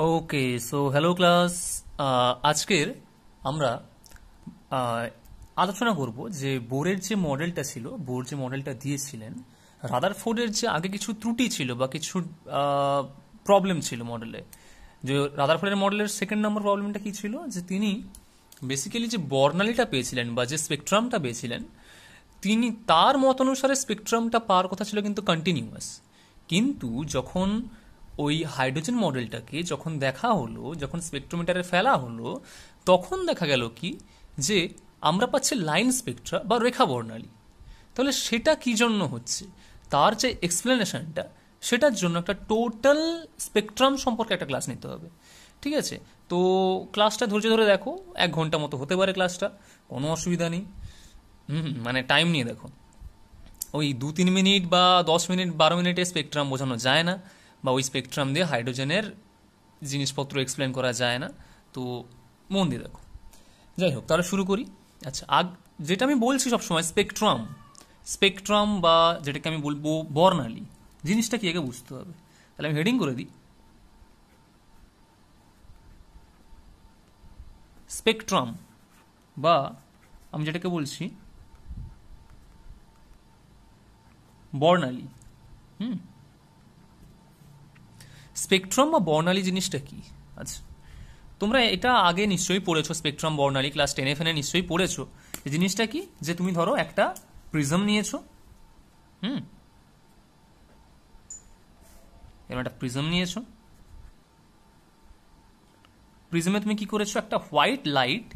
Okay so hello class আজকের আমরা uh, আলোচনা করব যে বোরের যে মডেলটা ছিল বোর যে মডেলটা দিয়েছিলেন রাদার ফোর্ডের যে আগে কিছু ত্রুটি ছিল বা কিছু প্রবলেম uh, ছিল মডেলে যে রাদার ফোর্ডের মডেলের সেকেন্ড নম্বর প্রবলেমটা কী ছিল যে তিনি বেসিক্যালি যে বর্ণালীটা পেয়েছিলেন বা যে স্পেকট্রামটা পেয়েছিলেন তিনি তার মত অনুসারে স্পেকট্রামটা পাওয়ার কথা ছিল কিন্তু কন্টিনিউয়াস কিন্তু যখন ওই হাইড্রোজেন মডেলটাকে যখন দেখা হলো যখন স্পেকট্রোমিটারে ফেলা হলো তখন দেখা গেল কি যে আমরা পাচ্ছি লাইন স্পেকট্রা বা রেখা বর্ণালী তাহলে সেটা কি জন্য হচ্ছে তার যে এক্সপ্লেনেশনটা সেটার জন্য একটা টোটাল স্পেকট্রাম সম্পর্কে একটা ক্লাস নিতে হবে ঠিক আছে তো ক্লাসটা ধৈর্য ধরে দেখো এক ঘন্টা মতো হতে পারে ক্লাসটা কোনো অসুবিধা নেই হুম মানে টাইম নিয়ে দেখো ওই দু তিন মিনিট বা দশ মিনিট বারো মিনিটে স্পেকট্রাম বোঝানো যায় না বা ওই স্পেকট্রাম দিয়ে হাইড্রোজেনের জিনিসপত্র এক্সপ্লেন করা যায় না তো মন দিয়ে দেখো যাই হোক তাহলে শুরু করি আচ্ছা আগ যেটা আমি বলছি সবসময় স্পেকট্রাম স্পেকট্রাম বা যেটাকে আমি বলবো বর্ণালী জিনিসটা কি আগে বুঝতে হবে তাহলে আমি হেডিং করে দিই স্পেকট্রাম বা আমি যেটাকে বলছি বর্ণালী হুম স্পেকট্রাম বা বর্ণালী জিনিসটা কি আচ্ছা তোমরা এটা আগে নিশ্চয়ই পড়েছো স্পেকট্রাম বর্ণালী ক্লাস টেন এফ এনে নিশ্চয়ই পড়েছো জিনিসটা কি যে তুমি ধরো একটা প্রিজম নিয়েছো হুম এরকম একটা প্রিজম নিয়েছো প্রিজমে তুমি কি করেছো একটা হোয়াইট লাইট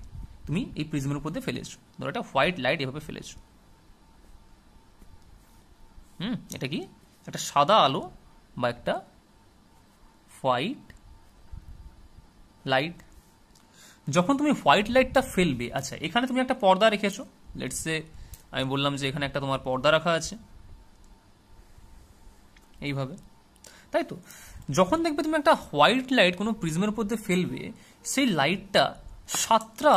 তুমি এই প্রিজমের উপর দিয়ে ফেলেছো ধরো একটা হোয়াইট লাইট এভাবে ফেলেছো হুম এটা কি একটা সাদা আলো বা একটা হোয়াইট লাইট যখন তুমি হোয়াইট লাইটটা ফেলবে আচ্ছা এখানে তুমি একটা পর্দা রেখেছো লেটস সে আমি বললাম যে এখানে একটা তোমার পর্দা রাখা আছে এইভাবে তাই তো যখন দেখবে তুমি একটা হোয়াইট লাইট কোনো প্রিজমের উপর দিয়ে ফেলবে সেই লাইটটা সাতটা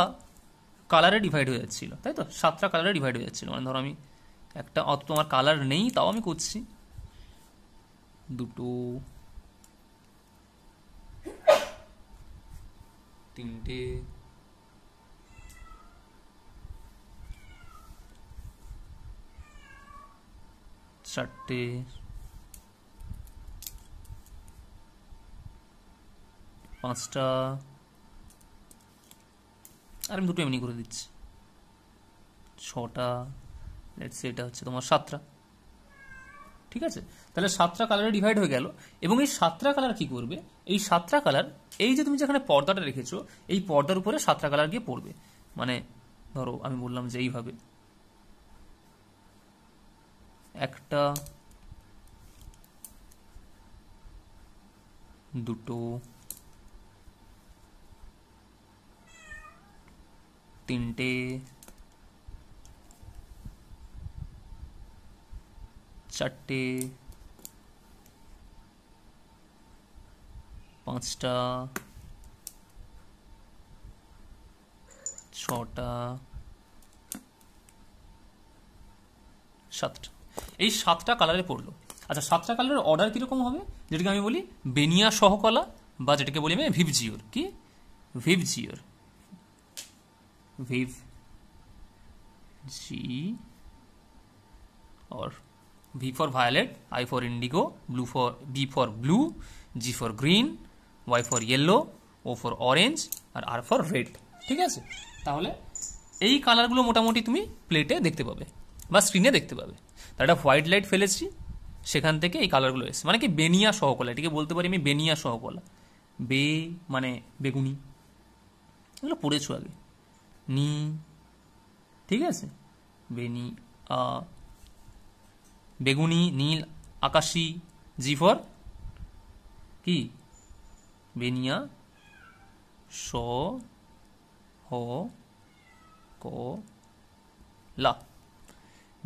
কালারে ডিভাইড হয়ে যাচ্ছিলো তাই তো সাতটা কালারে ডিভাইড হয়ে যাচ্ছিলো মানে ধরো আমি একটা অত তোমার কালার নেই তাও আমি করছি দুটো তিনটে চারটে পাঁচটা আর আমি দুটো এমনি করে দিচ্ছি ছটা লেটস এটা হচ্ছে তোমার সাতটা ঠিক আছে তাহলে সাতটা কালারে ডিভাইড হয়ে গেল এবং এই সাতটা কালার কি করবে এই সাতটা কালার এই যে তুমি যেখানে পর্দাটা রেখেছো এই পর্দার উপরে সাতটা কালার গিয়ে পড়বে মানে ধরো আমি বললাম যে এইভাবে একটা দুটো তিনটে চারটে পাঁচটা ছটা সাতটা এই সাতটা কালারে পড়লো আচ্ছা সাতটা কালারের অর্ডার কীরকম হবে যেটাকে আমি বলি বেনিয়া সহকলা বা যেটাকে বলি আমি ভিভজিওর কি VIBGYOR VIBGYOR V for violet I for indigo blue for B for blue G for green Y for yellow O for orange আর আর ফর রেড ঠিক আছে তাহলে এই কালারগুলো মোটামুটি তুমি প্লেটে দেখতে পাবে বা স্ক্রিনে দেখতে পাবে তার একটা হোয়াইট লাইট ফেলেছি সেখান থেকে এই কালারগুলো এসছে মানে কি বেনিয়া সহকলা এটিকে বলতে পারি আমি বেনিয়া সহকলা বে মানে বেগুনি এগুলো পড়েছো আগে নি ঠিক আছে বেনি বেগুনি নীল আকাশি জি ফর কি বেনিয়া স হ ক লা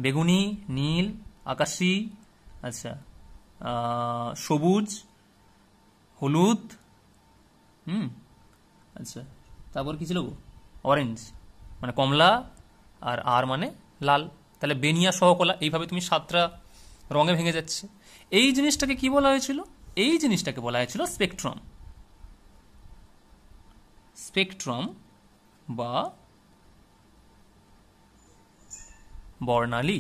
বেগুনি নীল আকাশি আচ্ছা সবুজ হলুদ হুম আচ্ছা তারপর কি ছিল অরেঞ্জ মানে কমলা আর আর মানে লাল তাহলে বেনিয়া সহকলা এইভাবে তুমি সাতটা রঙে ভেঙে যাচ্ছে এই জিনিসটাকে কি বলা হয়েছিল এই জিনিসটাকে বলা হয়েছিল স্পেকট্রাম স্পেকট্রাম বা বর্ণালী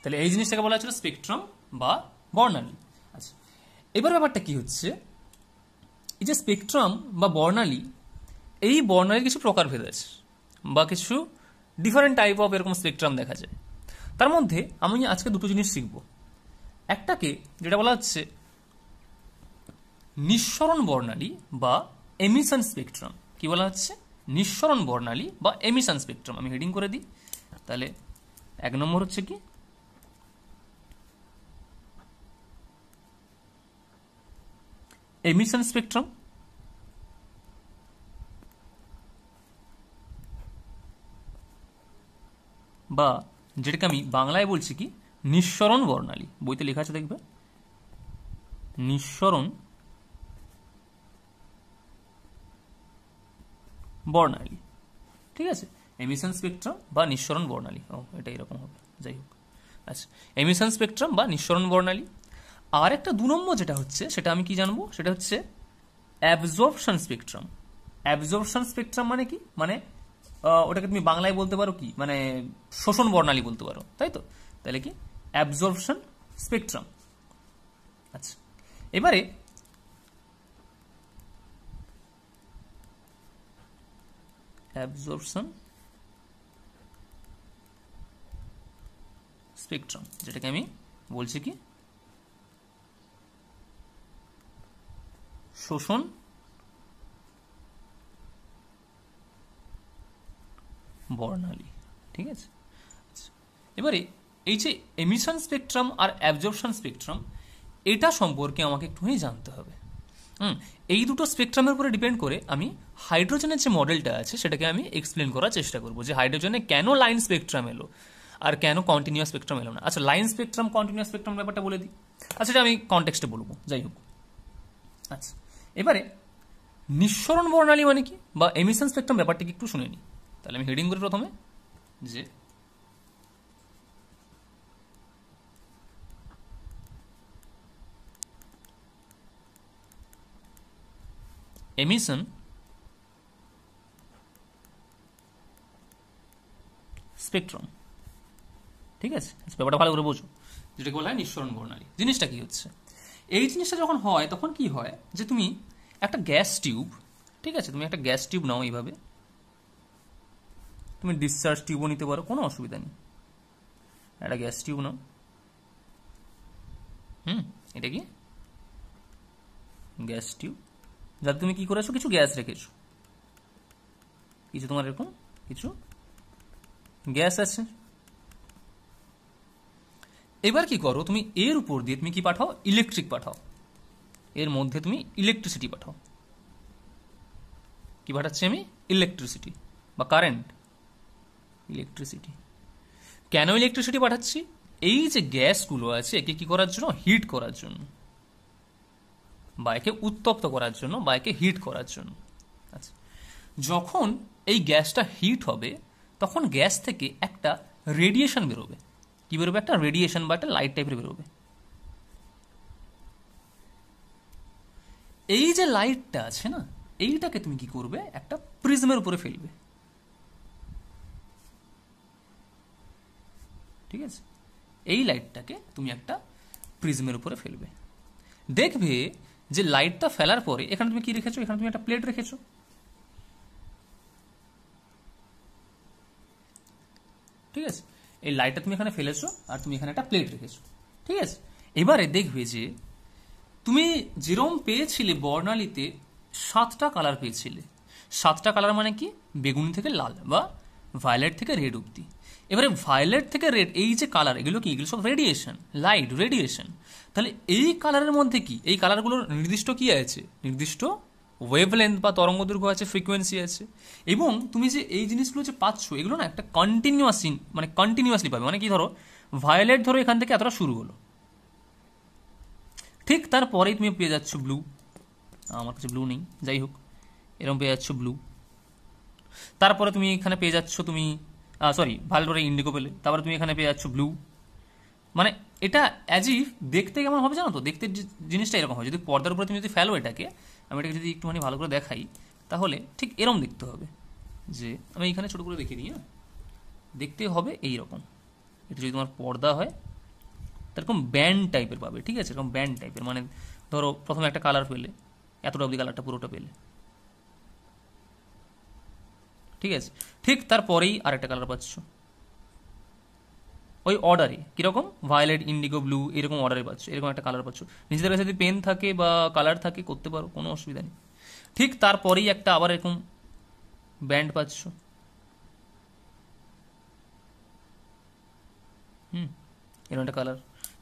তাহলে এই জিনিসটাকে বলা হয়েছিল স্পেকট্রাম বা বর্ণালী আচ্ছা এবার ব্যাপারটা কি হচ্ছে এই যে স্পেকট্রাম বা বর্ণালী এই বর্ণালীর কিছু প্রকারভেদ আছে বা কিছু ডিফারেন্ট টাইপ অফ এরকম স্পেকট্রাম দেখা যায় তার মধ্যে আমি আজকে দুটো জিনিস শিখব একটাকে যেটা বলা হচ্ছে নিঃসরণ বর্ণালী বা এমিশন স্পেকট্রাম কি বলা হচ্ছে নিঃসরণ বর্ণালী বা এমিশন স্পেকট্রাম আমি হেডিং করে দিই তাহলে এক নম্বর হচ্ছে কি এমিশন স্পেকট্রাম বা যেটাকে আমি বাংলায় বলছি কি নিঃসরণ বর্ণালী বইতে লেখা আছে দেখবে নিঃসরণ বর্ণালী ঠিক আছে এমিশন স্পেকট্রাম বা নিঃসরণ বর্ণালী ও এটা এরকম হবে যাই হোক আচ্ছা এমিশন স্পেকট্রাম বা নিঃসরণ বর্ণালী আর একটা দু নম্বর যেটা হচ্ছে সেটা আমি কি জানবো সেটা হচ্ছে অ্যাবজর্পশন স্পেকট্রাম অ্যাবজর্পশন স্পেকট্রাম মানে কি মানে ওটাকে তুমি বাংলায় বলতে পারো কি মানে শোষণ বর্ণালী বলতে পারো তাই তো তাহলে কি অ্যাবজর্পশন স্পেকট্রাম আচ্ছা এবারে অ্যাবজর্পশন স্পেকট্রাম যেটাকে আমি বলছি কি শোষণ বর্ণালী ঠিক আছে আচ্ছা, এবারে এই যে এমিশন স্পেকট্রাম আর অ্যাবজর্পশন স্পেকট্রাম এটা সম্পর্কে আমাকে একটুখানি জানতে হবে হুম এই দুটো স্পেকট্রামের উপরে ডিপেন্ড করে আমি হাইড্রোজেনের যে মডেলটা আছে সেটাকে আমি এক্সপ্লেন করার চেষ্টা করবো যে হাইড্রোজেনে কেন লাইন স্পেকট্রাম এলো আর কেন কন্টিনিউয়াস স্পেকট্রাম এলো না আচ্ছা লাইন স্পেকট্রাম কন্টিনিউয়াস স্পেকট্রাম ব্যাপারটা বলে দিই আচ্ছা এটা আমি কনটেক্সটে বলবো যাই হোক আচ্ছা এবারে নিঃসরণ বর্ণালী মানে কি বা এমিশন স্পেকট্রাম ব্যাপারটাকে একটু শুনে নিই তাহলে আমি হেডিং করি প্রথমে যে emission spectrum ঠিক আছে আচ্ছা, ব্যাপারটা ভালো করে বোঝো যেটাকে বলা হয় নিঃসরণ বর্ণালী জিনিসটা কি হচ্ছে এই জিনিসটা যখন হয় তখন কি হয় যে তুমি একটা গ্যাস টিউব ঠিক আছে তুমি একটা গ্যাস টিউব নাও এইভাবে তুমি ডিসচার্জ টিউবও নিতে পারো কোনো অসুবিধা নেই একটা গ্যাস টিউব নাও হুম এটা কি গ্যাস টিউব যাতে তুমি কি করেছো কিছু গ্যাস রেখেছো কিছু তোমার এরকম কিছু গ্যাস আছে এবার কি করো তুমি এর উপর দিয়ে তুমি কি পাঠাও ইলেকট্রিক পাঠাও এর মধ্যে তুমি ইলেকট্রিসিটি পাঠাও কি পাঠাচ্ছি আমি ইলেকট্রিসিটি বা কারেন্ট ইলেকট্রিসিটি কেন ইলেকট্রিসিটি পাঠাচ্ছি এই যে গ্যাসগুলো আছে একে কি করার জন্য হিট করার জন্য বা একে উত্তপ্ত করার জন্য বা একে হিট করার জন্য আচ্ছা যখন এই গ্যাসটা হিট হবে তখন গ্যাস থেকে একটা রেডিয়েশন বেরোবে কী বেরোবে একটা রেডিয়েশন বা একটা লাইট টাইপের বেরোবে এই যে লাইটটা আছে না এইটাকে তুমি কি করবে একটা প্রিজমের উপরে ফেলবে ঠিক আছে এই লাইটটাকে তুমি একটা প্রিজমের উপরে ফেলবে দেখবে যে লাইটটা ফেলার পরে এখানে তুমি কি রেখেছো এখানে তুমি একটা প্লেট রেখেছো ঠিক আছে এই লাইটটা তুমি এখানে ফেলেছো আর তুমি এখানে একটা প্লেট রেখেছো ঠিক আছে এবারে দেখবে যে তুমি যেরম পেয়েছিলে বর্ণালীতে সাতটা কালার পেয়েছিলে সাতটা কালার মানে কি বেগুনি থেকে লাল বা ভায়োলেট থেকে রেড অব্দি এবারে ভায়োলেট থেকে রেড এই যে কালার এগুলো কি এগুলো সব রেডিয়েশন লাইট রেডিয়েশন তাহলে এই কালারের মধ্যে কি এই কালারগুলোর নির্দিষ্ট কি আছে নির্দিষ্ট ওয়েভলেন্থ বা তরঙ্গ দৈর্ঘ্য আছে ফ্রিকোয়েন্সি আছে এবং তুমি যে এই জিনিসগুলো যে পাচ্ছ এগুলো না একটা কন্টিনিউয়াস মানে কন্টিনিউয়াসলি পাবে মানে কি ধরো ভায়োলেট ধরো এখান থেকে এতটা শুরু হলো ঠিক তারপরেই তুমি পেয়ে যাচ্ছ ব্লু আমার কাছে ব্লু নেই যাই হোক এরকম পেয়ে যাচ্ছ ব্লু তারপরে তুমি এখানে পেয়ে যাচ্ছ তুমি সরি ভালোরে ইন্ডিগো পেলে তারপরে তুমি এখানে পেয়ে যাচ্ছ ব্লু মানে এটা অ্যাজ ইফ দেখতে কেমন হবে জানো তো দেখতে জিনিসটা এরকম হবে যদি পর্দার উপরে তুমি যদি ফেলো এটাকে আমি এটাকে যদি একটুখানি ভালো করে দেখাই তাহলে ঠিক এরম দেখতে হবে যে আমি এখানে ছোটো করে দেখিয়ে দিই হ্যাঁ দেখতে হবে এই রকম এটা যদি তোমার পর্দা হয় এরকম ব্যান্ড টাইপের পাবে ঠিক আছে এরকম ব্যান্ড টাইপের মানে ধরো প্রথমে একটা কালার পেলে এতটা অবধি কালারটা পুরোটা পেলে ঠিক আছে ঠিক তারপরেই আরেকটা কালার পাচ্ছ ওই অর্ডারে কীরকম ভায়োলেট ইন্ডিগো ব্লু এরকম অর্ডারে পাচ্ছ এরকম একটা কালার পাচ্ছ নিজেদের কাছে যদি পেন থাকে বা কালার থাকে করতে পারো কোনো অসুবিধা নেই ঠিক তারপরেই একটা আবার এরকম ব্যান্ড পাচ্ছ হুম এরকম একটা কালার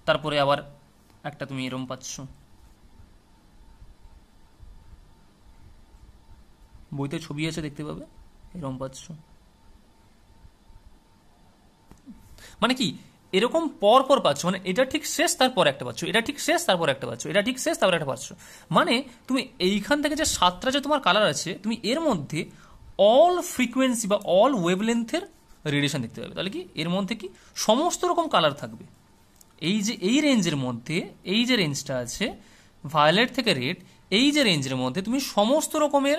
তারপরে আবার একটা তুমি এরম পাচ্ছ বইতে ছবি আছে দেখতে পাবে এরকম পাচ্ছ মানে কি এরকম পর পর পাচ্ছ মানে এটা ঠিক শেষ তারপর একটা পাচ্ছ এটা ঠিক শেষ তারপর একটা পাচ্ছ এটা ঠিক শেষ তারপর একটা পাচ্ছ মানে তুমি এইখান থেকে যে সাতটা যে তোমার কালার আছে তুমি এর মধ্যে অল ফ্রিকোয়েন্সি বা অল ওয়েভলেন্থের রেডিয়েশন দেখতে পাবে তাহলে কি এর মধ্যে কি সমস্ত রকম কালার থাকবে এই যে এই রেঞ্জের মধ্যে এই যে রেঞ্জটা আছে ভায়োলেট থেকে রেড এই যে রেঞ্জের মধ্যে তুমি সমস্ত রকমের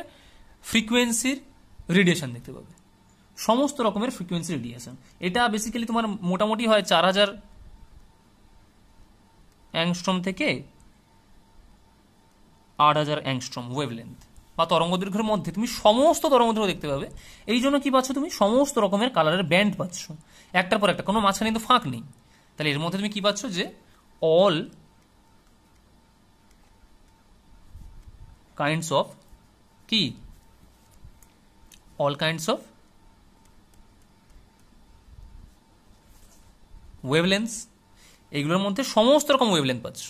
ফ্রিকোয়েন্সির রেডিয়েশন দেখতে পাবে সমস্ত রকমের ফ্রিকোয়েন্সি রেডিয়েশন এটা বেসিক্যালি তোমার মোটামুটি হয় চার হাজার অ্যাংস্ট্রম থেকে আট হাজার অ্যাংস্ট্রম ওয়েভলেন্থ বা দীর্ঘের মধ্যে তুমি সমস্ত দীর্ঘ দেখতে পাবে এই জন্য কী পাচ্ছ তুমি সমস্ত রকমের কালারের ব্যান্ড পাচ্ছ একটার পর একটা কোনো মাঝখানে কিন্তু ফাঁক নেই তাহলে এর মধ্যে তুমি কী পাচ্ছ যে অল কাইন্ডস অফ কি all kinds of ওয়েভলেন্স এগুলোর মধ্যে সমস্ত রকম ওয়েভলেন্থ পাচ্ছ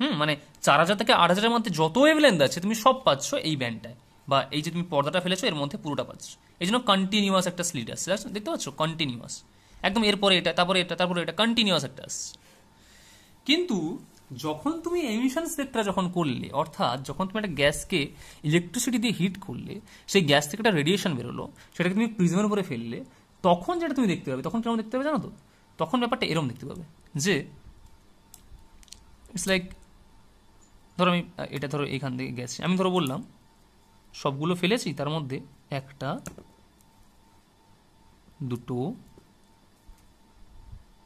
হুম মানে চার হাজার থেকে আট হাজারের মধ্যে যত ওয়েভলেন্থ আছে তুমি সব পাচ্ছ এই ব্যান্ডটায় বা এই যে তুমি পর্দাটা ফেলেছো এর মধ্যে পুরোটা পাচ্ছ এই জন্য কন্টিনিউয়াস একটা স্লিট আসছে দেখতে পাচ্ছ কন্টিনিউয়াস একদম এরপরে এটা তারপরে এটা তারপরে এটা কন্টিনিউয়াস একটা আসছে কিন্তু যখন তুমি এমিশন সেটটা যখন করলে অর্থাৎ যখন তুমি একটা গ্যাসকে ইলেকট্রিসিটি দিয়ে হিট করলে সেই গ্যাস থেকে একটা রেডিয়েশন বেরোলো সেটাকে তুমি প্রিজমের উপরে ফেললে তখন যেটা তুমি দেখতে পাবে তখন কেমন দেখতে পাবে জানো তো তখন ব্যাপারটা এরম দেখতে পাবে যে ইটস লাইক ধরো আমি এটা ধরো এখান থেকে গেছি আমি ধরো বললাম সবগুলো ফেলেছি তার মধ্যে একটা দুটো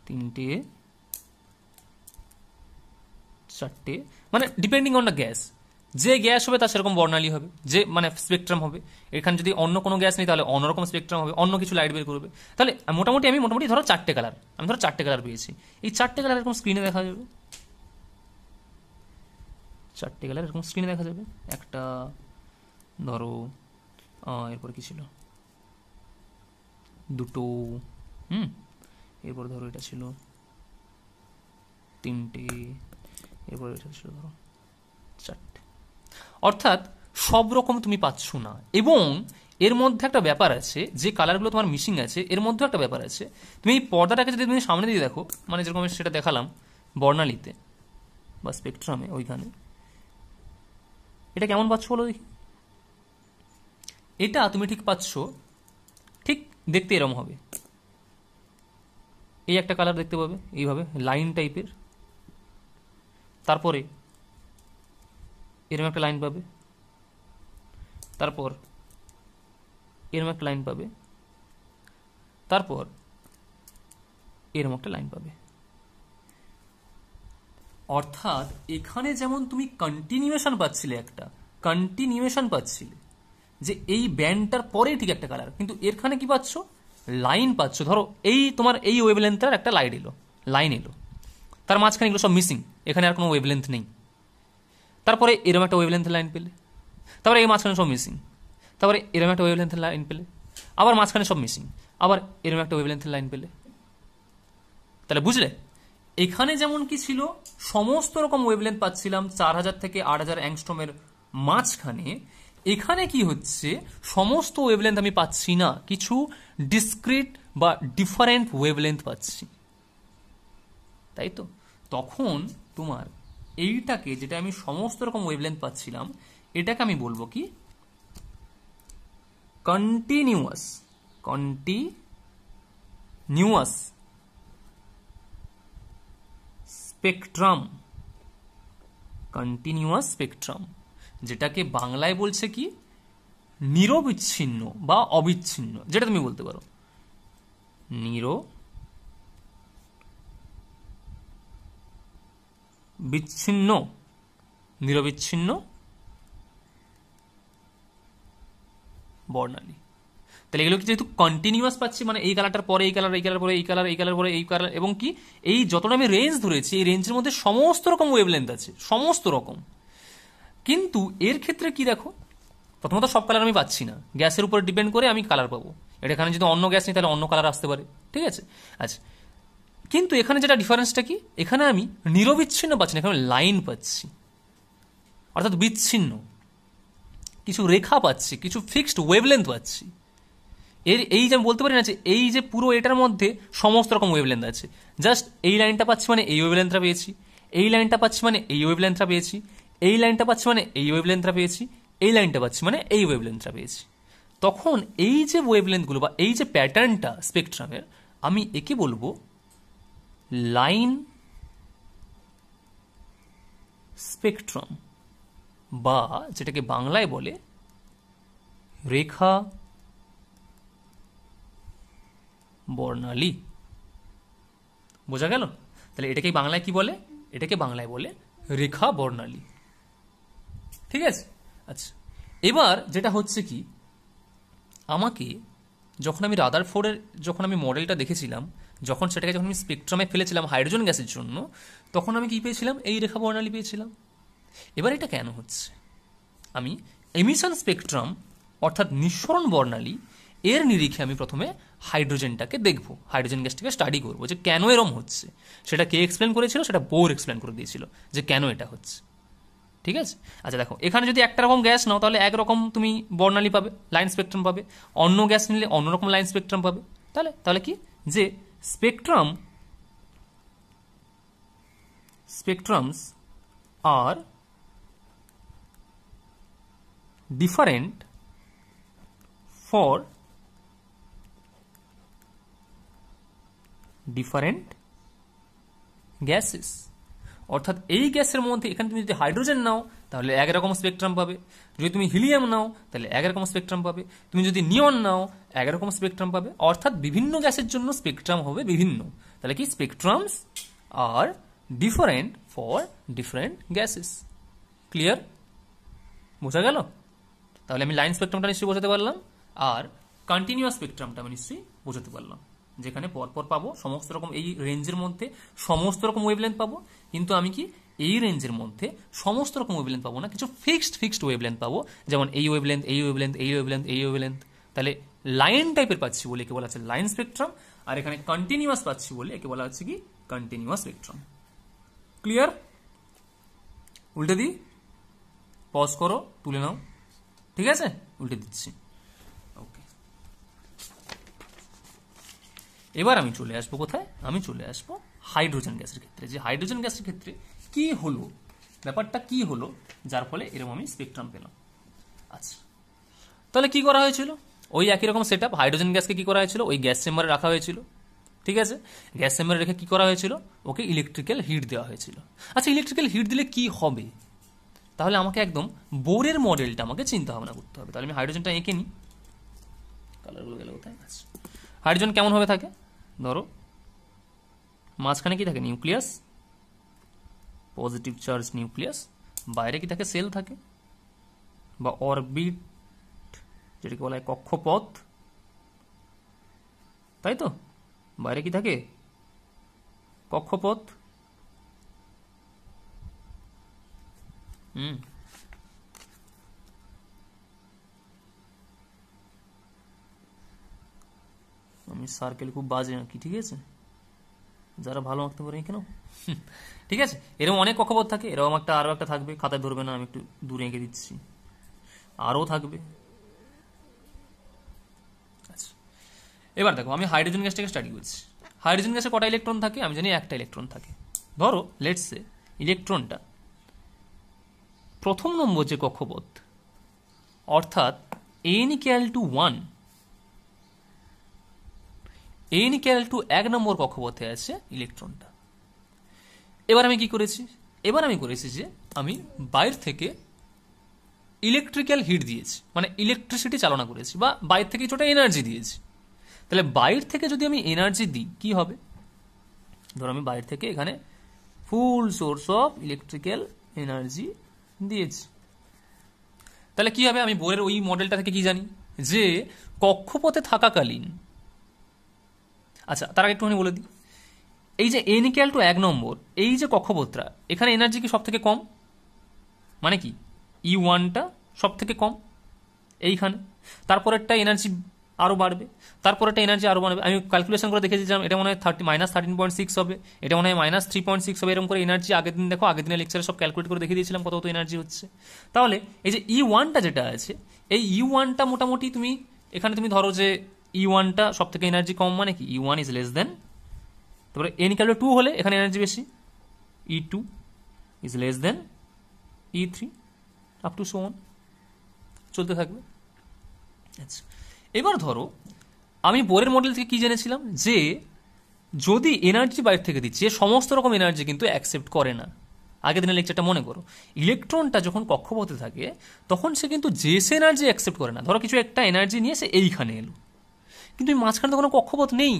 তিনটে চারটে মানে ডিপেন্ডিং অন দ্য গ্যাস যে গ্যাস হবে তার সেরকম বর্ণালী হবে যে মানে স্পেকট্রাম হবে এখানে যদি অন্য কোনো গ্যাস নেই তাহলে অন্যরকম স্পেকট্রাম হবে অন্য কিছু লাইট বের করবে তাহলে মোটামুটি আমি মোটামুটি ধরো চারটে কালার আমি ধরো চারটে কালার পেয়েছি এই চারটে কালার এরকম স্ক্রিনে দেখা যাবে চারটে কালার এরকম স্ক্রিনে দেখা যাবে একটা ধরো এরপর কি ছিল দুটো হুম এরপর ধরো এটা ছিল তিনটে শুরু চারটে অর্থাৎ সব রকম তুমি পাচ্ছ না এবং এর মধ্যে একটা ব্যাপার আছে যে কালারগুলো তোমার মিসিং আছে এর মধ্যেও একটা ব্যাপার আছে তুমি এই পর্দাটাকে যদি তুমি সামনে দিয়ে দেখো মানে যেরকম সেটা দেখালাম বর্ণালীতে বা স্পেকট্রামে ওইখানে এটা কেমন পাচ্ছ বলো দেখি এটা তুমি ঠিক পাচ্ছ ঠিক দেখতে এরম হবে এই একটা কালার দেখতে পাবে এইভাবে লাইন টাইপের তারপরে এরম একটা লাইন পাবে তারপর এরম একটা লাইন পাবে তারপর এরম একটা লাইন পাবে অর্থাৎ এখানে যেমন তুমি কন্টিনিউয়েশন পাচ্ছিলে একটা কন্টিনিউয়েশন পাচ্ছিলে যে এই ব্যান্ডটার পরে ঠিক একটা কালার কিন্তু এরখানে কি পাচ্ছ লাইন পাচ্ছ ধরো এই তোমার এই ওয়েবলেন্থটার একটা লাইট এলো লাইন এলো তার মাঝখানে এগুলো সব মিসিং এখানে আর কোনো ওয়েভলেন্থ নেই তারপরে এরম একটা ওয়েভলেন্থ লাইন পেলে তারপরে এই মাঝখানে সব মিসিং তারপরে এরম একটা ওয়েভলেন্থ লাইন পেলে আবার মাঝখানে সব মিসিং আবার এরম একটা ওয়েভলেন্থের লাইন পেলে তাহলে বুঝলে এখানে যেমন কি ছিল সমস্ত রকম ওয়েভলেন্থ পাচ্ছিলাম চার হাজার থেকে আট হাজার অ্যাংস্ট্রমের মাঝখানে এখানে কি হচ্ছে সমস্ত ওয়েভলেন্থ আমি পাচ্ছি না কিছু ডিসক্রিট বা ডিফারেন্ট ওয়েভলেন্থ পাচ্ছি তাই তো তখন তোমার এইটাকে যেটা আমি সমস্ত রকম ওয়েবলেন্থ পাচ্ছিলাম এটাকে আমি বলবো কি continuous continuous spectrum continuous spectrum যেটাকে বাংলায় বলছে কি নিরবিচ্ছিন্ন বা অবিচ্ছিন্ন যেটা তুমি বলতে পারো নিরো বিচ্ছিন্ন নিরবিচ্ছিন্ন বর্ণালী তাহলে এগুলো কি যেহেতু কন্টিনিউয়াস পাচ্ছি মানে এই কালারটার পরে এই কালার এই কালার পরে এই কালার এই কালার পরে এই কালার এবং কি এই যতটা আমি রেঞ্জ ধরেছি এই রেঞ্জের মধ্যে সমস্ত রকম ওয়েভলেন্থ আছে সমস্ত রকম কিন্তু এর ক্ষেত্রে কি দেখো প্রথমত সব কালার আমি পাচ্ছি না গ্যাসের উপর ডিপেন্ড করে আমি কালার পাবো এটা এখানে যদি অন্য গ্যাস নেই তাহলে অন্য কালার আসতে পারে ঠিক আছে আচ্ছা কিন্তু এখানে যেটা ডিফারেন্সটা কি এখানে আমি নিরবিচ্ছিন্ন পাচ্ছি না এখানে লাইন পাচ্ছি অর্থাৎ বিচ্ছিন্ন কিছু রেখা পাচ্ছি কিছু ফিক্সড ওয়েভলেন্থ পাচ্ছি এর এই যে আমি বলতে পারি না যে এই যে পুরো এটার মধ্যে সমস্ত রকম ওয়েভলেন্থ আছে জাস্ট এই লাইনটা পাচ্ছি মানে এই ওয়েভলেন্থটা পেয়েছি এই লাইনটা পাচ্ছি মানে এই ওয়েভলেন্থটা পেয়েছি এই লাইনটা পাচ্ছি মানে এই ওয়েভলেন্থটা পেয়েছি এই লাইনটা পাচ্ছি মানে এই ওয়েভলেন্থটা পেয়েছি তখন এই যে ওয়েভলেন্থগুলো বা এই যে প্যাটার্নটা স্পেকট্রামের আমি একে বলবো লাইন স্পেকট্রাম বা যেটাকে বাংলায় বলে রেখা বর্ণালী বোঝা গেল তাহলে এটাকে বাংলায় কি বলে এটাকে বাংলায় বলে রেখা বর্ণালী ঠিক আছে আচ্ছা এবার যেটা হচ্ছে কি আমাকে যখন আমি রাদার ফোরের যখন আমি মডেলটা দেখেছিলাম যখন সেটাকে যখন আমি স্পেকট্রামে ফেলেছিলাম হাইড্রোজেন গ্যাসের জন্য তখন আমি কী পেয়েছিলাম এই রেখা বর্ণালী পেয়েছিলাম এবার এটা কেন হচ্ছে আমি এমিশন স্পেকট্রাম অর্থাৎ নিঃসরণ বর্ণালী এর নিরিখে আমি প্রথমে হাইড্রোজেনটাকে দেখব হাইড্রোজেন গ্যাসটাকে স্টাডি করব যে কেন এরম হচ্ছে সেটা কে এক্সপ্লেন করেছিল সেটা বোর এক্সপ্লেন করে দিয়েছিল যে কেন এটা হচ্ছে ঠিক আছে আচ্ছা দেখো এখানে যদি একটা রকম গ্যাস নাও তাহলে একরকম তুমি বর্ণালী পাবে লাইন স্পেকট্রাম পাবে অন্য গ্যাস নিলে অন্যরকম লাইন স্পেকট্রাম পাবে তাহলে তাহলে কি যে Spectrum spectrums are different for different gases অর্থাৎ এই গ্যাসের মধ্যে এখানে তুমি যদি হাইড্রোজেন নাও তাহলে একরকম স্পেকট্রাম পাবে যদি তুমি হিলিয়াম নাও তাহলে একরকম স্পেকট্রাম পাবে তুমি যদি নিয়ন নাও একরকম স্পেকট্রাম পাবে অর্থাৎ বিভিন্ন গ্যাসের জন্য স্পেকট্রাম হবে বিভিন্ন তাহলে কি স্পেকট্রামস আর different for different gases clear বোঝা গেল তাহলে আমি লাইন স্পেকট্রামটা নিশ্চয়ই বোঝাতে পারলাম আর কন্টিনিউয়াস স্পেকট্রামটা আমি নিশ্চয়ই বোঝাতে পারলাম যেখানে পরপর পাবো সমস্ত রকম এই রেঞ্জের মধ্যে সমস্ত রকম ওয়েভলেন্থ পাবো কিন্তু আমি কি এই রেঞ্জের মধ্যে সমস্ত রকম ওয়েভলেন্থ পাবো না কিছু ফিক্সড ফিক্সড ওয়েভলেন্থ পাবো যেমন এই ওয়েবলেন্থ এই ওয়েবলেন্থ এই ওয়েভলেন্থ এই ওয়েভলেন্থ তাহলে লাইন টাইপের পাচ্ছি বলে একে বলা হচ্ছে লাইন স্পেকট্রাম আর এখানে কন্টিনিউয়াস পাচ্ছি বলে একে বলা হচ্ছে কি কন্টিনিউয়াস স্পেকট্রাম ক্লিয়ার উল্টে দিই পজ করো তুলে নাও ঠিক আছে উল্টে দিচ্ছি এবার আমি চলে আসবো কোথায় আমি চলে আসবো হাইড্রোজেন গ্যাসের ক্ষেত্রে যে হাইড্রোজেন গ্যাসের ক্ষেত্রে কি হলো ব্যাপারটা কি হলো যার ফলে এরকম আমি স্পেকট্রাম পেলাম আচ্ছা তাহলে কি করা হয়েছিল ওই একই রকম সেট হাইড্রোজেন গ্যাসকে কি করা হয়েছিল ওই গ্যাস চেম্বারে রাখা হয়েছিল ঠিক আছে গ্যাস চেম্বারে রেখে কি করা হয়েছিল ওকে ইলেকট্রিক্যাল হিট দেওয়া হয়েছিল আচ্ছা ইলেকট্রিক্যাল হিট দিলে কি হবে তাহলে আমাকে একদম বোরের মডেলটা আমাকে চিন্তা ভাবনা করতে হবে তাহলে আমি হাইড্রোজেনটা এঁকে নিই কালারগুলো গেলে কোথায় আচ্ছা। হাইড্রোজেন কেমন হবে থাকে ধরো মাঝখানে কি থাকে নিউক্লিয়াস পজিটিভ চার্জ নিউক্লিয়াস বাইরে কি থাকে সেল থাকে বা অরবিট যেটাকে বলা হয় কক্ষপথ তাই তো বাইরে কি থাকে কক্ষপথ হুম আমি সার্কেল খুব বাজে আঁকি ঠিক আছে যারা ভালো আঁকতে পারে কেন ঠিক আছে এরকম অনেক কক্ষপথ থাকে এরকম একটা আরও একটা থাকবে খাতায় ধরবে না আমি একটু দূরে এঁকে দিচ্ছি আরও থাকবে আচ্ছা এবার দেখো আমি হাইড্রোজেন গ্যাসটাকে স্টাডি করছি হাইড্রোজেন গ্যাসে কটা ইলেকট্রন থাকে আমি জানি একটা ইলেকট্রন থাকে ধরো লেটসে ইলেকট্রনটা প্রথম নম্বর যে কক্ষপথ অর্থাৎ n equal to one n equal to এক নম্বর কক্ষপথে আছে ইলেকট্রনটা এবার আমি কি করেছি এবার আমি করেছি যে আমি বাইর থেকে ইলেকট্রিক্যাল হিট দিয়েছি মানে ইলেকট্রিসিটি চালনা করেছি বা বাইর থেকে কিছুটা এনার্জি দিয়েছি তাহলে বাইর থেকে যদি আমি এনার্জি দিই কি হবে ধরো আমি বাইর থেকে এখানে full source of electrical energy দিয়েছি তাহলে কি হবে আমি বোরের ওই মডেলটা থেকে কি জানি যে কক্ষপথে থাকাকালীন আচ্ছা তার আগে একটুখানি বলে দিই এই যে এন ইকাল টু এক নম্বর এই যে কক্ষপত্রা এখানে এনার্জি কি সব থেকে কম মানে কি ই e ওয়ানটা সব থেকে কম এইখানে তারপরেরটা এনার্জি আরও বাড়বে একটা এনার্জি আরও বাড়বে আমি ক্যালকুলেশন করে দেখেছিলাম এটা মনে হয় thirty minus thirteen point six হবে এটা মনে হয় মাইনাস থ্রি পয়েন্ট সিক্স হবে এরকম করে এনার্জি আগের দিন দেখো আগের দিনের লেকচারে সব ক্যালকুলেট করে দেখিয়ে দিয়েছিলাম কত কত এনার্জি হচ্ছে তাহলে এই যে ই e ওয়ানটা যেটা আছে এই ই e ওয়ানটা মোটামুটি তুমি এখানে তুমি ধরো যে ই e ওয়ানটা সব থেকে এনার্জি কম মানে কি E one is less than তারপরে এন ইকালটু টু হলে এখানে এনার্জি বেশি E two is less than E three up to so on চলতে থাকবে আচ্ছা এবার ধরো আমি বোরের মডেল থেকে কি জেনেছিলাম যে যদি এনার্জি বাইর থেকে দিচ্ছে সমস্ত রকম এনার্জি কিন্তু অ্যাকসেপ্ট করে না আগের দিনের লেকচারটা মনে করো ইলেকট্রনটা যখন কক্ষপথে থাকে তখন সে কিন্তু যে সে এনার্জি অ্যাকসেপ্ট করে না ধরো কিছু একটা এনার্জি নিয়ে সে এইখানে এলো কিন্তু এই মাঝখানে তো কোনো কক্ষপথ নেই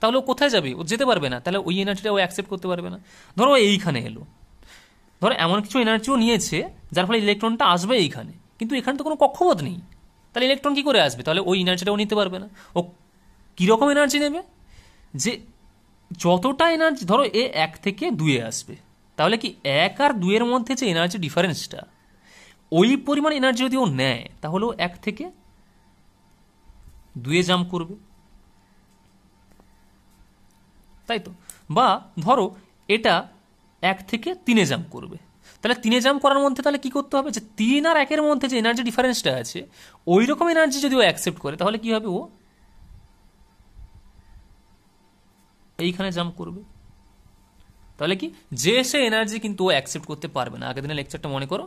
তাহলে ও কোথায় যাবে ও যেতে পারবে না তাহলে ওই এনার্জিটা ও অ্যাকসেপ্ট করতে পারবে না ধরো এইখানে এলো ধরো এমন কিছু এনার্জিও নিয়েছে যার ফলে ইলেকট্রনটা আসবে এইখানে কিন্তু এখানে তো কোনো কক্ষপথ নেই তাহলে ইলেকট্রন কী করে আসবে তাহলে ওই এনার্জিটা ও নিতে পারবে না ও কীরকম এনার্জি নেবে যে যতটা এনার্জি ধরো এ এক থেকে দুয়ে আসবে তাহলে কি এক আর দুয়ের মধ্যে যে এনার্জি ডিফারেন্সটা ওই পরিমাণ এনার্জি যদি ও নেয় তাহলে ও এক থেকে দুয়ে জাম্প করবে তাই তো বা ধরো এটা এক থেকে তিনে জাম্প করবে তাহলে তিনে জাম্প করার মধ্যে তাহলে কি করতে হবে যে তিন আর একের মধ্যে যে এনার্জি ডিফারেন্সটা আছে ওই রকম এনার্জি যদি ও অ্যাকসেপ্ট করে তাহলে কি হবে ও এইখানে জাম্প করবে তাহলে কি যে সে এনার্জি কিন্তু ও অ্যাকসেপ্ট করতে পারবে না আগের দিনের লেকচারটা মনে করো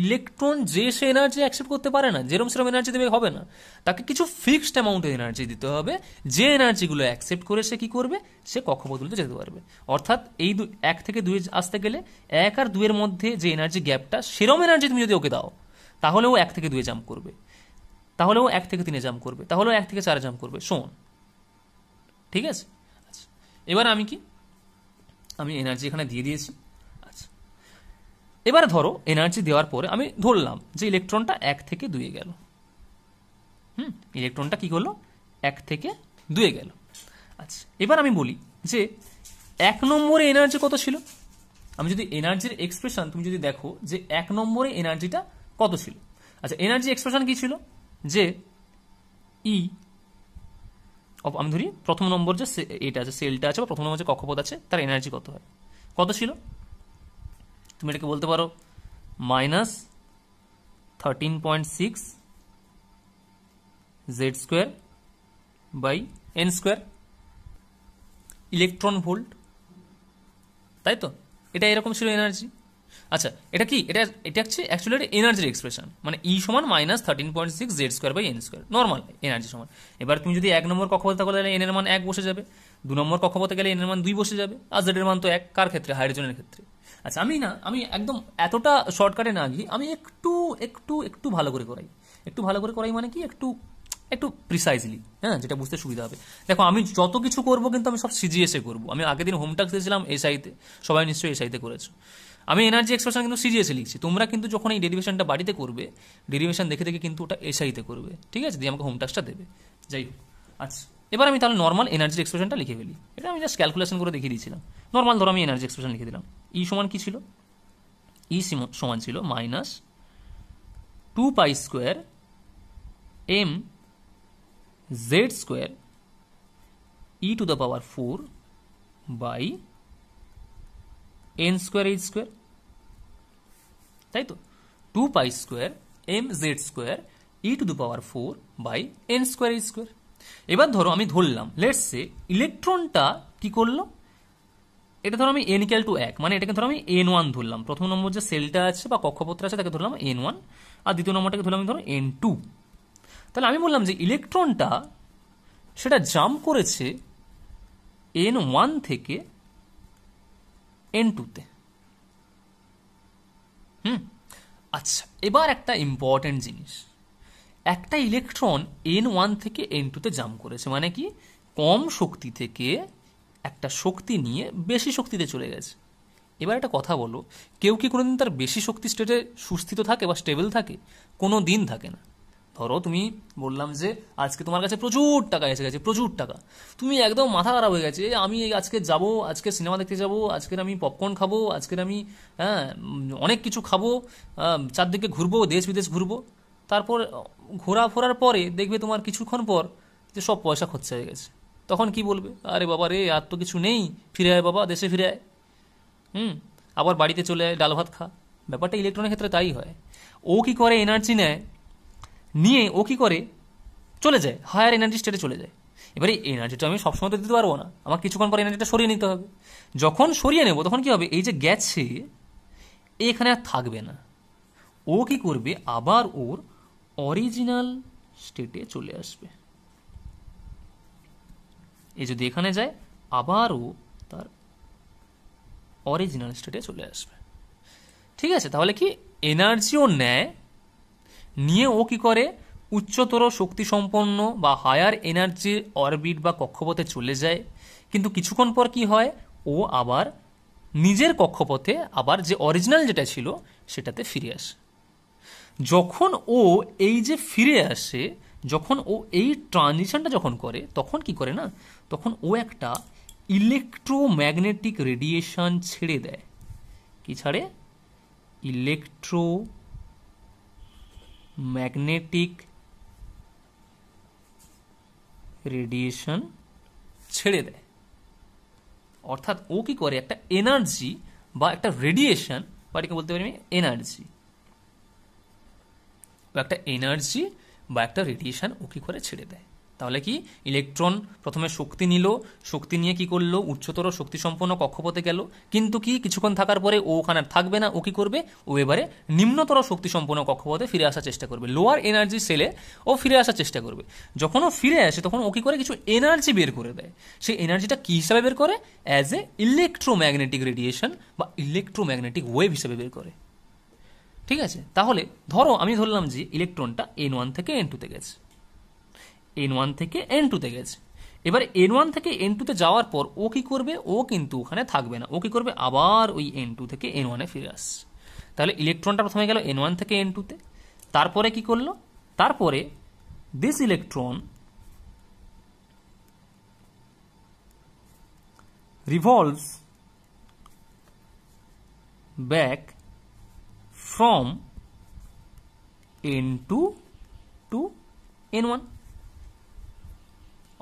ইলেকট্রন যে সে এনার্জি অ্যাকসেপ্ট করতে পারে না যেরম সেরম এনার্জি দেবে হবে না তাকে কিছু ফিক্সড অ্যামাউন্টের এনার্জি দিতে হবে যে এনার্জিগুলো অ্যাকসেপ্ট করে সে কী করবে সে কক্ষপথগুলোতে যেতে পারবে অর্থাৎ এই দু এক থেকে দুয়ে আসতে গেলে এক আর দুয়ের মধ্যে যে এনার্জি গ্যাপটা সেরম এনার্জি তুমি যদি ওকে দাও তাহলেও এক থেকে দুয়ে জাম্প করবে তাহলেও এক থেকে তিনে জাম্প করবে তাহলেও এক থেকে চারে জাম্প করবে শোন ঠিক আছে আচ্ছা এবার আমি কি আমি এনার্জি এখানে দিয়ে দিয়েছি এবারে ধরো এনার্জি দেওয়ার পরে আমি ধরলাম যে ইলেকট্রনটা এক থেকে দুয়ে গেল হুম ইলেকট্রনটা কি করলো এক থেকে দুয়ে গেল আচ্ছা এবার আমি বলি যে এক নম্বরে এনার্জি কত ছিল আমি যদি এনার্জির এক্সপ্রেশন তুমি যদি দেখো যে এক নম্বরে এনার্জিটা কত ছিল আচ্ছা এনার্জি এক্সপ্রেশন কি ছিল যে ই e, আমি ধরি প্রথম নম্বর যে এটা আছে সেলটা আছে বা প্রথম নম্বর যে কক্ষপথ আছে তার এনার্জি কত হয় কত ছিল তুমি এটাকে বলতে পারো minus thirteen point six Z square by n square electron volt তাই তো এটা এরকম ছিল এনার্জি আচ্ছা এটা কি এটা এটা হচ্ছে অ্যাকচুয়ালি এটা এনার্জির এক্সপ্রেশন মানে ই e সমান minus thirteen point six Z square by n square normal energy সমান এবার তুমি যদি এক নম্বর কক্ষপথে থাকো তাহলে এনের মান এক বসে যাবে দু নম্বর কক্ষপথে গেলে এনের মান দুই বসে যাবে আর জেডের মান তো এক কার ক্ষেত্রে হাইড্রোজেনের ক্ষেত্রে আচ্ছা আমি না আমি একদম এতটা শর্টকাটে না গিয়ে আমি একটু একটু একটু ভালো করে করাই একটু ভালো করে করাই মানে কি একটু একটু প্রিসাইজলি হ্যাঁ যেটা বুঝতে সুবিধা হবে দেখো আমি যত কিছু করব কিন্তু আমি সব সিজিএসে করব আমি আগের দিন হোমটাক্স দিয়েছিলাম এসআইতে সবাই নিশ্চয়ই এসআইতে করেছো আমি এনার্জি এক্সপ্রেশন কিন্তু সিজিএসে লিখছি তোমরা কিন্তু যখন এই ডেরিভেশনটা বাড়িতে করবে ডেরিভেশন দেখে দেখে কিন্তু ওটা এসআইতে করবে ঠিক আছে দিয়ে আমাকে হোমটাক্সটা দেবে যাই হোক আচ্ছা এবার আমি তাহলে নর্মাল এনার্জি এক্সপ্রেশনটা লিখে ফেলি এটা আমি জাস্ট ক্যালকুলেশন করে দেখিয়ে দিয়েছিলাম নর্মাল ধরো আমি এনার্জি এক্সপ্রেশন লিখে দিলাম ই সমান কি ছিল ই সমান ছিল minus two pi square m Z square e to the power four by n square h square তাই তো two pi square m Z square e to the power four by n square h square এবার ধরো আমি ধরলাম let's say ইলেকট্রনটা কি করলো এটা ধরো আমি এন ইকাল টু এক মানে এটাকে ধরো আমি এন ওয়ান ধরলাম প্রথম নম্বর যে সেলটা আছে বা কক্ষপত্র আছে তাকে ধরলাম এন ওয়ান আর দ্বিতীয় নম্বরটাকে ধরলাম আমি ধরো এন টু তাহলে আমি বললাম যে ইলেকট্রনটা সেটা জাম্প করেছে এন ওয়ান থেকে এন টুতে হুম আচ্ছা এবার একটা ইম্পর্ট্যান্ট জিনিস একটা ইলেকট্রন এন ওয়ান থেকে এন টুতে জাম্প করেছে মানে কি কম শক্তি থেকে একটা শক্তি নিয়ে বেশি শক্তিতে চলে গেছে এবার একটা কথা বলো কেউ কি কোনোদিন তার বেশি শক্তি স্টেটে সুস্থিত থাকে বা স্টেবল থাকে কোনো দিন থাকে না ধরো তুমি বললাম যে আজকে তোমার কাছে প্রচুর টাকা এসে গেছে প্রচুর টাকা তুমি একদম মাথা খারাপ হয়ে গেছে আমি আজকে যাব আজকে সিনেমা দেখতে যাব আজকের আমি পপকর্ন খাবো আজকের আমি হ্যাঁ অনেক কিছু খাবো চারদিকে ঘুরবো দেশ বিদেশ ঘুরবো তারপর ঘোরা ফোরার পরে দেখবে তোমার কিছুক্ষণ পর যে সব পয়সা খরচা হয়ে গেছে তখন কি বলবে আরে বাবা রে আর তো কিছু নেই ফিরে আয় বাবা দেশে ফিরে আয় হুম আবার বাড়িতে চলে আয় ডাল ভাত খা ব্যাপারটা ইলেকট্রনের ক্ষেত্রে তাই হয় ও কি করে এনার্জি নেয় নিয়ে ও কি করে চলে যায় হায়ার এনার্জি স্টেটে চলে যায় এবারে এনার্জিটা আমি সবসময় তো দিতে পারবো না আমার কিছুক্ষণ পর এনার্জিটা সরিয়ে নিতে হবে যখন সরিয়ে নেব তখন কি হবে এই যে গেছে এখানে আর থাকবে না ও কি করবে আবার ওর অরিজিনাল স্টেটে চলে আসবে এই যদি এখানে যায় আবারও তার অরিজিনাল স্টেটে চলে আসবে ঠিক আছে তাহলে কি এনার্জিও নেয় নিয়ে ও কি করে উচ্চতর শক্তি সম্পন্ন বা হায়ার এনার্জির অরবিট বা কক্ষপথে চলে যায় কিন্তু কিছুক্ষণ পর কি হয় ও আবার নিজের কক্ষপথে আবার যে অরিজিনাল যেটা ছিল সেটাতে ফিরে আসে যখন ও এই যে ফিরে আসে যখন ও এই ট্রানজিশনটা যখন করে তখন কি করে না তখন ও একটা ইলেকট্রোম্যাগনেটিক রেডিয়েশন ছেড়ে দেয় কি ছাড়ে ইলেকট্রো ম্যাগনেটিক রেডিয়েশন ছেড়ে দেয় অর্থাৎ ও কি করে একটা এনার্জি বা একটা রেডিয়েশন বা এটাকে বলতে পারি আমি এনার্জি বা একটা এনার্জি বা একটা রেডিয়েশন ও কি করে ছেড়ে দেয় তাহলে কি ইলেকট্রন প্রথমে শক্তি নিল শক্তি নিয়ে কি করলো উচ্চতর শক্তি সম্পন্ন কক্ষপথে গেল কিন্তু কি কিছুক্ষণ থাকার পরে ও ওখানে থাকবে না ও কি করবে ও এবারে নিম্নতর শক্তি সম্পন্ন কক্ষপথে ফিরে আসার চেষ্টা করবে লোয়ার এনার্জি সেলে ও ফিরে আসার চেষ্টা করবে যখন ও ফিরে আসে তখন ও কি করে কিছু এনার্জি বের করে দেয় সেই এনার্জিটা কি হিসাবে বের করে অ্যাজ এ ইলেকট্রোম্যাগনেটিক রেডিয়েশন বা ইলেকট্রোম্যাগনেটিক ওয়েভ হিসাবে বের করে ঠিক আছে তাহলে ধরো আমি ধরলাম যে ইলেকট্রনটা এন ওয়ান থেকে এন টুতে গেছে এন ওয়ান থেকে এন টুতে গেছে এবার এন ওয়ান থেকে এন টুতে যাওয়ার পর ও কি করবে ও কিন্তু ওখানে থাকবে না ও কি করবে আবার ওই এন টু থেকে এন ওয়ানে ফিরে আসছে তাহলে ইলেকট্রনটা প্রথমে গেল এন ওয়ান থেকে এন টুতে তারপরে কি করলো তারপরে this electron back from n two to n one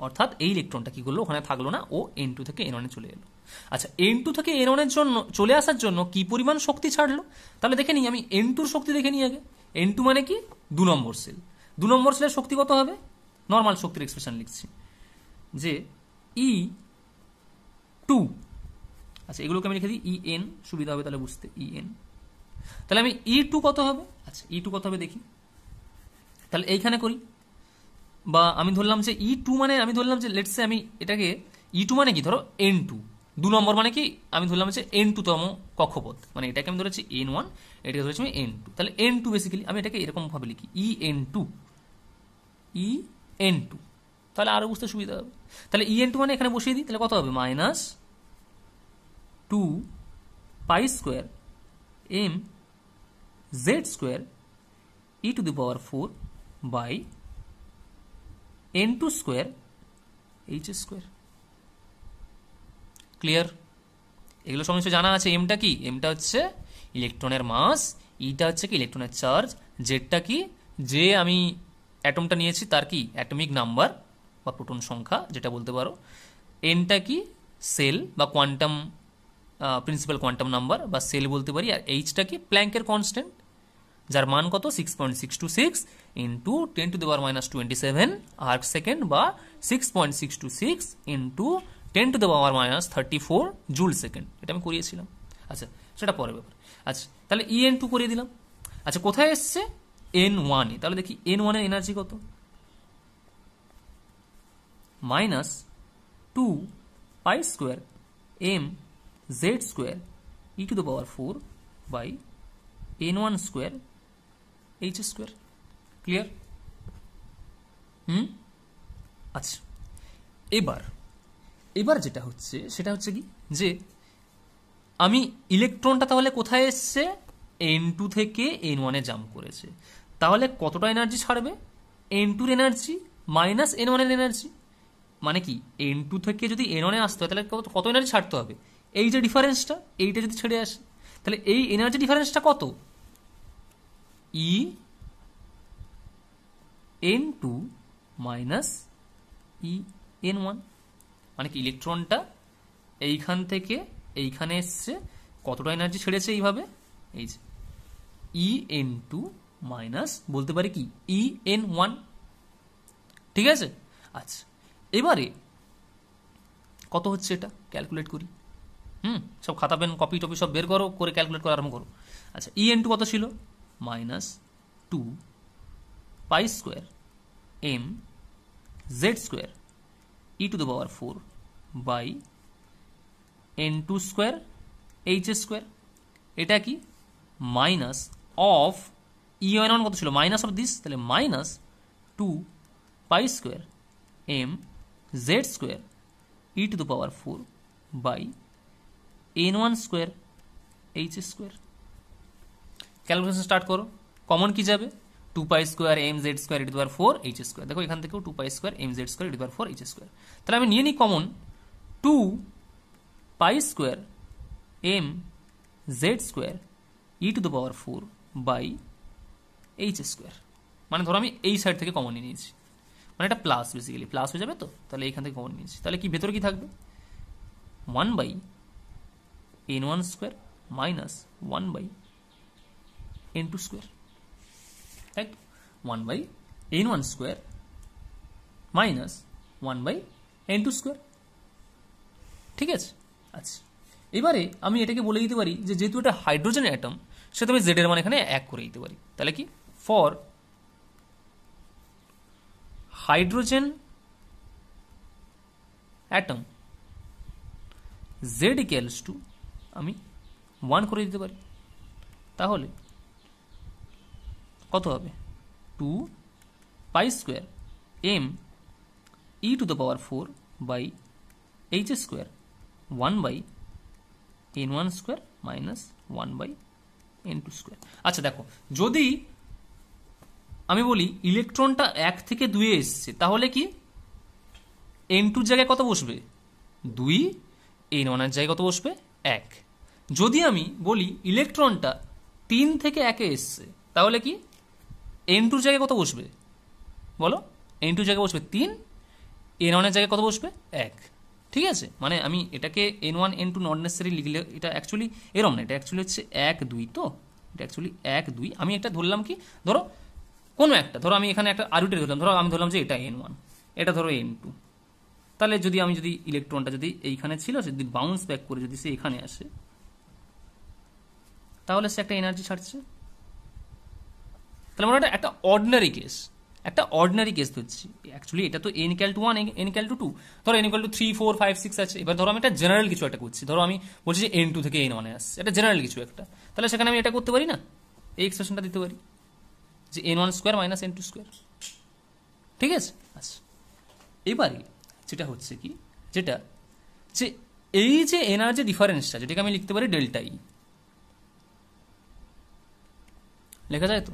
অর্থাৎ এই ইলেকট্রনটা কি করলো ওখানে থাকলো না ও এন টু থেকে এন ওয়ানে চলে এলো আচ্ছা এন টু থেকে এন ওয়ানের জন্য চলে আসার জন্য কি পরিমাণ শক্তি ছাড়লো তাহলে দেখে নিই আমি এন টুর শক্তি দেখে নিই আগে এন টু মানে কি দু নম্বর সেল দু নম্বর সেলের শক্তি কত হবে নর্মাল শক্তির এক্সপ্রেশন লিখছি যে ই e টু আচ্ছা এগুলোকে আমি লিখে দিই ই e এন সুবিধা হবে তাহলে বুঝতে ই e এন তাহলে আমি ই টু কত হবে আচ্ছা ই টু কত হবে দেখি তাহলে এইখানে করি বা আমি ধরলাম যে ই e টু মানে আমি ধরলাম যে লেটসে আমি এটাকে ই e টু মানে কি ধরো এন টু দু নম্বর মানে কি আমি ধরলাম হচ্ছে এন টুতম কক্ষপথ মানে এটাকে আমি ধরেছি এন ওয়ান এটাকে ধরেছি আমি এন টু তাহলে এন টু বেসিক্যালি আমি এটাকে এরকমভাবে লিখি E n two E n two তাহলে আরও বুঝতে সুবিধা হবে তাহলে ই এন টু মানে এখানে বসিয়ে দিই তাহলে কত হবে minus two pi square m Z square e to the power four by n two square h square clear এগুলো সমস্ত জানা আছে এমটা কি এমটা হচ্ছে ইলেকট্রনের মাস ইটা হচ্ছে কি ইলেকট্রনের চার্জ জেডটা কি যে আমি অ্যাটমটা নিয়েছি তার কি অ্যাটমিক নাম্বার বা প্রোটন সংখ্যা যেটা বলতে পারো এনটা কি সেল বা কোয়ান্টাম প্রিন্সিপাল কোয়ান্টাম নাম্বার বা সেল বলতে পারি আর এইচটা কি প্ল্যাঙ্কের কনস্ট্যান্ট যার মান কত six point six two six into ten to the power minus twenty seven erg second বা six point six two six into ten to the power minus thirty four joule second এটা আমি করিয়েছিলাম আচ্ছা সেটা পরের ব্যাপার আচ্ছা তাহলে ই এন টু করিয়ে দিলাম আচ্ছা কোথায় এসছে এন ওয়ানে তাহলে দেখি এন ওয়ানের এনার্জি কত minus two pi square m Z square e to the power four by n one square h square clear হুম আচ্ছা এবার এবার যেটা হচ্ছে সেটা হচ্ছে কি যে আমি ইলেকট্রনটা তাহলে কোথায় এসছে এন টু থেকে এন ওয়ানে জাম্প করেছে তাহলে কতটা এনার্জি ছাড়বে এন টুর এনার্জি মাইনাস এন ওয়ানের এনার্জি মানে কি এন টু থেকে যদি এন ওয়ানে আসতে হয় তাহলে কত এনার্জি ছাড়তে হবে এই যে ডিফারেন্সটা এইটা যদি ছেড়ে আসে তাহলে এই এনার্জি ডিফারেন্সটা কত E n2 minus e n one মানে কি ইলেকট্রনটা এইখান থেকে এইখানে এসছে কতটা এনার্জি ছেড়েছে এইভাবে এই যে ই এন টু মাইনাস বলতে পারি কি ই এন ওয়ান ঠিক আছে আচ্ছা এবারে কত হচ্ছে এটা ক্যালকুলেট করি হুম সব খাতা পেন কপি টপি সব বের করো করে ক্যালকুলেট করা আরম্ভ করো আচ্ছা ই এন টু কত ছিল minus two pi square m Z square e to the power four by n two square h square এটা কি minus of e one one কত ছিল মাইনাস অফ দিস তাহলে minus two pi square m Z square e to the power four by n one square h square calculation start করো common কি যাবে two pi square m Z square e to power four h square দেখো এখান থেকেও two pi square m Z square e to power four h square তাহলে আমি নিয়ে নিই common two pi square m Z square e to the power four by h square মানে ধরো আমি এই সাইড থেকে কমন নিয়ে নিয়েছি মানে এটা প্লাস বেসিক্যালি প্লাস হয়ে যাবে তো তাহলে এইখান থেকে কমন নিয়েছি তাহলে কি ভেতরে কি থাকবে one by n one square minus one by n two square 1 one by square one square minus one by n two square ঠিক আছে আচ্ছা এবারে আমি এটাকে বলে দিতে পারি যে যেহেতু এটা হাইড্রোজেন অ্যাটম সেটা আমি জেড এর মান এখানে এক করে দিতে পারি তাহলে কি for hydrogen atom Z equals two আমি ওয়ান করে দিতে পারি তাহলে কত হবে two pi square m e to the power four by h square one by n one square minus one by n two square আচ্ছা দেখো যদি আমি বলি ইলেকট্রনটা এক থেকে দুয়ে এসছে তাহলে কি এন টুর জায়গায় কত বসবে দুই এন ওয়ানের জায়গায় কত বসবে এক যদি আমি বলি ইলেকট্রনটা তিন থেকে একে এসছে তাহলে কি এন টুর জায়গায় কত বসবে বলো এন টুর জায়গায় বসবে তিন এন ওয়ানের জায়গায় কত বসবে এক ঠিক আছে মানে আমি এটাকে n one n two not necessary লিখলে এটা অ্যাকচুয়ালি এরম না এটা অ্যাকচুয়ালি হচ্ছে এক দুই তো এটা অ্যাকচুয়ালি এক দুই আমি একটা ধরলাম কি ধরো কোনো একটা ধরো আমি এখানে একটা আরবিটারি ধরলাম ধরো আমি ধরলাম যে এটা এন ওয়ান এটা ধরো এন টু তাহলে যদি আমি যদি ইলেকট্রনটা যদি এইখানে ছিল সে যদি বাউন্স ব্যাক করে যদি সে এখানে আসে তাহলে সে একটা এনার্জি ছাড়ছে তাহলে আমরা একটা অর্ডিনারি কেস একটা অর্ডিনারি কেস ধরছি অ্যাকচুয়ালি এটা তো n equal to one n equal to two ধরো n equal to three four five six আছে এবার ধরো আমি একটা জেনারেল কিছু একটা করছি ধরো আমি বলছি যে এন টু থেকে এন ওয়ানে আসছে এটা জেনারেল কিছু একটা তাহলে সেখানে আমি এটা করতে পারি না এই এক্সপ্রেশনটা দিতে পারি যে n one square minus n two square ঠিক আছে আচ্ছা এবারে যেটা হচ্ছে কি যেটা যে এই যে আর যে ডিফারেন্সটা যেটাকে আমি লিখতে পারি ডেল্টা ই e। লেখা যায় তো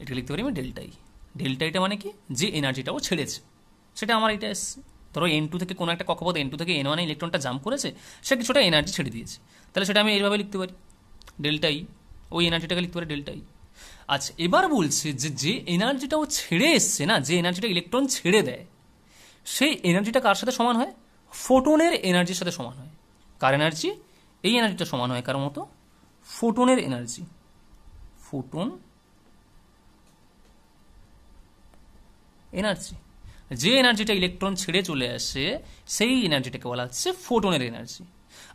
এটাকে লিখতে পারি আমি ডেল্টাই ডেল্টাইটা মানে কি যে এনার্জিটা ও ছেড়েছে সেটা আমার এটা এসছে ধরো এন টু থেকে কোনো একটা কক্ষপথ এন টু থেকে এন ওয়ানে ইলেকট্রনটা জাম্প করেছে সে কিছুটা এনার্জি ছেড়ে দিয়েছে তাহলে সেটা আমি এইভাবে লিখতে পারি ডেল্টাই ওই এনার্জিটাকে লিখতে পারি ডেল্টাই আচ্ছা এবার বলছে যে যে এনার্জিটা ও ছেড়ে এসছে না যে এনার্জিটা ইলেকট্রন ছেড়ে দেয় সেই এনার্জিটা কার সাথে সমান হয় ফোটনের এনার্জির সাথে সমান হয় কার এনার্জি এই এনার্জিটা সমান হয় কার মতো ফোটনের এনার্জি ফোটন এনার্জি যে এনার্জিটা ইলেকট্রন ছেড়ে চলে আসে সেই এনার্জিটাকে বলা হচ্ছে ফোটনের এনার্জি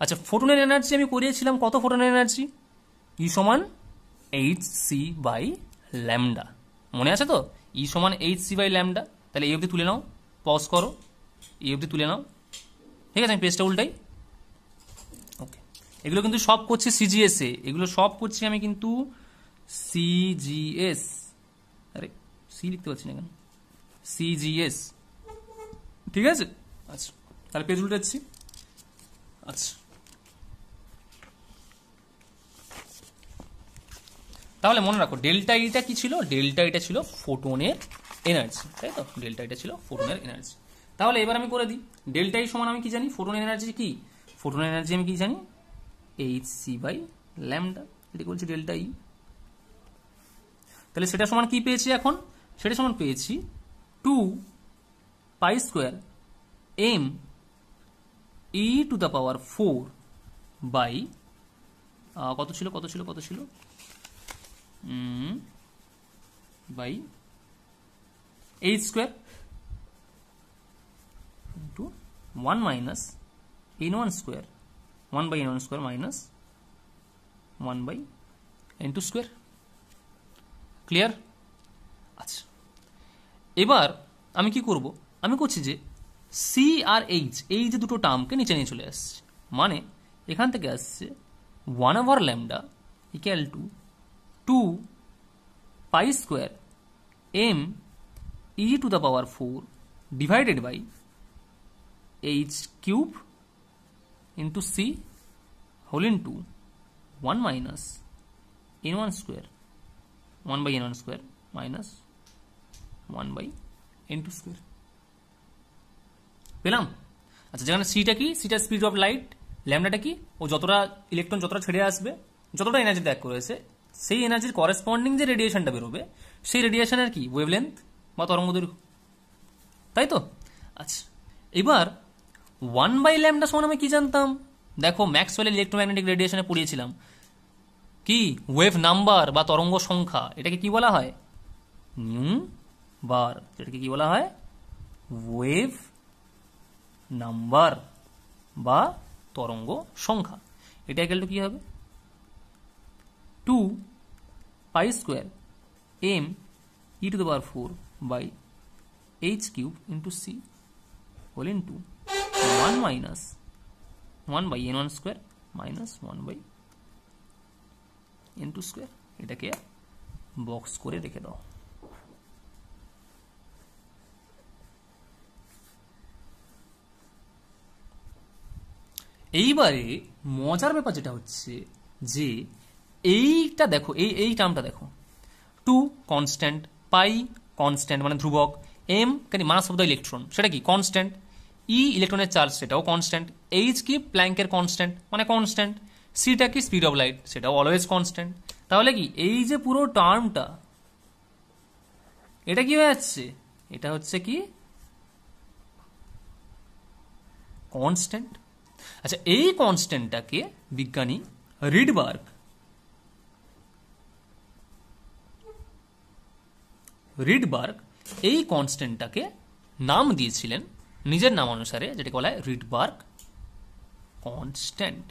আচ্ছা ফোটনের এনার্জি আমি করিয়েছিলাম কত ফোটনের এনার্জি ই সমান এইচ সি বাই ল্যামডা মনে আছে তো ই e সমান এইচ সি বাই ল্যামডা তাহলে এই অবধি তুলে নাও পজ করো এই অবধি তুলে নাও ঠিক আছে আমি পেজটা উল্টাই ওকে এগুলো কিন্তু সব করছি সিজিএসে এগুলো সব করছি আমি কিন্তু সিজিএস আরে সি লিখতে পারছি না কেন সিজিএস ঠিক আছে আচ্ছা তাহলে পেজ উল্টাচ্ছি আচ্ছা তাহলে মনে রাখো ডেল্টা e ইটা কি ছিল ডেল্টা e ইটা ছিল ফোটনের এনার্জি তাই তো ডেল্টা e ইটা ছিল ফোটনের এনার্জি তাহলে এবার আমি করে দিই ডেল্টা ই সমান আমি কি জানি ফোটন এনার্জি কি ফোটন এনার্জি আমি কি জানি এইচ সি বাই ল্যামডা এটি বলছি ডেল্টা ই তাহলে সেটা সমান কি পেয়েছি এখন সেটা সমান পেয়েছি two pi square m e to the power four by কত ছিল কত ছিল কত ছিল by eight square two one minus n one square one by n one square minus one by n two square clear আচ্ছা এবার আমি কি করব আমি কইছি যে সি আর এইচ এই যে দুটো টার্মকে নিচে নিয়ে চলে আসছি মানে এখান থেকে আসছে 1 over lambda equal to 2 pi square m e to the power 4 divided by h cube into c whole into 1 minus n one square 1 by n one square minus one by n two square পেলাম আচ্ছা যেখানে সিটা কি সিটা speed of light ল্যামডাটা কি ও যতটা electron যতটা ছেড়ে আসবে যতটা এনার্জি ত্যাগ করেছে সেই এনার্জির করেসপন্ডিং যে রেডিয়েশনটা বেরোবে সেই রেডিয়েশনের কি ওয়েভলেন্থ বা তরঙ্গদৈর্ঘ্য তাই তো আচ্ছা এবার ওয়ান বাই ল্যামডা সমান আমি কি জানতাম দেখো ম্যাক্সওয়েলের ইলেকট্রোম্যাগনেটিক রেডিয়েশনে পড়িয়েছিলাম কি ওয়েভ নাম্বার বা তরঙ্গ সংখ্যা এটাকে কি বলা হয় নিউ বার যেটাকে কি বলা হয় ওয়েভ নাম্বার বা তরঙ্গ সংখ্যা এটা গেল কি হবে two pi square m e to the power four by h cube into c whole into one minus one by n one square minus one by n two square এটাকে box করে রেখে দাও এইবারে মজার ব্যাপার যেটা হচ্ছে যে এইটা দেখো এই এই টার্মটা দেখো টু কনস্ট্যান্ট পাই কনস্ট্যান্ট মানে ধ্রুবক এম কেন মাস অফ দ্য ইলেকট্রন সেটা কি কনস্ট্যান্ট ই ইলেকট্রনের চার্জ সেটাও কনস্ট্যান্ট এইচ কি প্ল্যাঙ্কের কনস্ট্যান্ট মানে কনস্ট্যান্ট সিটা কি স্পিড অফ লাইট সেটাও অলওয়েজ কনস্ট্যান্ট তাহলে কি এই যে পুরো টার্মটা এটা কি হয়ে যাচ্ছে এটা হচ্ছে কি কনস্ট্যান্ট আচ্ছা এই কনস্ট্যান্টটাকে বিজ্ঞানী রিডবার্গ রিডবার্গ এই কনস্ট্যান্টটাকে নাম দিয়েছিলেন নিজের নাম অনুসারে যেটা বলা হয় রিডবার্গ কনস্ট্যান্ট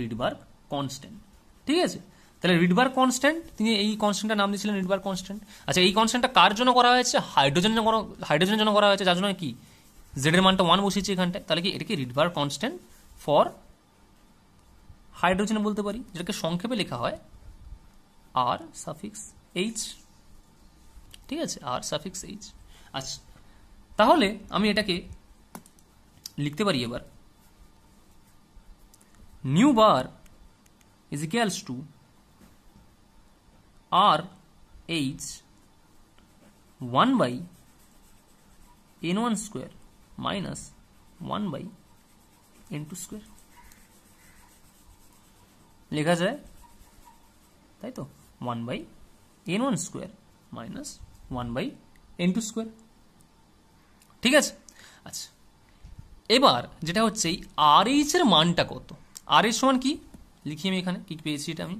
রিডবার্গ কনস্ট্যান্ট ঠিক আছে তাহলে রিডবার্গ কনস্ট্যান্ট তিনি এই কনস্ট্যান্টটা নাম দিয়েছিলেন রিডবার্গ কনস্ট্যান্ট আচ্ছা এই কনস্ট্যান্টটা কার জন্য করা হয়েছে হাইড্রোজেনের জন্য হাইড্রোজেনের জন্য করা হয়েছে যার জন্য কি জেডের মানটা ওয়ান বসেছি এখানটায় তাহলে কি এটাকে রিডভার কনস্ট্যান্ট ফর হাইড্রোজেন বলতে পারি যেটাকে সংক্ষেপে লেখা হয় আর সাফিক্স এইচ ঠিক আছে আর সাফিক্স এইচ আচ্ছা তাহলে আমি এটাকে লিখতে পারি এবার nu bar is equals to R H one by n one square minus 1 by n2 square লেখা যায় তাই তো 1 by n one square minus one by n two square ঠিক আছে আচ্ছা এবার যেটা হচ্ছে এই আর এইচের মানটা কত আর এইচ সমান কি লিখি আমি এখানে কি পেয়েছি এটা আমি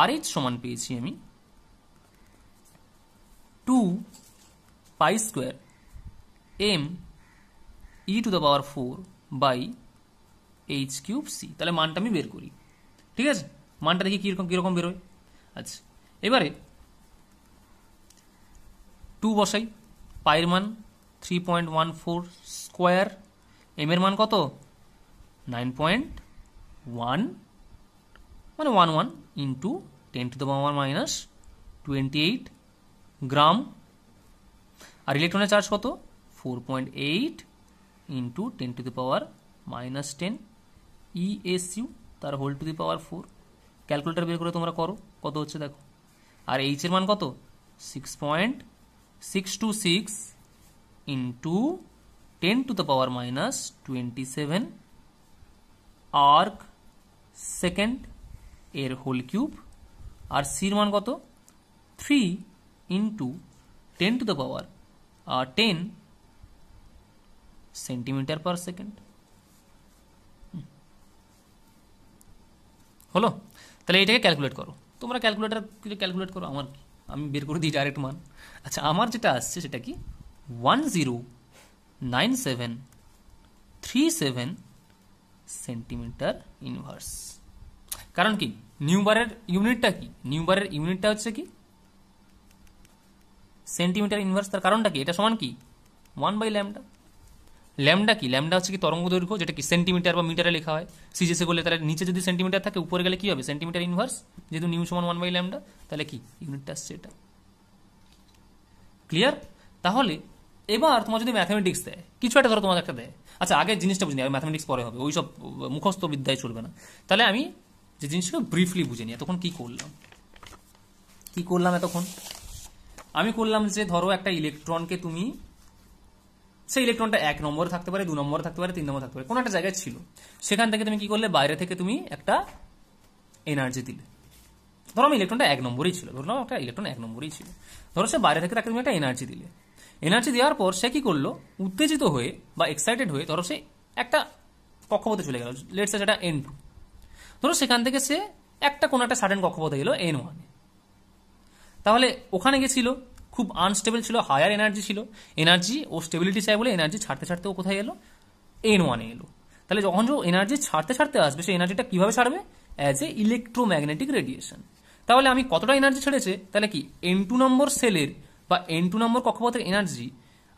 আর এইচ সমান পেয়েছি আমি two pi square m e to the power four by h cube c তাহলে মানটা আমি বের করি ঠিক আছে মানটা দেখি কীরকম কীরকম বেরোয় আচ্ছা এবারে টু বসাই পায়ের মান three point one four square m এর মান কত নাইন পয়েন্ট ওয়ান মানে one one into ten to the power minus twenty eight gram আর ইলেকট্রনের চার্জ কত four point eight into ten to the power minus ten ESU তার whole to the power four calculator বের করে তোমরা করো কত হচ্ছে দেখো আর এইচ এর মান কত six point six two six into ten to the power minus twenty seven erg second এর হোল কিউব আর সির মান কত three into ten to the power ten centimetre per second হলো তাহলে এটাকে ক্যালকুলেট করো তোমরা ক্যালকুলেটার ক্যালকুলেট করো আমার আমি বের করে দিই ডাইরেক্ট মান আচ্ছা আমার যেটা আসছে সেটা কি one zero nine seven three seven centimetre inverse কারণ কি নিউবারের ইউনিটটা কি নিউবারের ইউনিটটা হচ্ছে কি সেন্টিমিটার ইনভার্স তার কারণটা কি এটা সমান কি ওয়ান বাই ল্যামডা ল্যামডা কি ল্যামডা হচ্ছে কি তরঙ্গ দৈর্ঘ্য যেটা কি সেন্টিমিটার বা মিটারে লেখা হয় সিজেসে করলে তাহলে নিচে যদি সেন্টিমিটার থাকে উপরে গেলে কি হবে সেন্টিমিটার ইনভার্স যেহেতু নিউ সমান ওয়ান বাই ল্যামডা তাহলে কি ইউনিট আসছে এটা ক্লিয়ার তাহলে এবার তোমার যদি ম্যাথামেটিক্স দেয় কিছু একটা ধরো তোমার একটা দেয় আচ্ছা আগে জিনিসটা বুঝিনি আর ম্যাথামেটিক্স পরে হবে ওই সব মুখস্থ বিদ্যায় চলবে না তাহলে আমি যে জিনিসটা ব্রিফলি বুঝে নিই এতক্ষণ কী করলাম কী করলাম এতক্ষণ আমি করলাম যে ধরো একটা ইলেকট্রনকে তুমি সেই ইলেকট্রনটা এক নম্বরে থাকতে পারে দু নম্বর থাকতে পারে তিন নম্বর থাকতে পারে কোনো একটা জায়গায় ছিল সেখান থেকে তুমি কি করলে বাইরে থেকে তুমি একটা এনার্জি দিলে ধরো আমি ইলেকট্রনটা এক নম্বরেই ছিল ধরো একটা ইলেকট্রন এক নম্বরেই ছিল ধরো সে বাইরে থেকে তাকে তুমি একটা এনার্জি দিলে এনার্জি দেওয়ার পর সে কি করলো উত্তেজিত হয়ে বা এক্সাইটেড হয়ে ধরো সে একটা কক্ষপথে চলে গেল লেটসে যেটা এন টু ধরো সেখান থেকে সে একটা কোনো একটা সাডেন কক্ষপথে গেল এন ওয়ানে তাহলে ওখানে গেছিল খুব আনস্টেবল ছিল হায়ার এনার্জি ছিল এনার্জি ও স্টেবিলিটি চাই বলে এনার্জি ছাড়তে ছাড়তে ও কোথায় এলো এন ওয়ানে এলো তাহলে যখন যে এনার্জি ছাড়তে ছাড়তে আসবে সেই এনার্জিটা কীভাবে ছাড়বে অ্যাজ এ ইলেকট্রোম্যাগনেটিক রেডিয়েশন তাহলে আমি কতটা এনার্জি ছেড়েছে তাহলে কি এন টু নম্বর সেলের বা এন টু নম্বর কক্ষপথের এনার্জি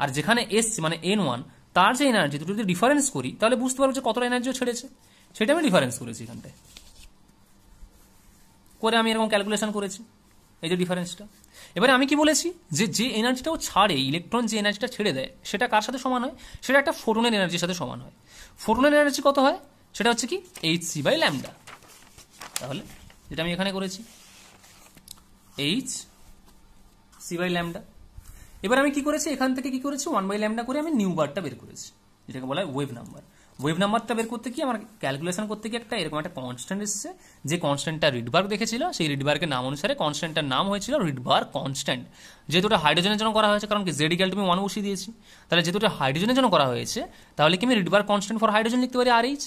আর যেখানে এসছে মানে এন ওয়ান তার যে এনার্জি দুটো যদি ডিফারেন্স করি তাহলে বুঝতে পারবো যে কতটা এনার্জিও ছেড়েছে সেটা আমি ডিফারেন্স করেছি এখানটায় করে আমি এরকম ক্যালকুলেশন করেছি এই যে ডিফারেন্সটা এবারে আমি কি বলেছি যে যে এনার্জিটাও ছাড়ে ইলেকট্রন যে এনার্জিটা ছেড়ে দেয় সেটা কার সাথে সমান হয় সেটা একটা ফোটনের এনার্জির সাথে সমান হয় ফোটনের এনার্জি কত হয় সেটা হচ্ছে কি এইচ সি বাই ল্যামডা তাহলে যেটা আমি এখানে করেছি এইচ সি বাই ল্যামডা এবার আমি কি করেছি এখান থেকে কি করেছি ওয়ান বাই ল্যামডা করে আমি নিউ বারটা বের করেছি যেটাকে বলা হয় ওয়েভ নাম্বার ওয়েভ নাম্বারটা বের করতে কি আমার ক্যালকুলেশন করতে কি একটা এরকম একটা কনস্ট্যান্ট এসছে যে কনস্ট্যান্টটা রিডবার্গ দেখেছিল সেই রিডবার্গের নাম অনুসারে কনস্ট্যান্টটার নাম হয়েছিল রিডবার্গ কনস্ট্যান্ট যেহেতু এটা হাইড্রোজেনের জন্য করা হয়েছে কারণ কি জেড ইকাল টু ওয়ান বসিয়ে দিয়েছি তাহলে যেহেতু এটা হাইড্রোজেনের জন্য করা হয়েছে তাহলে কি আমি রিডবার্গ কনস্ট্যান্ট ফর হাইড্রোজেন লিখতে পারি আর এইচ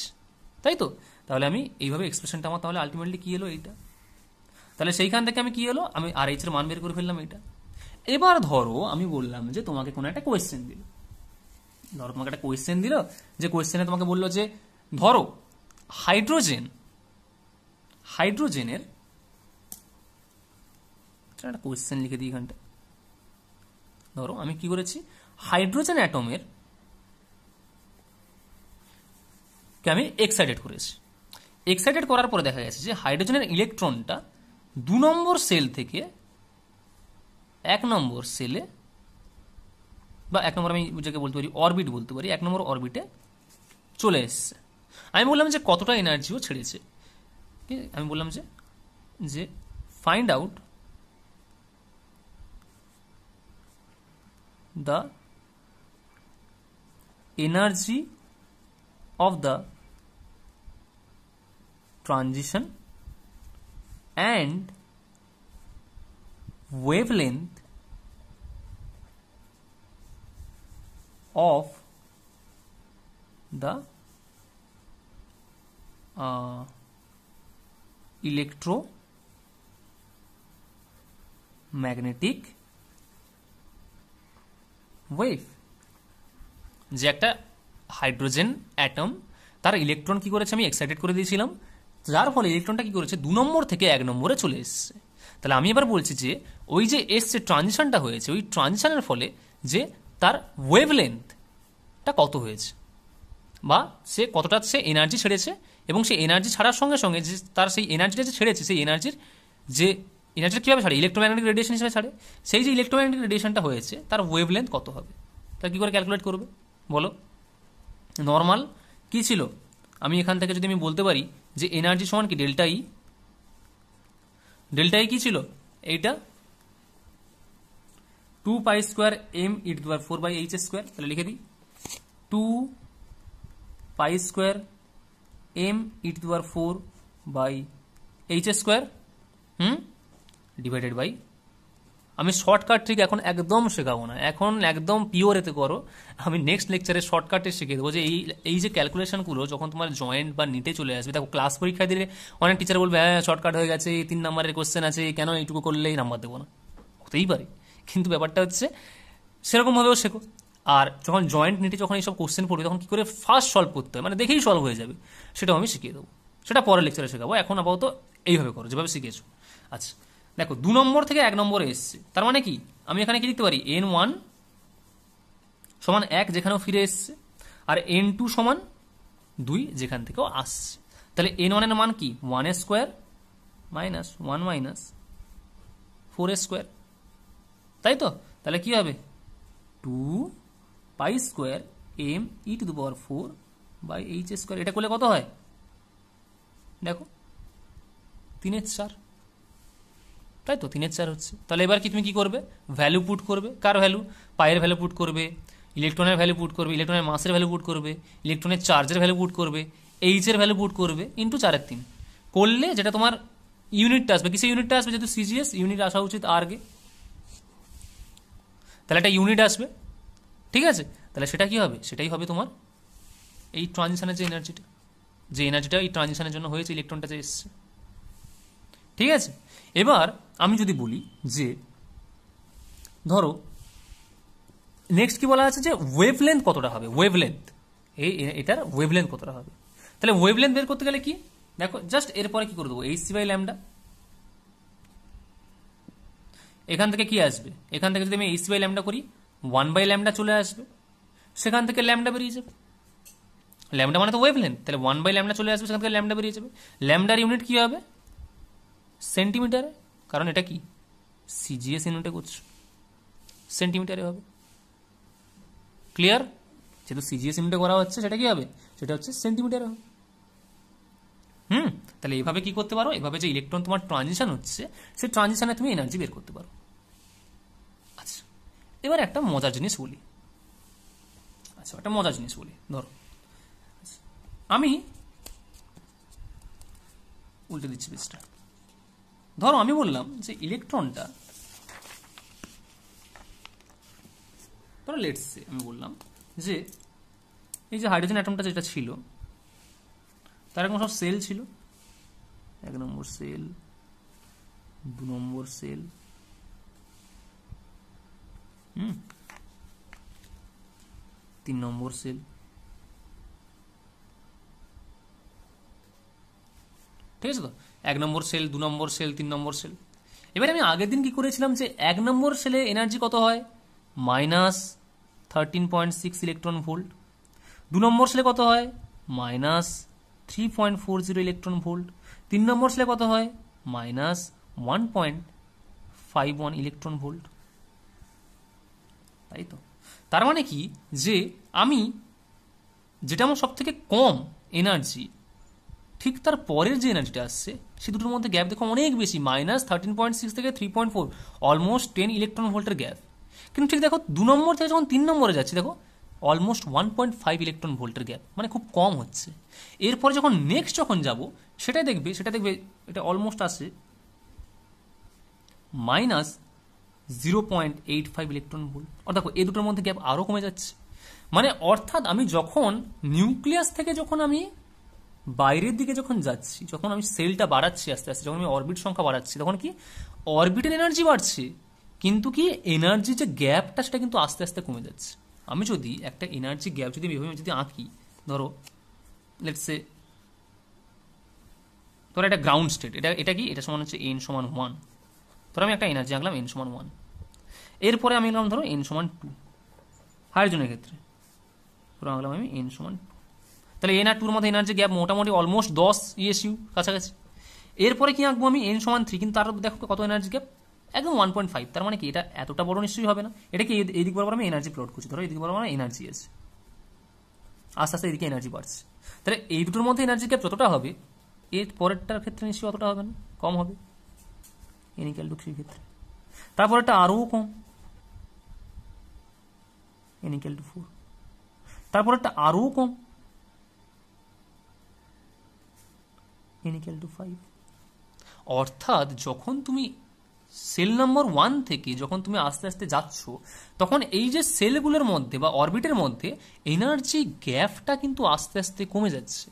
তাই তো তাহলে আমি এইভাবে এক্সপ্রেশনটা আমার তাহলে আলটিমেটলি কী এলো এইটা তাহলে সেইখান থেকে আমি কী এলো আমি আর এইচের মান বের করে ফেললাম এইটা এবার ধরো আমি বললাম যে তোমাকে কোনো একটা কোয়েশ্চেন দিল ধরো তোমাকে একটা কোয়েশ্চেন দিল যে কোয়েশ্চেনে তোমাকে বললো যে ধরো হাইড্রোজেন হাইড্রোজেনের একটা কোয়েশ্চেন লিখে দিই এখানটা ধরো আমি কি করেছি হাইড্রোজেন অ্যাটমের কে আমি এক্সাইটেড করেছি এক্সাইটেড করার পরে দেখা গেছে যে হাইড্রোজেনের ইলেকট্রনটা দু নম্বর সেল থেকে এক নম্বর সেলে বা এক নম্বর আমি যাকে বলতে পারি অরবিট বলতে পারি এক নম্বর অরবিটে চলে এসছে আমি বললাম যে কতটা এনার্জিও ছেড়েছে আমি বললাম যে যে find out the energy of the transition and wavelength of the uh, electromagnetic wave যে একটা হাইড্রোজেন অ্যাটম তার ইলেকট্রন কি করেছে আমি এক্সাইটেড করে দিয়েছিলাম যার ফলে ইলেকট্রনটা কি করেছে দু নম্বর থেকে এক নম্বরে চলে এসছে তাহলে আমি এবার বলছি যে ওই যে এসছে ট্রানজিশনটা হয়েছে ওই ট্রানজিশনের ফলে যে তার ওয়েভলেন্থটা কত হয়েছে বা সে কতটা সে এনার্জি ছেড়েছে এবং সেই এনার্জি ছাড়ার সঙ্গে সঙ্গে যে তার সেই এনার্জিটা যে ছেড়েছে সেই এনার্জির যে এনার্জিটা কীভাবে ছাড়ে ইলেকট্রোম্যাগনেটিক রেডিয়েশন হিসেবে ছাড়ে সেই যে ইলেকট্রোম্যাগনেটিক রেডিয়েশনটা হয়েছে তার ওয়েভলেন্থ কত হবে তা কী করে ক্যালকুলেট করবে বলো নর্মাল কি ছিল আমি এখান থেকে যদি আমি বলতে পারি যে এনার্জি সমান কি ডেল্টা ই ডেল্টা ই কী ছিল এইটা two pi square m e to the power four by h square তাহলে লিখে দিই two pi square m e to the আর four by h square hmm divided by আমি শর্টকাট ট্রিক এখন একদম শেখাবো না এখন একদম পিওর এতে করো আমি নেক্সট লেকচারে শর্টকাটে শিখিয়ে দেবো যে এই এই যে ক্যালকুলেশনগুলো যখন তোমার জয়েন্ট বা নিটে চলে আসবে দেখো ক্লাস পরীক্ষা দিলে অনেক টিচার বলবে হ্যাঁ শর্টকাট হয়ে গেছে তিন নাম্বারের কোশ্চেন আছে কেন এইটুকু করলে এই নাম্বার দেবো না হতেই পারে কিন্তু ব্যাপারটা হচ্ছে সেরকমভাবেও শেখো আর যখন জয়েন্ট নিটে যখন এইসব কোশ্চেন পড়বে তখন কী করে ফার্স্ট সলভ করতে হয় মানে দেখেই সলভ হয়ে যাবে সেটাও আমি শিখিয়ে দেবো সেটা পরের লেকচারে শেখাবো এখন আপাতত এইভাবে করো যেভাবে শিখেছো আচ্ছা দেখো দু নম্বর থেকে এক নম্বরে এসছে তার মানে কি আমি এখানে কি লিখতে পারি এন ওয়ান সমান এক যেখানেও ফিরে এসছে আর এন টু সমান দুই যেখান থেকেও আসছে তাহলে এন ওয়ানের মান কি ওয়ানের square minus one minus four square তাই তো তাহলে কি হবে two pi square m e to the power four by h square এটা করলে কত হয় দেখো তিনের চার তাই তো তিনের চার হচ্ছে তাহলে এবার কি তুমি কি করবে ভ্যালু পুট করবে কার ভ্যালু পায়ের ভ্যালু পুট করবে ইলেকট্রনের ভ্যালু পুট করবে ইলেকট্রনের মাসের ভ্যালু পুট করবে ইলেকট্রনের চার্জের ভ্যালু পুট করবে এইচের ভ্যালু পুট করবে ইন্টু চারের তিন করলে যেটা তোমার ইউনিটটা আসবে কিসে ইউনিটটা আসবে যেহেতু সিজিএস ইউনিট আসা উচিত আর্গে তাহলে একটা ইউনিট আসবে ঠিক আছে তাহলে সেটা কি হবে সেটাই হবে তোমার এই ট্রানজিশনের যে এনার্জিটা যে এনার্জিটা এই ট্রানজিশনের জন্য হয়েছে ইলেকট্রনটা যে এসছে ঠিক আছে এবার আমি যদি বলি যে ধরো নেক্সট কি বলা আছে যে ওয়েভলেন্থ কতটা হবে ওয়েভলেন্থ এই এটার ওয়েভলেন্থ কতটা হবে তাহলে ওয়েভলেন্থ বের করতে গেলে কি দেখো জাস্ট এরপরে কি করে দেবো এইচ সি বাই ল্যামডা এখান থেকে কি আসবে এখান থেকে যদি আমি এইচ বাই ল্যামডা করি ওয়ান বাই ল্যামডা চলে আসবে সেখান থেকে ল্যামডা বেরিয়ে যাবে ল্যামডা মানে তো ওয়েভ লেন তাহলে ওয়ান বাই ল্যামডা চলে আসবে সেখান থেকে ল্যামডা বেরিয়ে যাবে ল্যামডার ইউনিট কী হবে সেন্টিমিটারে কারণ এটা কি সিজিএস ইউনিটে করছো সেন্টিমিটারে হবে ক্লিয়ার যেহেতু সিজিএস ইউনিটে করা হচ্ছে সেটা কি হবে সেটা হচ্ছে সেন্টিমিটারে হবে হুম তাহলে এভাবে কি করতে পারো এভাবে যে ইলেকট্রন তোমার ট্রানজিশন হচ্ছে সেই ট্রানজিশনে তুমি এনার্জি বের করতে পারো এবার একটা মজার জিনিস বলি আচ্ছা একটা মজার জিনিস বলি ধরো আমি উল্টে দিচ্ছি পেজটা ধরো আমি বললাম যে ইলেকট্রনটা ধরো লেটসে আমি বললাম যে এই যে হাইড্রোজেন অ্যাটমটা যেটা ছিল তার এখন সব সেল ছিল এক নম্বর সেল দু নম্বর সেল হুম তিন নম্বর সেল ঠিক আছে তো এক নম্বর সেল দু নম্বর সেল তিন নম্বর সেল এবার আমি আগের দিন কি করেছিলাম যে এক নম্বর সেলে এনার্জি কত হয় minus thirteen point six electron volt দু নম্বর সেলে কত হয় minus three point four zero electron volt তিন নম্বর সেলে কত হয় minus one point five one electron volt তাই তো তার মানে কি যে আমি যেটা আমার সব থেকে কম এনার্জি ঠিক তার পরের যে এনার্জিটা আসছে সে দুটোর মধ্যে গ্যাপ দেখো অনেক বেশি মাইনাস থার্টিন পয়েন্ট সিক্স থেকে three point four almost ten electron ভোল্টের গ্যাপ কিন্তু ঠিক দেখো দু নম্বর থেকে যখন তিন নম্বরে যাচ্ছে দেখো almost one point five electron ভোল্টের গ্যাপ মানে খুব কম হচ্ছে এরপরে যখন নেক্সট যখন যাব সেটাই দেখবে সেটা দেখবে এটা অলমোস্ট আসে minus zero point eight five electron volt অর্থাৎ এই দুটোর মধ্যে গ্যাপ আরও কমে যাচ্ছে মানে অর্থাৎ আমি যখন নিউক্লিয়াস থেকে যখন আমি বাইরের দিকে যখন যাচ্ছি যখন আমি সেলটা বাড়াচ্ছি আস্তে আস্তে যখন আমি অরবিট সংখ্যা বাড়াচ্ছি তখন কি অরবিটের এনার্জি বাড়ছে কিন্তু কি এনার্জি যে গ্যাপটা সেটা কিন্তু আস্তে আস্তে কমে যাচ্ছে আমি যদি একটা এনার্জি গ্যাপ যদি বিভিন্ন যদি আঁকি ধরো লেটসে ধরো একটা গ্রাউন্ড স্টেট এটা এটা কি এটা সমান হচ্ছে এন সমান ওয়ান ধরো আমি একটা এনার্জি আঁকলাম এন সমান ওয়ান এরপরে আমি নিলাম ধরো এন সমান টু হাইড্রোজেনের ক্ষেত্রে আঁকলাম আমি এন সমান টু তাহলে এন আর টুর মধ্যে এনার্জি গ্যাপ মোটামুটি অলমোস্ট দশ ইএসইউ কাছাকাছি এরপরে কি আঁকবো আমি এন সমান থ্রি কিন্তু তার দেখো কত এনার্জি গ্যাপ একদম ওয়ান পয়েন্ট ফাইভ তার মানে কি এটা এতটা বড় নিশ্চয়ই হবে না এটা কি এদিক বরাবর আমি এনার্জি প্লট করছি ধরো এদিক বরাবর এনার্জি আছে আস্তে আস্তে এদিকে এনার্জি বাড়ছে তাহলে এই দুটোর মধ্যে এনার্জি গ্যাপ যতটা হবে এর পরেরটার ক্ষেত্রে নিশ্চয়ই অতটা হবে না কম হবে এনিক্যাল টু ক্ষেত্রে তারপর আরও কম এন ইকাল টু ফোর তারপর একটা আরও কম এন ইকাল টু ফাইভ অর্থাৎ যখন তুমি সেল নম্বর ওয়ান থেকে যখন তুমি আস্তে আস্তে যাচ্ছ তখন এই যে সেলগুলোর মধ্যে বা অরবিটের মধ্যে এনার্জি গ্যাপটা কিন্তু আস্তে আস্তে কমে যাচ্ছে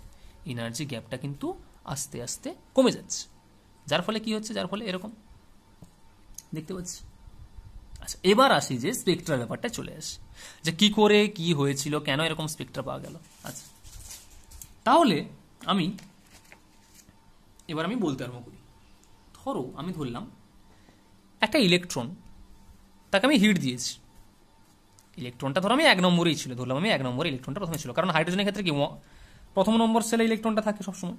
এনার্জি গ্যাপটা কিন্তু আস্তে আস্তে কমে যাচ্ছে যার ফলে কি হচ্ছে যার ফলে এরকম দেখতে পাচ্ছি আচ্ছা এবার আসি যে স্পেকট্রাল ব্যাপারটা চলে আসে যে কি করে কি হয়েছিল কেন এরকম স্পেক্ট্রা পাওয়া গেল আচ্ছা তাহলে আমি এবার আমি বলতে আরম্ভ করি ধরো আমি ধরলাম একটা ইলেকট্রন তাকে আমি হিট দিয়েছি ইলেকট্রনটা ধরো আমি এক নম্বরেই ছিল ধরলাম আমি এক নম্বরে ইলেকট্রনটা প্রথমে ছিল কারণ হাইড্রোজেনের ক্ষেত্রে কি প্রথম নম্বর সেলে ইলেকট্রনটা থাকে সবসময়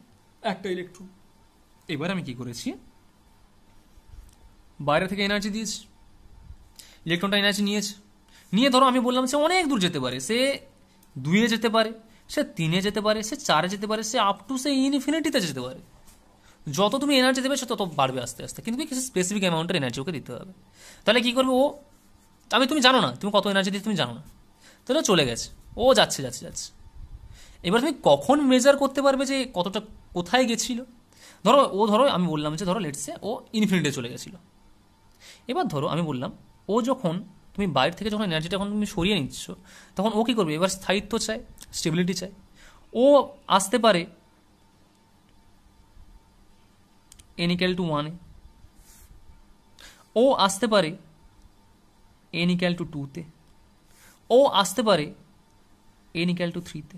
একটা ইলেকট্রন এবার আমি কি করেছি বাইরে থেকে এনার্জি দিয়েছি ইলেকট্রনটা এনার্জি নিয়েছে নিয়ে ধরো আমি বললাম সে অনেক দূর যেতে পারে সে দুয়ে যেতে পারে সে তিনে যেতে পারে সে চারে যেতে পারে সে আপ টু সে ইনফিনিটিতে যেতে পারে যত তুমি এনার্জি দেবে সে তত বাড়বে আস্তে আস্তে কিন্তু কিছু স্পেসিফিক অ্যামাউন্টের এনার্জি ওকে দিতে হবে তাহলে কী করবে ও আমি তুমি জানো না তুমি কত এনার্জি দিতে তুমি জানো না তাহলে চলে গেছে ও যাচ্ছে যাচ্ছে যাচ্ছে এবার তুমি কখন মেজার করতে পারবে যে কতটা কোথায় গেছিলো ধরো ও ধরো আমি বললাম যে ধরো লেটসে ও ইনফিনিটে চলে গেছিলো এবার ধরো আমি বললাম ও যখন তুমি বাইরে থেকে যখন এনার্জিটা যখন তুমি সরিয়ে নিচ্ছ তখন ও কী করবে এবার স্থায়িত্ব চায় স্টেবিলিটি চায় ও আসতে পারে এনিক্যাল টু ওয়ানে ও আসতে পারে এনিক্যাল টু টুতে ও আসতে পারে এনিক্যাল টু থ্রিতে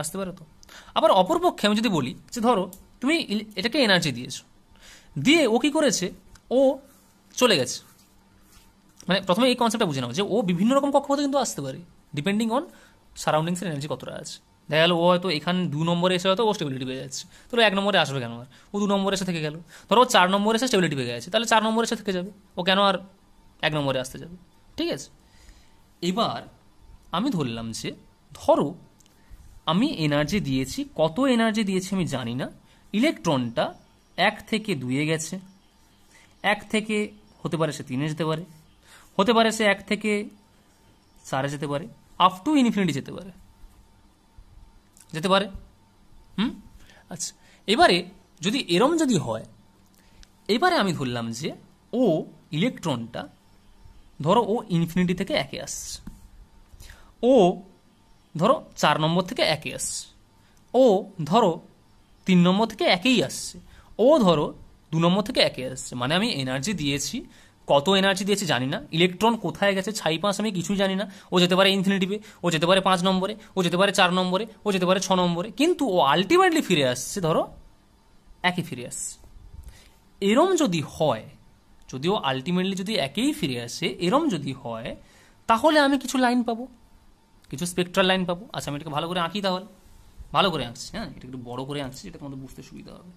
আসতে পারে তো আবার অপরপক্ষে আমি যদি বলি যে ধরো তুমি এটাকে এনার্জি দিয়েছো দিয়ে ও কী করেছে ও চলে গেছে মানে প্রথমে এই কনসেপ্টটা বুঝে নাও যে ও বিভিন্ন রকম কক্ষপথে কিন্তু আসতে পারে ডিপেন্ডিং অন সারাউন্ডিংসের এনার্জি কতটা আছে দেখা গেলো ও হয়তো এখান দু নম্বরে এসে হয়তো ও স্টেবিলিটি পেয়ে যাচ্ছে তো এক নম্বরে আসবে কেন আর ও দু নম্বরে এসে থেকে গেল ধরো ও চার নম্বরে এসে স্টেবিলিটি পেয়ে গেছে তাহলে চার নম্বরে এসে থেকে যাবে ও কেন আর এক নম্বরে আসতে যাবে ঠিক আছে এবার আমি ধরলাম যে ধরো আমি এনার্জি দিয়েছি কত এনার্জি দিয়েছি আমি জানি না ইলেকট্রনটা এক থেকে দুয়ে গেছে এক থেকে হতে পারে সে তিনে যেতে পারে হতে পারে সে এক থেকে চারে যেতে পারে আপ টু ইনফিনিটি যেতে পারে যেতে পারে হুম আচ্ছা এবারে যদি এরম যদি হয় এবারে আমি ধরলাম যে ও ইলেকট্রনটা ধরো ও ইনফিনিটি থেকে একে আসছে ও ধরো চার নম্বর থেকে একে আসছে ও ধরো তিন নম্বর থেকে একেই আসছে ও ধরো দু নম্বর থেকে একে আসছে মানে আমি এনার্জি দিয়েছি কত এনার্জি দিয়েছে জানি না ইলেকট্রন কোথায় গেছে ছাই পাঁচ আমি কিছুই জানি না ও যেতে পারে ইনফিনিটিভে ও যেতে পারে পাঁচ নম্বরে ও যেতে পারে চার নম্বরে ও যেতে পারে ছ নম্বরে কিন্তু ও আলটিমেটলি ফিরে আসছে ধরো একই ফিরে আসছে এরম যদি হয় যদিও আলটিমেটলি যদি একেই ফিরে আসে এরম যদি হয় তাহলে আমি কিছু লাইন পাবো কিছু স্পেকট্রাল লাইন পাবো আচ্ছা আমি এটাকে ভালো করে আঁকি তাহলে ভালো করে আঁকছি হ্যাঁ এটা একটু বড় করে আঁকছি যেটা তোমাদের বুঝতে সুবিধা হবে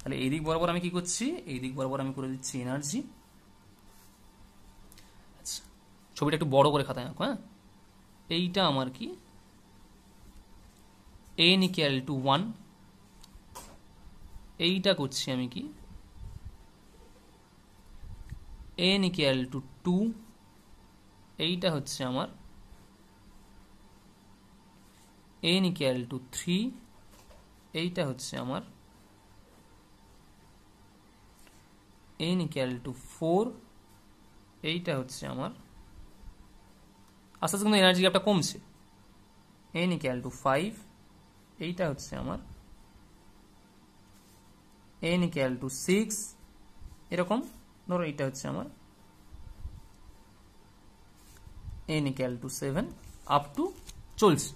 তাহলে এই দিক বরাবর আমি কি করছি এই দিক বরাবর আমি করে দিচ্ছি এনার্জি আচ্ছা ছবিটা একটু বড় করে খাতায় আঁকো হ্যাঁ এইটা আমার কি এন ইকুয়াল টু ওয়ান এইটা করছি আমি কি এন ইকুয়াল টু টু এইটা হচ্ছে আমার এন ইকুয়াল টু থ্রি এইটা হচ্ছে আমার n ইকুয়াল টু ফোর এইটা হচ্ছে আমার আস্তে আস্তে কিন্তু এনার্জি গ্যাপটা কমছে এন ইকুয়াল টু ফাইভ এইটা হচ্ছে আমার এন ইকুয়াল টু সিক্স এরকম ধরো এইটা হচ্ছে আমার n equal to seven up to চলছে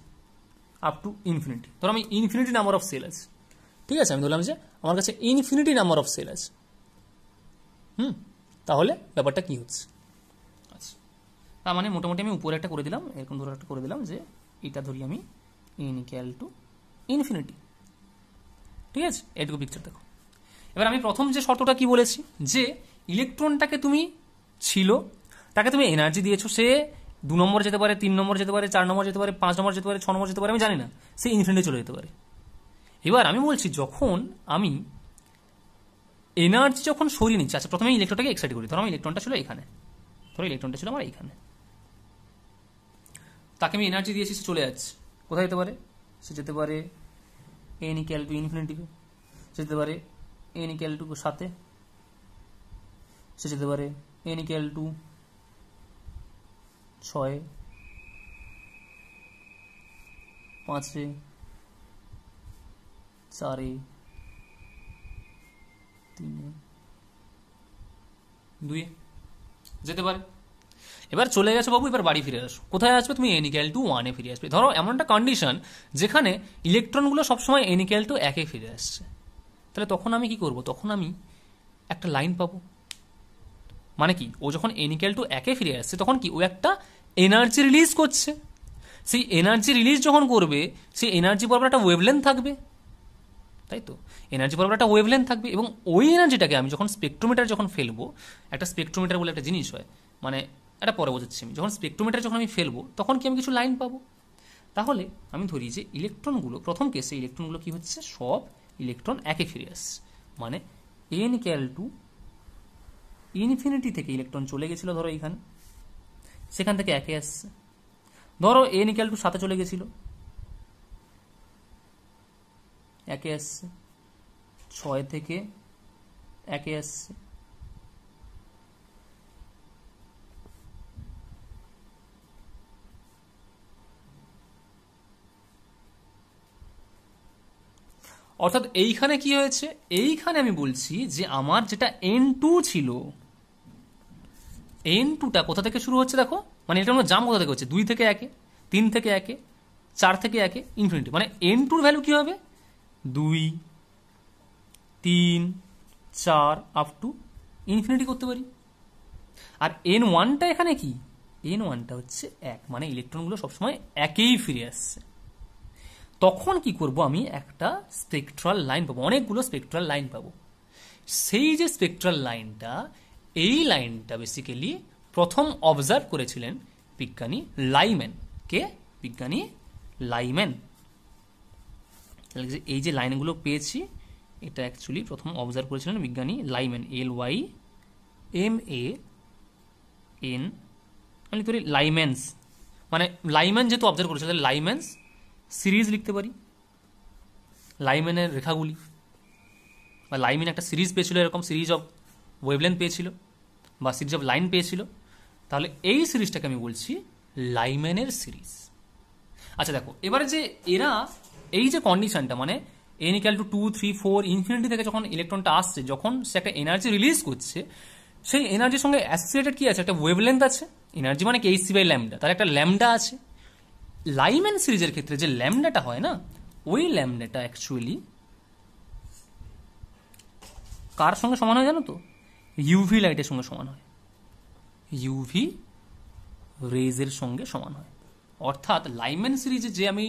আপ টু ইনফিনিটি ধরো আমি ইনফিনিটি নাম্বার অফ সেল আছে ঠিক আছে আমি ধরলাম যে আমার কাছে ইনফিনিটি নাম্বার অফ সেল আছে হুম তাহলে ব্যাপারটা কী হচ্ছে আচ্ছা তার মানে মোটামুটি আমি উপরে একটা করে দিলাম এরকম ধরে একটা করে দিলাম যে এটা ধরি আমি ইন ইকুয়াল টু ইনফিনিটি ঠিক আছে এটুকু পিকচার দেখো এবার আমি প্রথম যে শর্তটা কি বলেছি যে ইলেকট্রনটাকে তুমি ছিল তাকে তুমি এনার্জি দিয়েছো সে দু নম্বর যেতে পারে তিন নম্বর যেতে পারে চার নম্বর যেতে পারে পাঁচ নম্বর যেতে পারে ছ নম্বর যেতে পারে আমি জানি না সে ইনফিনিটি চলে যেতে পারে এবার আমি বলছি যখন আমি এনার্জি যখন সরিয়ে নিচ্ছে আচ্ছা প্রথমে ইলেকট্রনটাকে এক্সাইট করি ধরো আমার ইলেকট্রনটা ছিল এখানে ধরো ইলেকট্রনটা ছিল আমার এখানে তাকে আমি এনার্জি দিয়েছি সে চলে যাচ্ছে কোথায় যেতে পারে সে যেতে পারে এন ইক্যাল টু ইনফিনিটিভে সে যেতে পারে এন ইকাল টু সাথে সে যেতে পারে এন ইকাল টু ছয় পাঁচে চারে যেতে পারে এবার চলে গেছো বাবু এবার বাড়ি ফিরে আসো কোথায় আসবে তুমি এনিক্যাল টু ওয়ানে ফিরে আসবে ধরো এমন একটা কন্ডিশন যেখানে ইলেকট্রনগুলো সবসময় এনিক্যাল টু একে ফিরে আসছে তাহলে তখন আমি কি করব তখন আমি একটা লাইন পাবো মানে কি ও যখন এনিক্যাল টু একে ফিরে আসছে তখন কি ও একটা এনার্জি রিলিজ করছে সেই এনার্জি রিলিজ যখন করবে সেই এনার্জি বরাবর একটা ওয়েভলেন থাকবে তাই তো এনার্জি বরাবর একটা ওয়েভলেন থাকবে এবং ওই এনার্জিটাকে আমি যখন স্পেকট্রোমিটার যখন ফেলবো একটা স্পেকট্রোমিটার বলে একটা জিনিস হয় মানে এটা পরে বোঝাচ্ছি আমি যখন স্পেকট্রোমিটার যখন আমি ফেলবো তখন কি আমি কিছু লাইন পাবো তাহলে আমি ধরি যে ইলেকট্রনগুলো প্রথম কেসে ইলেকট্রনগুলো কি হচ্ছে সব ইলেকট্রন একে ফিরে আসছে মানে এন ক্যাল টু ইনফিনিটি থেকে ইলেকট্রন চলে গেছিলো ধরো এইখানে সেখান থেকে একে আসছে ধরো এন ক্যাল টু সাথে চলে গেছিলো একে আসছে ছয় থেকে একে আসছে অর্থাৎ এইখানে কি হয়েছে এইখানে আমি বলছি যে আমার যেটা এন টু ছিল এন টুটা কোথা থেকে শুরু হচ্ছে দেখো মানে এটা আমার জাম কোথা থেকে হচ্ছে দুই থেকে একে তিন থেকে একে চার থেকে একে ইনফিনিটি মানে এন টুর ভ্যালু কী হবে দুই তিন চার আপ টু ইনফিনিটি করতে পারি আর এন ওয়ানটা এখানে কি এন ওয়ানটা হচ্ছে এক মানে ইলেকট্রনগুলো সবসময় একেই ফিরে আসছে তখন কি করব আমি একটা স্পেকট্রাল লাইন পাবো অনেকগুলো স্পেকট্রাল লাইন পাবো সেই যে স্পেকট্রাল লাইনটা এই লাইনটা বেসিক্যালি প্রথম অবজার্ভ করেছিলেন বিজ্ঞানী লাইম্যান কে বিজ্ঞানী লাইম্যান এই যে লাইনগুলো পেয়েছি এটা অ্যাকচুয়ালি প্রথম অবজার্ভ করেছিলেন বিজ্ঞানী Lyman L Y M A N আমি মানে লিখতে পারি লাইম্যান্স মানে লাইম্যান যেহেতু অবজার্ভ করেছিল তাহলে লাইম্যান্স সিরিজ লিখতে পারি লাইম্যানের রেখাগুলি বা লাইমেন একটা সিরিজ পেয়েছিল এরকম সিরিজ অফ ওয়েবলেন পেয়েছিল বা সিরিজ অফ লাইন পেয়েছিল তাহলে এই সিরিজটাকে আমি বলছি লাইম্যানের সিরিজ আচ্ছা দেখো এবারে যে এরা এই যে কন্ডিশনটা মানে n equal to two three four infinity থেকে যখন ইলেকট্রনটা আসছে যখন সে একটা এনার্জি রিলিজ করছে সেই এনার্জির সঙ্গে অ্যাসোসিয়েটেড কি আছে একটা ওয়েভলেন্থ আছে এনার্জি মানে কি এইচ বাই ল্যামডা তার একটা ল্যামডা আছে লাইম্যান সিরিজের ক্ষেত্রে যে ল্যামডাটা হয় না ওই ল্যামডাটা অ্যাকচুয়ালি কার সঙ্গে সমান হয় জানো তো ইউভি লাইটের সঙ্গে সমান হয় ইউভি রেজের সঙ্গে সমান হয় অর্থাৎ লাইম্যান সিরিজে যে আমি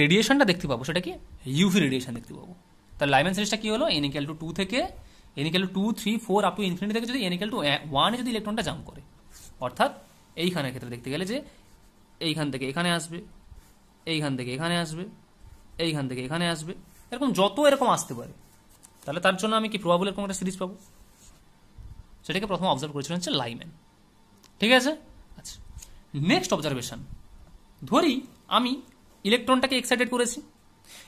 রেডিয়েশনটা দেখতে পাবো সেটা কি ইউভি রেডিয়েশন দেখতে পাবো তাহলে লাইভেন সিরিজটা কী হলো এনিক্যাল টু টু থেকে n equal to three four up to infinity থেকে যদি এনিক্যাল টু ওয়ানে যদি ইলেকট্রনটা জাম্প করে অর্থাৎ এইখানের ক্ষেত্রে দেখতে গেলে যে এইখান থেকে এখানে আসবে এইখান থেকে এখানে আসবে এইখান থেকে এখানে আসবে এরকম যত এরকম আসতে পারে তাহলে তার জন্য আমি কি প্রবাবল এরকম একটা সিরিজ পাবো সেটাকে প্রথম অবজার্ভ করেছিলেন হচ্ছে লাইম্যান ঠিক আছে আচ্ছা নেক্সট অবজারভেশন ধরি আমি ইলেকট্রনটাকে এক্সাইটেড করেছি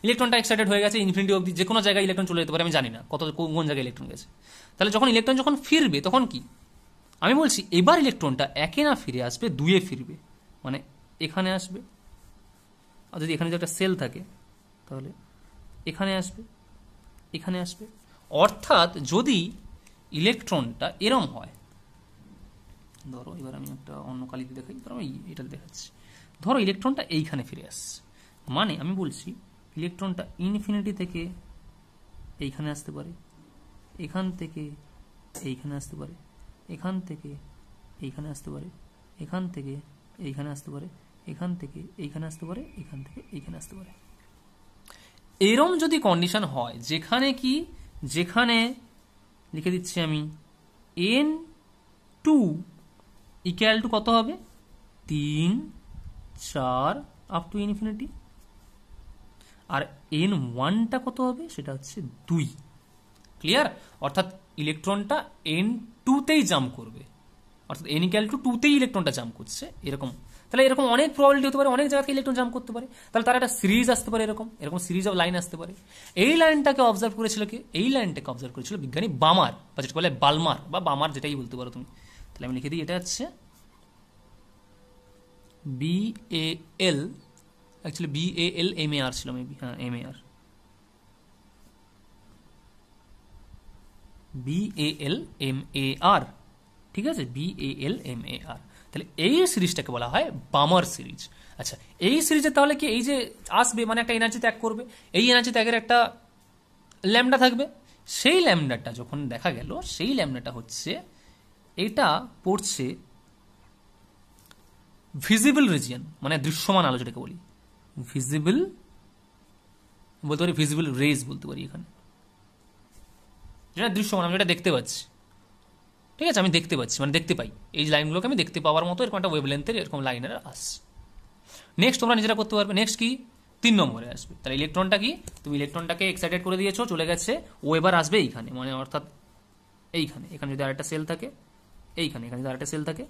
ইলেকট্রনটা এক্সাইটেড হয়ে গেছে ইনফিনিটি অব্দি যে কোনো জায়গায় ইলেকট্রন চলে যেতে পারে আমি জানি না কত কোন জায়গায় ইলেকট্রন গেছে তাহলে যখন ইলেকট্রন যখন ফিরবে তখন কি আমি বলছি এবার ইলেকট্রনটা একে না ফিরে আসবে দুয়ে ফিরবে মানে এখানে আসবে আর যদি এখানে যদি একটা সেল থাকে তাহলে এখানে আসবে এখানে আসবে অর্থাৎ যদি ইলেকট্রনটা এরম হয় ধরো এবার আমি একটা অন্য কালিতে দেখাই ধরো এটা দেখাচ্ছি ধরো ইলেকট্রনটা এইখানে ফিরে আসছে মানে আমি বলছি ইলেকট্রনটা ইনফিনিটি থেকে এইখানে আসতে পারে এখান থেকে এইখানে আসতে পারে এখান থেকে এইখানে আসতে পারে এখান থেকে এইখানে আসতে পারে এখান থেকে এইখানে আসতে পারে এখান থেকে এইখানে আসতে পারে এরম যদি কন্ডিশন হয় যেখানে কি যেখানে লিখে দিচ্ছি আমি এন টু ইকুয়াল টু কত হবে তিন চার আপ টু ইনফিনিটি আর এন ওয়ানটা কত হবে সেটা হচ্ছে দুই ক্লিয়ার অর্থাৎ ইলেকট্রনটা এন টুতেই জাম্প করবে অর্থাৎ এন ইকাল টু টুতেই ইলেকট্রনটা জাম্প করছে এরকম তাহলে এরকম অনেক প্রবাবিলিটি হতে পারে অনেক জায়গাতে ইলেকট্রন জাম্প করতে পারে তাহলে তার একটা সিরিজ আসতে পারে এরকম এরকম সিরিজ অফ লাইন আসতে পারে এই লাইনটাকে অবজার্ভ করেছিল কি এই লাইনটাকে অবজার্ভ করেছিল বিজ্ঞানী বামার বা যেটা বলে বালমার বা বামার যেটাই বলতে পারো তুমি তাহলে আমি লিখে দিই এটা হচ্ছে B A L actually B A L M A R ছিল মেবি হ্যাঁ M A R B A L M A R ঠিক আছে B A L M A আর তাহলে এই সিরিজটাকে বলা হয় বামার সিরিজ আচ্ছা এই সিরিজে তাহলে কি এই যে আসবে মানে একটা এনার্জি ত্যাগ করবে এই এনার্জি ত্যাগের একটা ল্যামডা থাকবে সেই ল্যামডাটা যখন দেখা গেল সেই ল্যামডাটা হচ্ছে এটা পড়ছে ভিজিবল রিজিয়ন মানে দৃশ্যমান আলো যেটাকে বলি ভিজিবল বলতে পারি ভিজিবল রেজ বলতে পারি এখানে যেটা দৃশ্যমান আমি যেটা দেখতে পাচ্ছি ঠিক আছে আমি দেখতে পাচ্ছি মানে দেখতে পাই এই লাইনগুলোকে আমি দেখতে পাওয়ার মতো এরকম একটা ওয়েবলেন্থের এরকম লাইনের আসছে নেক্সট তোমরা নিজেরা করতে পারবে নেক্সট কি তিন নম্বরে আসবে তাহলে ইলেকট্রনটা কি তুমি ইলেকট্রনটাকে এক্সাইটেড করে দিয়েছো চলে গেছে ও এবার আসবে এইখানে মানে অর্থাৎ এইখানে এখানে যদি আরেকটা সেল থাকে এইখানে এখানে যদি আরেকটা সেল থাকে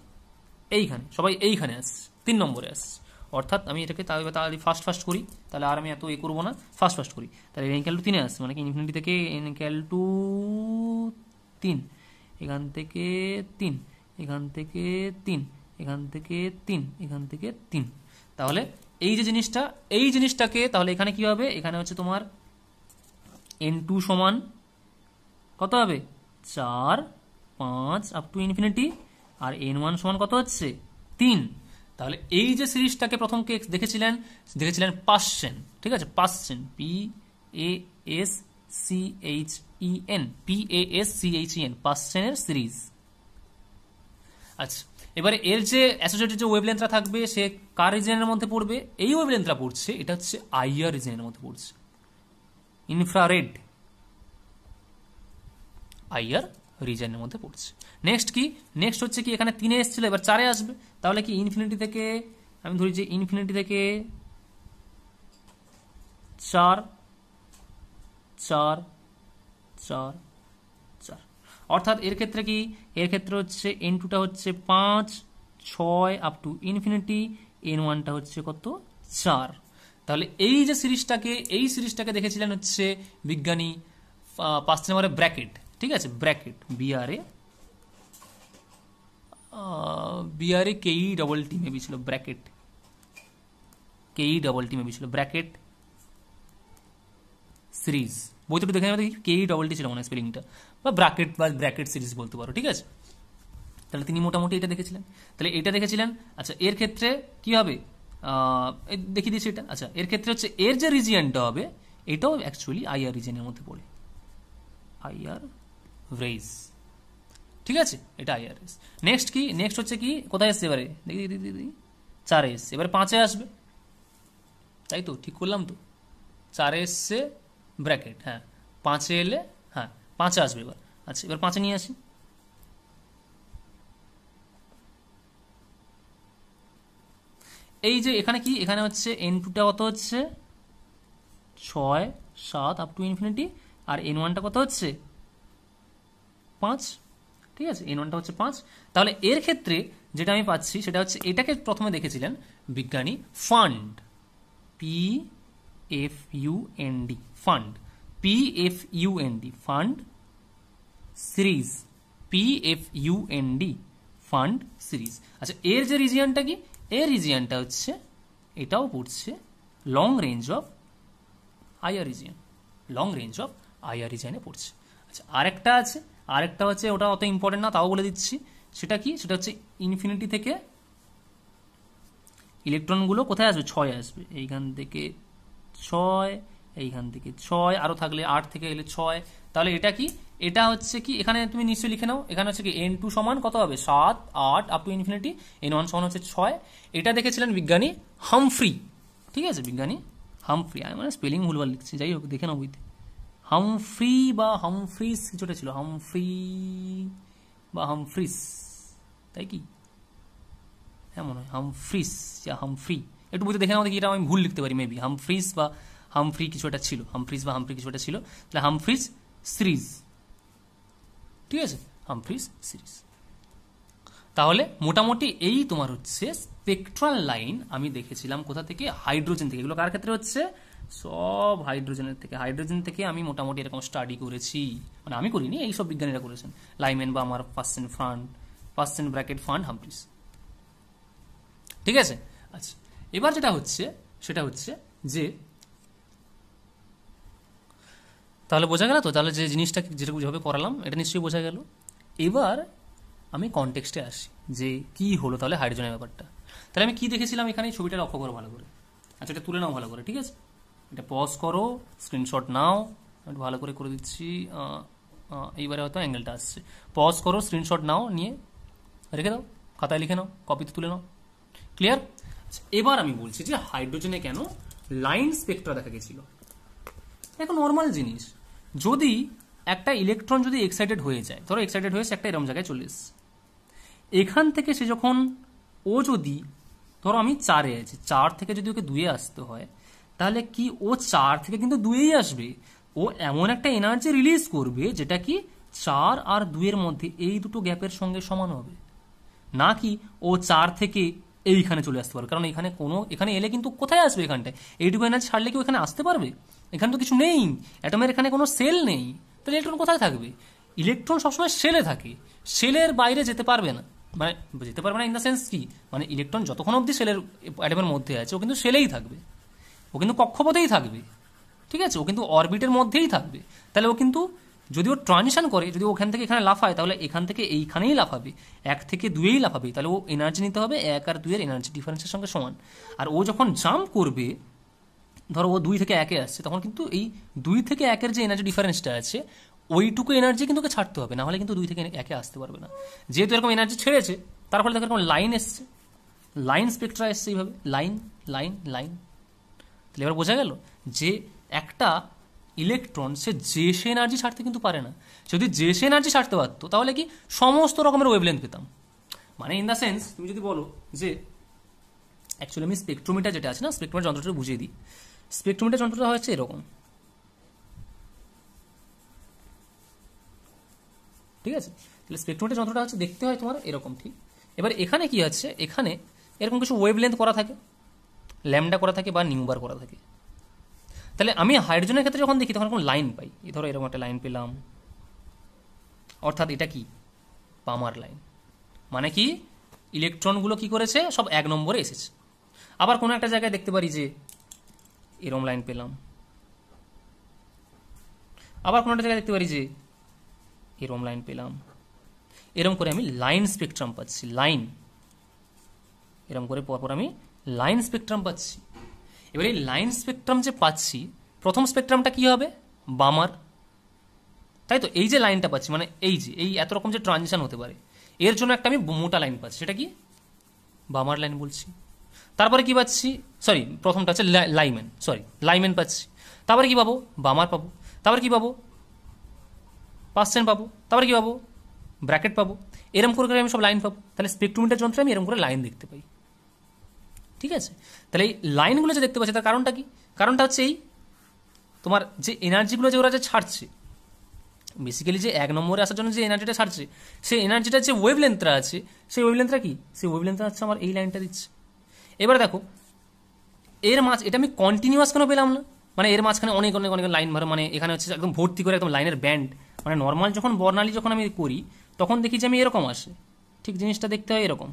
এইখানে সবাই এইখানে আসছে তিন নম্বরে আসছে অর্থাৎ আমি এটাকে তাহলে তাহলে ফার্স্ট ফার্স্ট করি তাহলে আর আমি এত এ করবো না ফার্স্ট ফার্স্ট করি তাহলে এন ক্যাল টু তিনে আসছে মানে কি ইনফিনিটি থেকে এন ক্যাল টু তিন এখান থেকে তিন এখান থেকে তিন এখান থেকে তিন এখান থেকে তিন তাহলে এই যে জিনিসটা এই জিনিসটাকে তাহলে এখানে কি হবে এখানে হচ্ছে তোমার এন টু সমান কত হবে চার পাঁচ আপ টু ইনফিনিটি আর এন ওয়ান সমান কত হচ্ছে তিন তাহলে এই যে সিরিজটাকে প্রথম কে দেখেছিলেন দেখেছিলেন পাশেন ঠিক আছে Paschen P A S C H E N P A S C H E N পাসসেনের সিরিজ আচ্ছা এবারে এর যে অ্যাসোসিয়েটেড যে ওয়েবলেন্থরা থাকবে সে কার রিজেনের মধ্যে পড়বে এই ওয়েবলেন্থরা পড়ছে এটা হচ্ছে আইআর রিজনের মধ্যে পড়ছে ইনফ্রারেড আইআর রিজনের মধ্যে পড়ছে নেক্সট কি নেক্সট হচ্ছে কি এখানে তিনে এসেছিল এবার চারে আসবে তাহলে কি ইনফিনিটি থেকে আমি ধরি যে ইনফিনিটি থেকে চার চার চার চার অর্থাৎ এর ক্ষেত্রে কি এর ক্ষেত্রে হচ্ছে এন টুটা হচ্ছে পাঁচ ছয় আপ টু ইনফিনিটি এন ওয়ানটা হচ্ছে কত চার তাহলে এই যে সিরিজটাকে এই সিরিজটাকে দেখেছিলেন হচ্ছে বিজ্ঞানী পাঁচ নম্বরের ব্র্যাকেট ঠিক আছে Brackett B R A B R A K E double T maybe ছিল Brackett K E double T maybe ছিল ব্র্যাকেট সিরিজ বইটা দেখে নেবে কেই ডবল টি ছিল মনে হয় স্পেলিংটা বা ব্র্যাকেট বা ব্র্যাকেট সিরিজ বলতে পারো ঠিক আছে তাহলে তিনি মোটামুটি এটা দেখেছিলেন তাহলে এটা দেখেছিলেন আচ্ছা এর ক্ষেত্রে কি হবে দেখিয়ে দিয়েছি এটা আচ্ছা এর ক্ষেত্রে হচ্ছে এর যে রিজিয়নটা হবে এটাও অ্যাকচুয়ালি আইআর রিজিয়নের মধ্যে পড়ে আইআর ভ্রেজ ঠিক আছে এটা আইআরএস নেক্সট কি নেক্সট হচ্ছে কি কোথায় এসছে এবারে দেখি চারে এসছে এবারে পাঁচে আসবে তাই তো ঠিক করলাম তো চারে এসছে ব্র্যাকেট হ্যাঁ পাঁচে এলে হ্যাঁ পাঁচে আসবে এবার আচ্ছা এবার পাঁচে নিয়ে আসি এই যে এখানে কি এখানে হচ্ছে এন টুটা কত হচ্ছে ছয় সাত আপ টু ইনফিনিটি আর এন ওয়ানটা কত হচ্ছে পাঁচ ঠিক আছে এন ওয়ানটা হচ্ছে পাঁচ তাহলে এর ক্ষেত্রে যেটা আমি পাচ্ছি সেটা হচ্ছে এটাকে প্রথমে দেখেছিলেন বিজ্ঞানী Pfund P F U N D Pfund P F U N D Pfund series P F U N D Pfund series আচ্ছা এর যে রিজিয়ানটা কি এর রিজিয়ানটা হচ্ছে এটাও পড়ছে long range of IR region long range of IR রিজিয়ানে পড়ছে আচ্ছা আরেকটা আছে আরেকটা হচ্ছে ওটা অত ইম্পর্টেন্ট না তাও বলে দিচ্ছি সেটা কি সেটা হচ্ছে ইনফিনিটি থেকে ইলেকট্রনগুলো কোথায় আসবে ছয় আসবে এইখান থেকে ছয় এইখান থেকে ছয় আরও থাকলে আট থেকে গেলে ছয় তাহলে এটা কি এটা হচ্ছে কি এখানে তুমি নিশ্চয়ই লিখে নাও এখানে হচ্ছে কি এন টু সমান কত হবে সাত আট up to infinity n one সমান হচ্ছে ছয় এটা দেখেছিলেন বিজ্ঞানী হামফ্রি ঠিক আছে বিজ্ঞানী হামফ্রি আমি মানে স্পেলিং ভুলবার লিখছি যাই হোক দেখে নাও বুঝতে হামফ্রি বা হামফ্রিস কিছুটা ছিল হামফ্রি বা হামফ্রিস তাই কি হ্যাঁ মনে হয় হামফ্রিস যা হামফ্রি একটু বুঝতে দেখে আমাদের কি এটা আমি ভুল লিখতে পারি মেবি হামফ্রিস বা হামফ্রি কিছু একটা ছিল হামফ্রিস বা হামফ্রি কিছু একটা ছিল তাহলে হামফ্রিস সিরিজ ঠিক আছে হামফ্রিস সিরিজ তাহলে মোটামুটি এই তোমার হচ্ছে স্পেকট্রাল লাইন আমি দেখেছিলাম কোথা থেকে হাইড্রোজেন থেকে এগুলো কার ক্ষেত্রে হচ্ছে সব হাইড্রোজেনের থেকে হাইড্রোজেন থেকে আমি মোটামুটি এরকম স্টাডি করেছি মানে আমি করিনি এই সব বিজ্ঞানীরা করেছেন লাইমেন বা আমার percent fund percent bracket fund হামপ্লিস ঠিক আছে আচ্ছা এবার যেটা হচ্ছে সেটা হচ্ছে যে তাহলে বোঝা গেল তো তাহলে যে জিনিসটা যেটা যেভাবে করালাম এটা নিশ্চয়ই বোঝা গেল এবার আমি কনটেক্সটে আসি যে কি হলো তাহলে হাইড্রোজেনের ব্যাপারটা তাহলে আমি কি দেখেছিলাম এখানে ছবিটা লক্ষ্য করো ভালো করে আচ্ছা এটা তুলে নাও ভালো করে ঠিক আছে এটা পজ করো স্ক্রিনশট নাও একটু ভালো করে করে দিচ্ছি এইবারে হয়তো অ্যাঙ্গেলটা আসছে পজ করো স্ক্রিনশট নাও নিয়ে রেখে দাও খাতায় লিখে নাও কপিতে তুলে নাও ক্লিয়ার আচ্ছা, এবার আমি বলছি যে হাইড্রোজেনে কেন লাইন স্পেক্ট্রা দেখা গেছিল এখন নর্মাল জিনিস যদি একটা ইলেকট্রন যদি এক্সাইটেড হয়ে যায় ধরো এক্সাইটেড হয়েছে একটা এরম জায়গায় চলে এসছে এখান থেকে সে যখন ও যদি ধরো আমি চারে আছি চার থেকে যদি ওকে দুয়ে আসতে হয় তাহলে কি ও চার থেকে কিন্তু দুয়েই আসবে ও এমন একটা এনার্জি রিলিজ করবে যেটা কি চার আর দুয়ের মধ্যে এই দুটো গ্যাপের সঙ্গে সমান হবে না কি ও চার থেকে এইখানে চলে আসতে পারবে কারণ এখানে কোনো এখানে এলে কিন্তু কোথায় আসবে এখানটায় এইটুকু এনার্জি ছাড়লে কি ওখানে আসতে পারবে এখানে তো কিছু নেই অ্যাটমের এখানে কোনো সেল নেই তাহলে ইলেকট্রন কোথায় থাকবে ইলেকট্রন সবসময় সেলে থাকে সেলের বাইরে যেতে পারবে না মানে যেতে পারবে না ইন দ্য সেন্স কি মানে ইলেকট্রন যতক্ষণ অবধি সেলের অ্যাটমের মধ্যে আছে ও কিন্তু সেলেই থাকবে ও কিন্তু কক্ষপথেই থাকবে ঠিক আছে ও কিন্তু অরবিটের মধ্যেই থাকবে তাহলে ও কিন্তু যদি ও ট্রানজিশন করে যদি ওখান থেকে এখানে লাফায় তাহলে এখান থেকে এইখানেই লাফাবে এক থেকে দুয়েই লাফাবে তাহলে ও এনার্জি নিতে হবে এক আর দুয়ের এনার্জি ডিফারেন্সের সঙ্গে সমান আর ও যখন জাম্প করবে ধরো ও দুই থেকে একে আসছে তখন কিন্তু এই দুই থেকে একের যে এনার্জি ডিফারেন্সটা আছে ওইটুকু এনার্জি কিন্তু ওকে ছাড়তে হবে নাহলে কিন্তু দুই থেকে একে আসতে পারবে না যেহেতু এরকম এনার্জি ছেড়েছে তার ফলে দেখো এরকম লাইন এসছে লাইন স্পেকট্রা এসছে এইভাবে লাইন লাইন লাইন তাহলে এবার বোঝা গেল যে একটা ইলেকট্রন সে যে সে এনার্জি ছাড়তে কিন্তু পারে না যদি যে সে এনার্জি ছাড়তে পারতো তাহলে কি সমস্ত রকমের ওয়েভলেন্থ পেতাম মানে ইন দ্য সেন্স তুমি যদি বলো যে অ্যাকচুয়ালি আমি স্পেকট্রোমিটার যেটা আছে না স্পেকট্রোমিটার যন্ত্রটা বুঝিয়ে দিই স্পেকট্রোমিটার যন্ত্রটা হচ্ছে এরকম ঠিক আছে তাহলে স্পেকট্রোমিটার যন্ত্রটা হচ্ছে দেখতে হয় তোমার এরকম ঠিক এবার এখানে কি আছে এখানে এরকম কিছু ওয়েভলেন্থ করা থাকে ল্যামডা করা থাকে বা নিউবার করা থাকে তাহলে আমি হাইড্রোজেনের ক্ষেত্রে যখন দেখি তখন কোনো লাইন পাই ধরো এরকম একটা লাইন পেলাম অর্থাৎ এটা কি পামার লাইন মানে কি ইলেকট্রনগুলো কি করেছে সব এক নম্বরে এসেছে আবার কোনো একটা জায়গায় দেখতে পারি যে এরম লাইন পেলাম আবার কোনো একটা জায়গায় দেখতে পারি যে এরম লাইন পেলাম এরম করে আমি লাইন স্পেকট্রাম পাচ্ছি লাইন এরম করে পরপর আমি লাইন স্পেকট্রাম পাচ্ছি এবার এই লাইন স্পেকট্রাম যে পাচ্ছি প্রথম স্পেকট্রামটা কি হবে বামার তাই তো এই যে লাইনটা পাচ্ছি মানে এই যে এই এত রকম যে ট্রানজিশন হতে পারে এর জন্য একটা আমি মোটা লাইন পাচ্ছি সেটা কি বামার লাইন বলছি তারপরে কি পাচ্ছি সরি প্রথমটা হচ্ছে লাইম্যান সরি লাইম্যান পাচ্ছি তারপরে কি পাবো বামার পাবো তারপরে কি পাবো পার্সেন্ট পাবো তারপরে কি পাবো ব্র্যাকেট পাবো এরম করে করে আমি সব লাইন পাবো তাহলে স্পেকট্রুমিটার যন্ত্রে আমি এরম করে লাইন দেখতে পাই ঠিক আছে তাহলে এই লাইনগুলো যে দেখতে পাচ্ছি তার কারণটা কি কারণটা হচ্ছে এই তোমার যে এনার্জিগুলো যে ওরা যে ছাড়ছে বেসিক্যালি যে এক নম্বরে আসার জন্য যে এনার্জিটা ছাড়ছে সেই এনার্জিটার যে ওয়েভলেন্থটা আছে সেই ওয়েভলেন্থটা কি সেই ওয়েভলেন্থটা হচ্ছে আমার এই লাইনটা দিচ্ছে এবার দেখো এর মাছ এটা আমি কন্টিনিউয়াস কেন পেলাম না মানে এর মাঝখানে অনেক অনেক অনেক লাইন ভরে মানে এখানে হচ্ছে একদম ভর্তি করে একদম লাইনের ব্যান্ড মানে নর্মাল যখন বর্ণালী যখন আমি করি তখন দেখি যে আমি এরকম আসে ঠিক জিনিসটা দেখতে হয় এরকম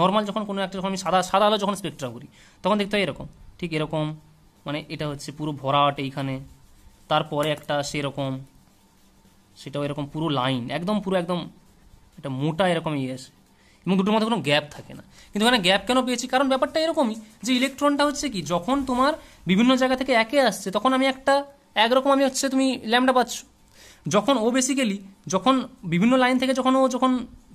নর্মাল যখন কোনো একটা যখন আমি সাদা সাদা আলো যখন স্পেকট্রা করি তখন দেখতে হয় এরকম ঠিক এরকম মানে এটা হচ্ছে পুরো ভরাট এইখানে তারপরে একটা সেরকম সেটাও এরকম পুরো লাইন একদম পুরো একদম একটা মোটা এরকম ইয়ে আসে এবং দুটোর মধ্যে কোনো গ্যাপ থাকে না কিন্তু এখানে গ্যাপ কেন পেয়েছি কারণ ব্যাপারটা এরকমই যে ইলেকট্রনটা হচ্ছে কি যখন তোমার বিভিন্ন জায়গা থেকে একে আসছে তখন আমি একটা একরকম আমি হচ্ছে তুমি ল্যাম্পটা পাচ্ছ যখন ও বেসিক্যালি যখন বিভিন্ন লাইন থেকে যখন ও যখন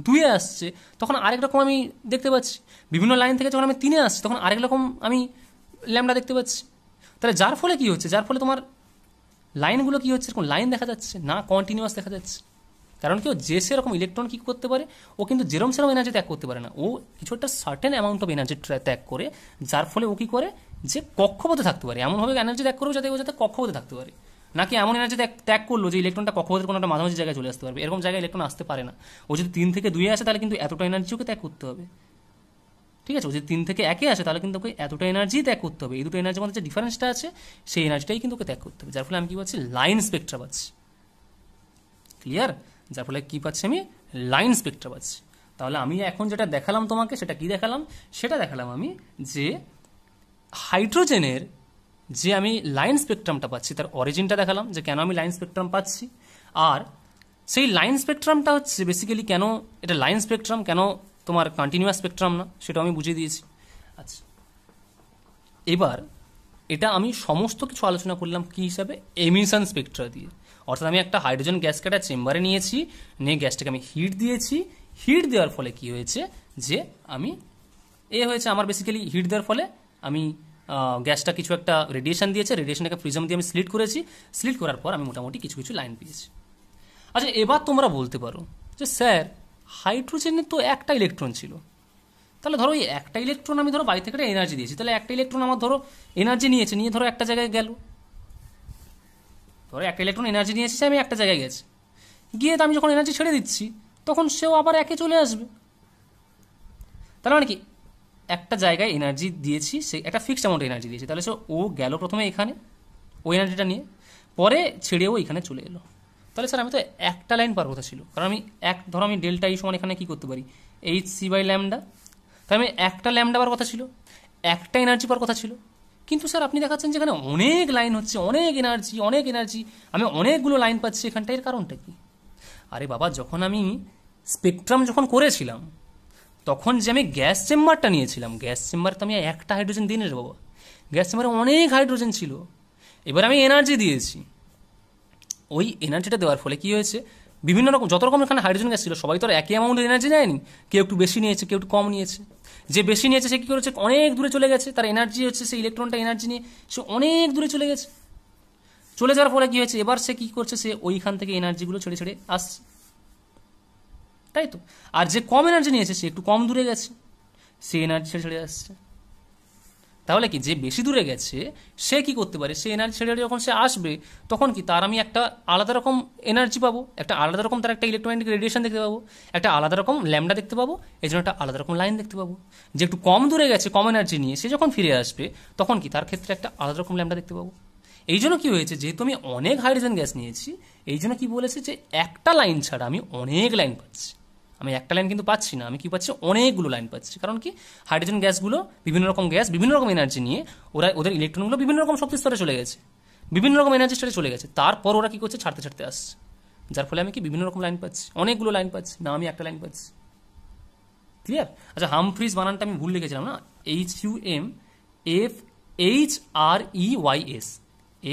দুয়ে আসছে তখন আরেক রকম আমি দেখতে পাচ্ছি বিভিন্ন লাইন থেকে যখন আমি তিনে আসছি তখন আরেক রকম আমি ল্যামটা দেখতে পাচ্ছি তাহলে যার ফলে কি হচ্ছে যার ফলে তোমার লাইনগুলো কি হচ্ছে এরকম লাইন দেখা যাচ্ছে না কন্টিনিউয়াস দেখা যাচ্ছে কারণ কেউ যে সেরকম ইলেকট্রন কি করতে পারে ও কিন্তু যেরম সেরকম এনার্জি ত্যাগ করতে পারে না ও কিছু একটা সার্টেন অ্যামাউন্ট অফ এনার্জি ত্যাগ করে যার ফলে ও কী করে যে কক্ষপথে থাকতে পারে এমনভাবে এনার্জি ত্যাগ করবে যাতে ও যাতে কক্ষপথে থাকতে পারে নাকি এমন এনার্জি ত্যাগ করলো যে ইলেকট্রনটা কক্ষপথের কোনো একটা মাঝামাঝি জায়গায় চলে আসতে পারবে এরকম জায়গায় ইলেকট্রন আসতে পারে না ও যদি তিন থেকে দুই আসে তাহলে কিন্তু এতটা এনার্জিওকে ত্যাগ করতে হবে ঠিক আছে ও যদি তিন থেকে একে আসে তাহলে কিন্তু ওকে এতটা এনার্জি ত্যাগ করতে হবে এই দুটো এনার্জির মধ্যে যে ডিফারেন্সটা আছে সেই এনার্জিটাই কিন্তু ওকে ত্যাগ করতে হবে যার ফলে আমি কি পাচ্ছি লাইন স্পেকট্রা পাচ্ছি ক্লিয়ার যার ফলে কী পাচ্ছি আমি লাইন স্পেকট্রা পাচ্ছি তাহলে আমি এখন যেটা দেখালাম তোমাকে সেটা কি দেখালাম সেটা দেখালাম আমি যে হাইড্রোজেনের যে আমি লাইন স্পেকট্রামটা পাচ্ছি তার অরিজিনটা দেখালাম যে কেন আমি লাইন স্পেকট্রাম পাচ্ছি আর সেই লাইন স্পেকট্রামটা হচ্ছে বেসিক্যালি কেন এটা লাইন স্পেকট্রাম কেন তোমার কন্টিনিউয়াস স্পেকট্রাম না সেটা আমি বুঝিয়ে দিয়েছি আচ্ছা এবার এটা আমি সমস্ত কিছু আলোচনা করলাম কি হিসাবে এমিশন স্পেকট্রা দিয়ে অর্থাৎ আমি একটা হাইড্রোজেন গ্যাসকে একটা চেম্বারে নিয়েছি নিয়ে গ্যাসটাকে আমি হিট দিয়েছি হিট দেওয়ার ফলে কি হয়েছে যে আমি এ হয়েছে আমার বেসিক্যালি হিট দেওয়ার ফলে আমি গ্যাসটা কিছু একটা রেডিয়েশন দিয়েছে রেডিয়েশনটাকে ফ্রিজম দিয়ে আমি স্লিট করেছি স্লিট করার পর আমি মোটামুটি কিছু কিছু লাইন পেয়েছি আচ্ছা এবার তোমরা বলতে পারো যে স্যার হাইড্রোজেনে তো একটা ইলেকট্রন ছিল তাহলে ধরো এই একটা ইলেকট্রন আমি ধরো বাড়ি থেকে একটা এনার্জি দিয়েছি তাহলে একটা ইলেকট্রন আমার ধরো এনার্জি নিয়েছে নিয়ে ধরো একটা জায়গায় গেল ধরো একটা ইলেকট্রন এনার্জি নিয়ে এসেছে আমি একটা জায়গায় গেছি গিয়ে আমি যখন এনার্জি ছেড়ে দিচ্ছি তখন সেও আবার একে চলে আসবে তাহলে মানে কি একটা জায়গায় এনার্জি দিয়েছি সে একটা ফিক্সড অ্যামাউন্ট এনার্জি দিয়েছি তাহলে সে ও গেল প্রথমে এখানে ও এনার্জিটা নিয়ে পরে ছেড়েও এখানে চলে এলো তাহলে স্যার আমি তো একটা লাইন পার কথা ছিল কারণ আমি এক ধরো আমি ডেল্টা ই e সমান এখানে কী করতে পারি এইচ সি বাই ল্যামডা তাহলে আমি একটা ল্যামডা পার কথা ছিল একটা এনার্জি পার কথা ছিল কিন্তু স্যার আপনি দেখাচ্ছেন যে এখানে অনেক লাইন হচ্ছে অনেক এনার্জি অনেক এনার্জি আমি অনেকগুলো লাইন পাচ্ছি এখানটা এর কারণটা কি আরে বাবা যখন আমি স্পেকট্রাম যখন করেছিলাম তখন যে আমি গ্যাস চেম্বারটা নিয়েছিলাম গ্যাস চেম্বার তো আমি একটা হাইড্রোজেন দিয়ে না বাবা গ্যাস চেম্বারে অনেক হাইড্রোজেন ছিল এবার আমি এনার্জি দিয়েছি ওই এনার্জিটা দেওয়ার ফলে কী হয়েছে বিভিন্ন রকম যত রকম এখানে হাইড্রোজেন গ্যাস ছিল সবাই তো আর একই অ্যামাউন্টের এনার্জি নেয়নি কেউ একটু বেশি নিয়েছে কেউ একটু কম নিয়েছে যে বেশি নিয়েছে সে কী করেছে অনেক দূরে চলে গেছে তার এনার্জি হচ্ছে সেই ইলেকট্রনটা এনার্জি নিয়ে সে অনেক দূরে চলে গেছে চলে যাওয়ার ফলে কী হয়েছে এবার সে কী করছে সে ওইখান থেকে এনার্জিগুলো ছেড়ে ছেড়ে আসছে তাই তো আর যে কম এনার্জি নিয়েছে সে একটু কম দূরে গেছে সে এনার্জি ছেড়ে ছেড়ে আসছে তাহলে কি যে বেশি দূরে গেছে সে কি করতে পারে সে এনার্জি ছেড়ে যখন সে আসবে তখন কি তার আমি একটা আলাদা রকম এনার্জি পাবো একটা আলাদা রকম তার একটা ইলেকট্রনিক রেডিয়েশন দেখতে পাবো একটা আলাদা রকম ল্যামডা দেখতে পাবো এই জন্য একটা আলাদা রকম লাইন দেখতে পাবো যে একটু কম দূরে গেছে কম এনার্জি নিয়ে সে যখন ফিরে আসবে তখন কি তার ক্ষেত্রে একটা আলাদা রকম ল্যামডা দেখতে পাবো এই জন্য কী হয়েছে যেহেতু আমি অনেক হাইড্রোজেন গ্যাস নিয়েছি এই জন্য কী বলেছে যে একটা লাইন ছাড়া আমি অনেক লাইন পাচ্ছি আমি একটা লাইন কিন্তু পাচ্ছি না আমি কি পাচ্ছি অনেকগুলো লাইন পাচ্ছি কারণ কি হাইড্রোজেন গ্যাসগুলো বিভিন্ন রকম গ্যাস বিভিন্ন রকম এনার্জি নিয়ে ওরা ওদের ইলেকট্রনগুলো বিভিন্ন রকম শক্তি স্তরে চলে গেছে বিভিন্ন রকম এনার্জি স্তরে চলে গেছে তারপর ওরা কি করছে ছাড়তে ছাড়তে আসছে যার ফলে আমি কি বিভিন্ন রকম লাইন পাচ্ছি অনেকগুলো লাইন পাচ্ছি না আমি একটা লাইন পাচ্ছি ক্লিয়ার আচ্ছা হামফ্রিজ বানানটা আমি ভুল লিখেছিলাম না H U M F H R E Y S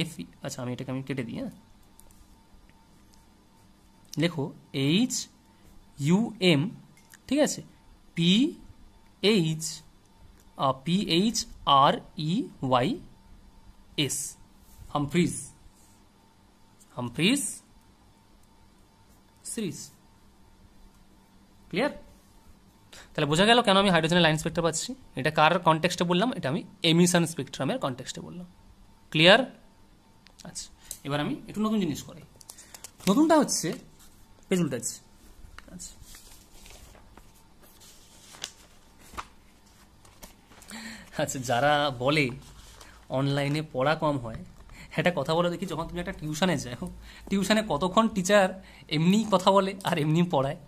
F আচ্ছা আমি এটাকে আমি কেটে দিই হ্যাঁ লেখো এইচ ইউএম ঠিক আছে P H P H R E Y S Humphreys Humphreys series clear তাহলে বোঝা গেল কেন আমি হাইড্রোজেনের লাইন স্পেক্ট্রাম পাচ্ছি এটা কার কনটেক্সটে বললাম এটা আমি এমিশন স্পেকট্রামের কনটেক্সটে বললাম ক্লিয়ার আচ্ছা এবার আমি একটু নতুন জিনিস করাই নতুনটা হচ্ছে পেজুলটাজ আচ্ছা যারা বলে অনলাইনে পড়া কম হয় একটা কথা বলে দেখি যখন তুমি একটা টিউশনে যাও টিউশনে কতক্ষণ টিচার এমনি কথা বলে আর এমনি পড়ায়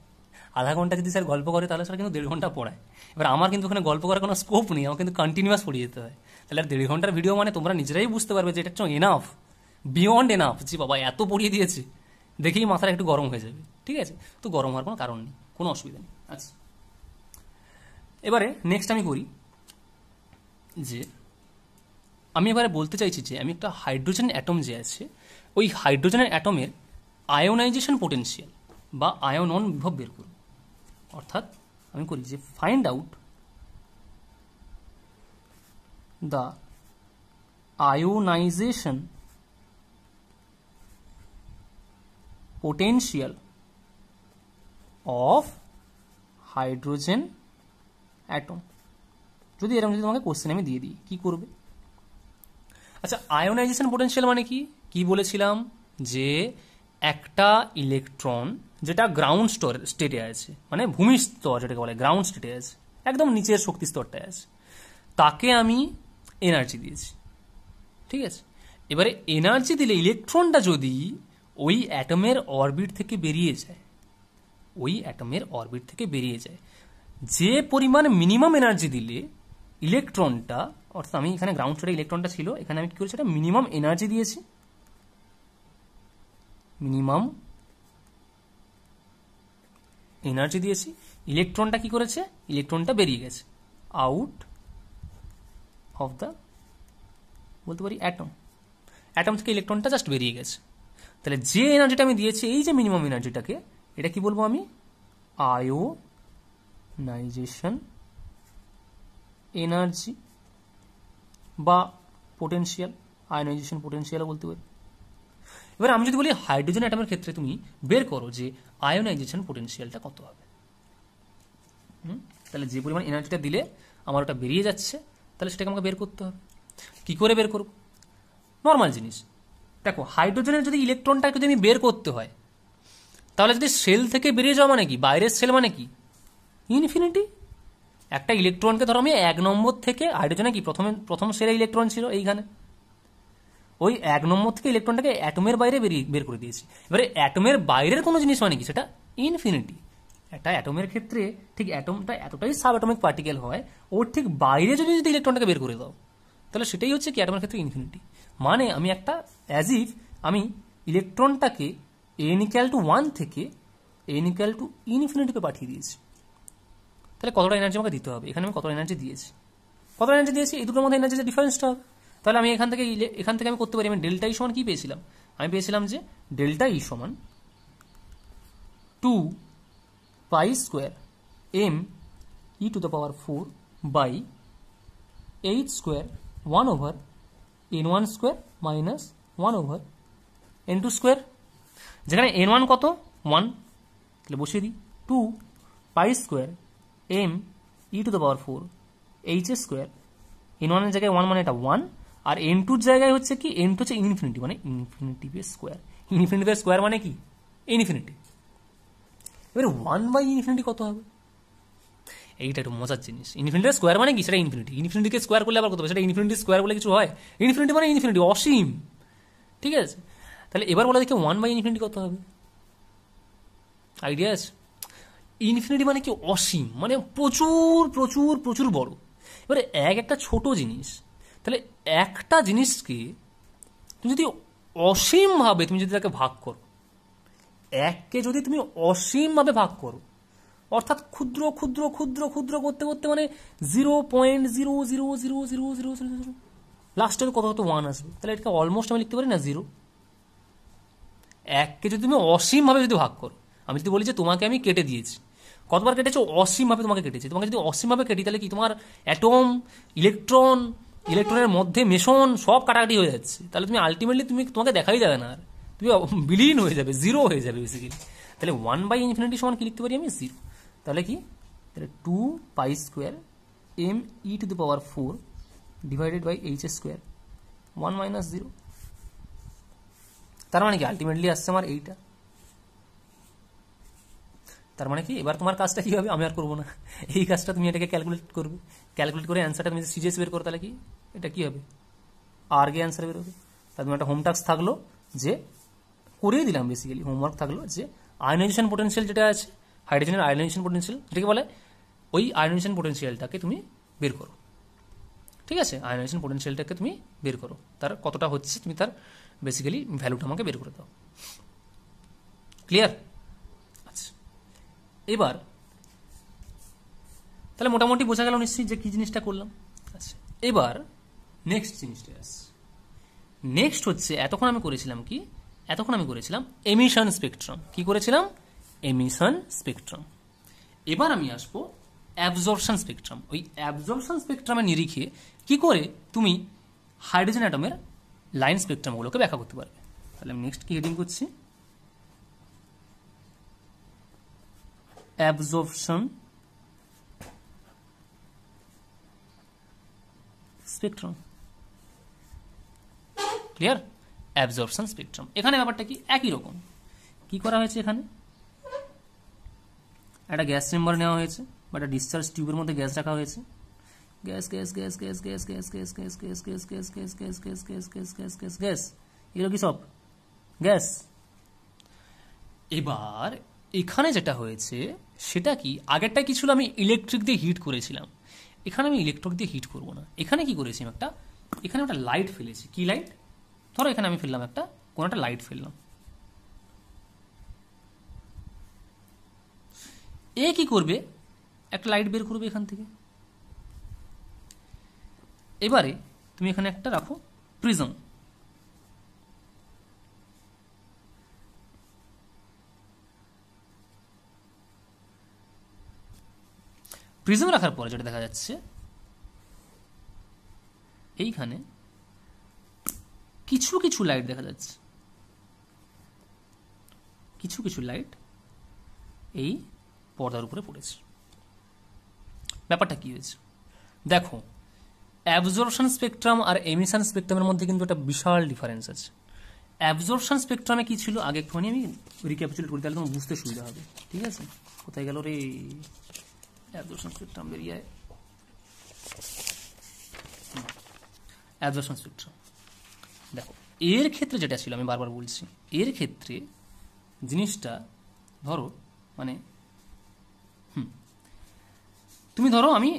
আধা ঘন্টা যদি স্যার গল্প করে তাহলে স্যার কিন্তু দেড় ঘন্টা পড়ায় এবার আমার কিন্তু ওখানে গল্প করার কোনো স্কোপ নেই আমার কিন্তু কন্টিনিউয়াস পড়িয়ে যেতে হয় তাহলে আর দেড় ঘন্টার ভিডিও মানে তোমরা নিজেরাই বুঝতে পারবে যে এটা হচ্ছে এনাফ বিয়ন্ড এনাফ যে বাবা এত পড়িয়ে দিয়েছে দেখেই মাথাটা একটু গরম হয়ে যাবে ঠিক আছে তো গরম হওয়ার কোনো কারণ নেই কোনো অসুবিধা নেই আচ্ছা এবারে নেক্সট আমি করি যে আমি এবারে বলতে চাইছি যে আমি একটা হাইড্রোজেন অ্যাটম যে আছে ওই হাইড্রোজেনের অ্যাটমের আয়োনাইজেশন পোটেন্সিয়াল বা আয়ন অন বিভব বের করব অর্থাৎ আমি করি যে find out the ionization potential of hydrogen atom যদি এরকম যদি তোমাকে কোশ্চেন আমি দিয়ে দিই কী করবে আচ্ছা আয়োনাইজেশন পোটেন্সিয়াল মানে কি কি বলেছিলাম যে একটা ইলেকট্রন যেটা গ্রাউন্ড স্টোর স্টেটে আছে মানে ভূমি স্তর যেটাকে বলে গ্রাউন্ড স্টেটে আছে একদম নিচের শক্তি স্তরটায় আছে তাকে আমি এনার্জি দিয়েছি ঠিক আছে এবারে এনার্জি দিলে ইলেকট্রনটা যদি ওই অ্যাটমের অরবিট থেকে বেরিয়ে যায় ওই অ্যাটমের অরবিট থেকে বেরিয়ে যায় যে পরিমাণ মিনিমাম এনার্জি দিলে ইলেকট্রনটা অর্থাৎ আমি এখানে গ্রাউন্ড স্টেটে ইলেকট্রনটা ছিল এখানে আমি কী করেছি এটা মিনিমাম এনার্জি দিয়েছি মিনিমাম এনার্জি দিয়েছি ইলেকট্রনটা কি করেছে ইলেকট্রনটা বেরিয়ে গেছে আউট অফ দ্য বলতে পারি অ্যাটম অ্যাটম থেকে ইলেকট্রনটা জাস্ট বেরিয়ে গেছে তাহলে যে এনার্জিটা আমি দিয়েছি এই যে মিনিমাম এনার্জিটাকে এটা কি বলবো আমি আয়োনাইজেশন এনার্জি বা পোটেন্সিয়াল আয়োনাইজেশন পোটেন্সিয়ালও বলতে পারি এবার আমি যদি বলি হাইড্রোজেন অ্যাটমের ক্ষেত্রে তুমি বের করো যে আয়োনাইজেশন পোটেন্সিয়ালটা কত হবে তাহলে যে পরিমাণ এনার্জিটা দিলে আমার ওটা বেরিয়ে যাচ্ছে তাহলে সেটাকে আমাকে বের করতে হবে কী করে বের করব নর্মাল জিনিস দেখো হাইড্রোজেনের যদি ইলেকট্রনটাকে যদি আমি বের করতে হয় তাহলে যদি সেল থেকে বেরিয়ে যাওয়া মানে কি বাইরের সেল মানে কি ইনফিনিটি একটা ইলেকট্রনকে ধরো আমি এক নম্বর থেকে হাইড্রোজেনে কি প্রথমে প্রথম সেরা ইলেকট্রন ছিল এইখানে ওই এক নম্বর থেকে ইলেকট্রনটাকে অ্যাটমের বাইরে বেরিয়ে বের করে দিয়েছি এবারে অ্যাটমের বাইরের কোনো জিনিস মানে কি সেটা ইনফিনিটি একটা অ্যাটমের ক্ষেত্রে ঠিক অ্যাটমটা এতটাই সাব অ্যাটমিক পার্টিকেল হয় ওর ঠিক বাইরে যদি যদি ইলেকট্রনটাকে বের করে দাও তাহলে সেটাই হচ্ছে কি অ্যাটমের ক্ষেত্রে ইনফিনিটি মানে আমি একটা অ্যাজ ইফ আমি ইলেকট্রনটাকে এনিক্যাল টু ওয়ান থেকে এনিক্যাল টু ইনফিনিটিকে পাঠিয়ে দিয়েছি তাহলে কতটা এনার্জি আমাকে দিতে হবে এখানে আমি কতটা এনার্জি দিয়েছি কতটা এনার্জি দিয়েছি এই দুটোর মধ্যে এনার্জি যে ডিফারেন্সটা হবে তাহলে আমি এখান থেকে এখান থেকে আমি করতে পারি আমি ডেল্টা ই e সমান কী পেয়েছিলাম আমি পেয়েছিলাম যে ডেল্টা ই e সমান two pi square m e to the power four by eight square one over n one square minus one over n two square যেখানে এন ওয়ান কত one তাহলে বসিয়ে দিই two pi square m e to the power four h a square n ওয়ানের জায়গায় one মানে এটা one আর N টুর জায়গায় হচ্ছে কি এন টু হচ্ছে ইনফিনিটি মানে ইনফিনিটি স্কোয়ার ইনফিনিটি স্কোয়ার মানে কি ইনফিনিটি এবারে ওয়ান বাই ইনফিনিটি কত হবে এইটা একটু মজার জিনিস ইনফিনিটি স্কোয়ার মানে কি সেটা ইনফিনিটি ইনফিনিটিকে স্কোয়ার করলে আবার কত হবে সেটা ইনফিনিটি স্কোয়ার বলে কিছু হয় ইনফিনিটি মানে ইনফিনিটি অসীম ঠিক আছে তাহলে এবার বলে দেখি ওয়ান বাই ইনফিনিটি কত হবে আইডিয়া আছে ইনফিনিটি মানে কি অসীম মানে প্রচুর প্রচুর প্রচুর বড় এবারে এক একটা ছোট জিনিস তাহলে একটা জিনিসকে তুমি যদি অসীমভাবে তুমি যদি তাকে ভাগ করো এককে যদি তুমি অসীমভাবে ভাগ করো অর্থাৎ ক্ষুদ্র ক্ষুদ্র ক্ষুদ্র ক্ষুদ্র করতে করতে মানে zero point zero zero zero zero zero zero zero লাস্টে কত কত ওয়ান আসবে তাহলে এটাকে অলমোস্ট আমি লিখতে পারি না জিরো এককে যদি তুমি অসীমভাবে যদি ভাগ করো আমি যদি বলি যে তোমাকে আমি কেটে দিয়েছি কতবার কেটেছে অসীমভাবে তোমাকে কেটেছে তোমাকে যদি অসীমভাবে কেটে তাহলে কি তোমার অ্যাটম ইলেকট্রন ইলেকট্রনের মধ্যে মেশন সব কাটাকাটি হয়ে যাচ্ছে তাহলে তুমি আলটিমেটলি তুমি তোমাকে দেখাই যাবে না আর তুমি বিলীন হয়ে যাবে জিরো হয়ে যাবে বেসিক্যালি তাহলে ওয়ান বাই ইনফিনিটি সমান কি লিখতে পারি আমি জিরো তাহলে কি তাহলে two pi square m e to the power four divided by h square one minus zero তার মানে কি আলটিমেটলি আসছে আমার এইটা তার মানে কি এবার তোমার কাজটা কী হবে আমি আর করবো না এই কাজটা তুমি এটাকে ক্যালকুলেট করবে ক্যালকুলেট করে অ্যান্সারটা তুমি সিজিএস বের করো তাহলে কি এটা কী হবে আর গিয়ে অ্যান্সার হবে তার তুমি মানে একটা হোম টাস্ক থাকলো যে করিয়ে দিলাম বেসিক্যালি হোমওয়ার্ক থাকলো যে আয়োনাইজেশন পোটেন্সিয়াল যেটা আছে হাইড্রোজেনের আয়োনাইজেশন পোটেন্সিয়াল যেটাকে বলে ওই আয়োনাইজেশন পোটেন্সিয়ালটাকে তুমি বের করো ঠিক আছে আয়োনাইজেশন পোটেন্সিয়ালটাকে তুমি বের করো তার কতটা হচ্ছে তুমি তার বেসিক্যালি ভ্যালুটা আমাকে বের করে দাও ক্লিয়ার এবার তাহলে মোটামুটি বোঝা গেল নিশ্চয়ই যে কী জিনিসটা করলাম আচ্ছা এবার নেক্সট জিনিসটা আস নেক্সট হচ্ছে এতক্ষণ আমি করেছিলাম কি এতক্ষণ আমি করেছিলাম এমিশন স্পেকট্রাম কি করেছিলাম এমিশন স্পেকট্রাম এবার আমি আসবো অ্যাবজর্পশন স্পেকট্রাম ওই অ্যাবজর্পশন স্পেকট্রামের নিরিখে কি করে তুমি হাইড্রোজেন অ্যাটমের লাইন স্পেকট্রামগুলোকে ব্যাখ্যা করতে পারবে তাহলে আমি নেক্সট কি হেডিং করছি absorption spectrum clear absorption spectrum এখানে ব্যাপারটা কি একই রকম কি করা হয়েছে এখানে একটা গ্যাস চেম্বার নেওয়া হয়েছে বা একটা ডিসচার্জ টিউবের মধ্যে গ্যাস রাখা হয়েছে gas gas gas gas gas gas gas gas gas gas gas gas gas gas gas gas gas gas gas এগুলো কি সব গ্যাস এবার এখানে যেটা হয়েছে সেটা কি আগেরটা কিছু ছিল আমি ইলেকট্রিক দিয়ে হিট করেছিলাম এখানে আমি ইলেকট্রিক দিয়ে হিট করব না এখানে কি করেছি একটা এখানে একটা লাইট ফেলেছি কি লাইট ধরো এখানে আমি ফেললাম একটা কোনো একটা লাইট ফেললাম এ কি করবে একটা লাইট বের করবে এখান থেকে এবারে তুমি এখানে একটা রাখো প্রিজম প্রিজম রাখার পরে যেটা দেখা যাচ্ছে এইখানে কিছু কিছু লাইট দেখা যাচ্ছে কিছু কিছু লাইট এই পর্দার উপরে পড়েছে ব্যাপারটা কী হয়েছে দেখো অ্যাবজর্পশন স্পেকট্রাম আর এমিশন স্পেকট্রামের মধ্যে কিন্তু একটা বিশাল ডিফারেন্স আছে অ্যাবজর্পশন স্পেকট্রামে কি ছিল আগে একটুখানি আমি রিক্যাপিচুলেট করি তাহলে তোমার বুঝতে সুবিধা হবে ঠিক আছে কোথায় গেল রে absorption spectrum বেরিয়ে অ্যাবজর্পশন স্পেকট্রাম দেখো এর ক্ষেত্রে যেটা ছিল আমি বারবার বলছি এর ক্ষেত্রে জিনিসটা ধরো মানে হুম তুমি ধরো আমি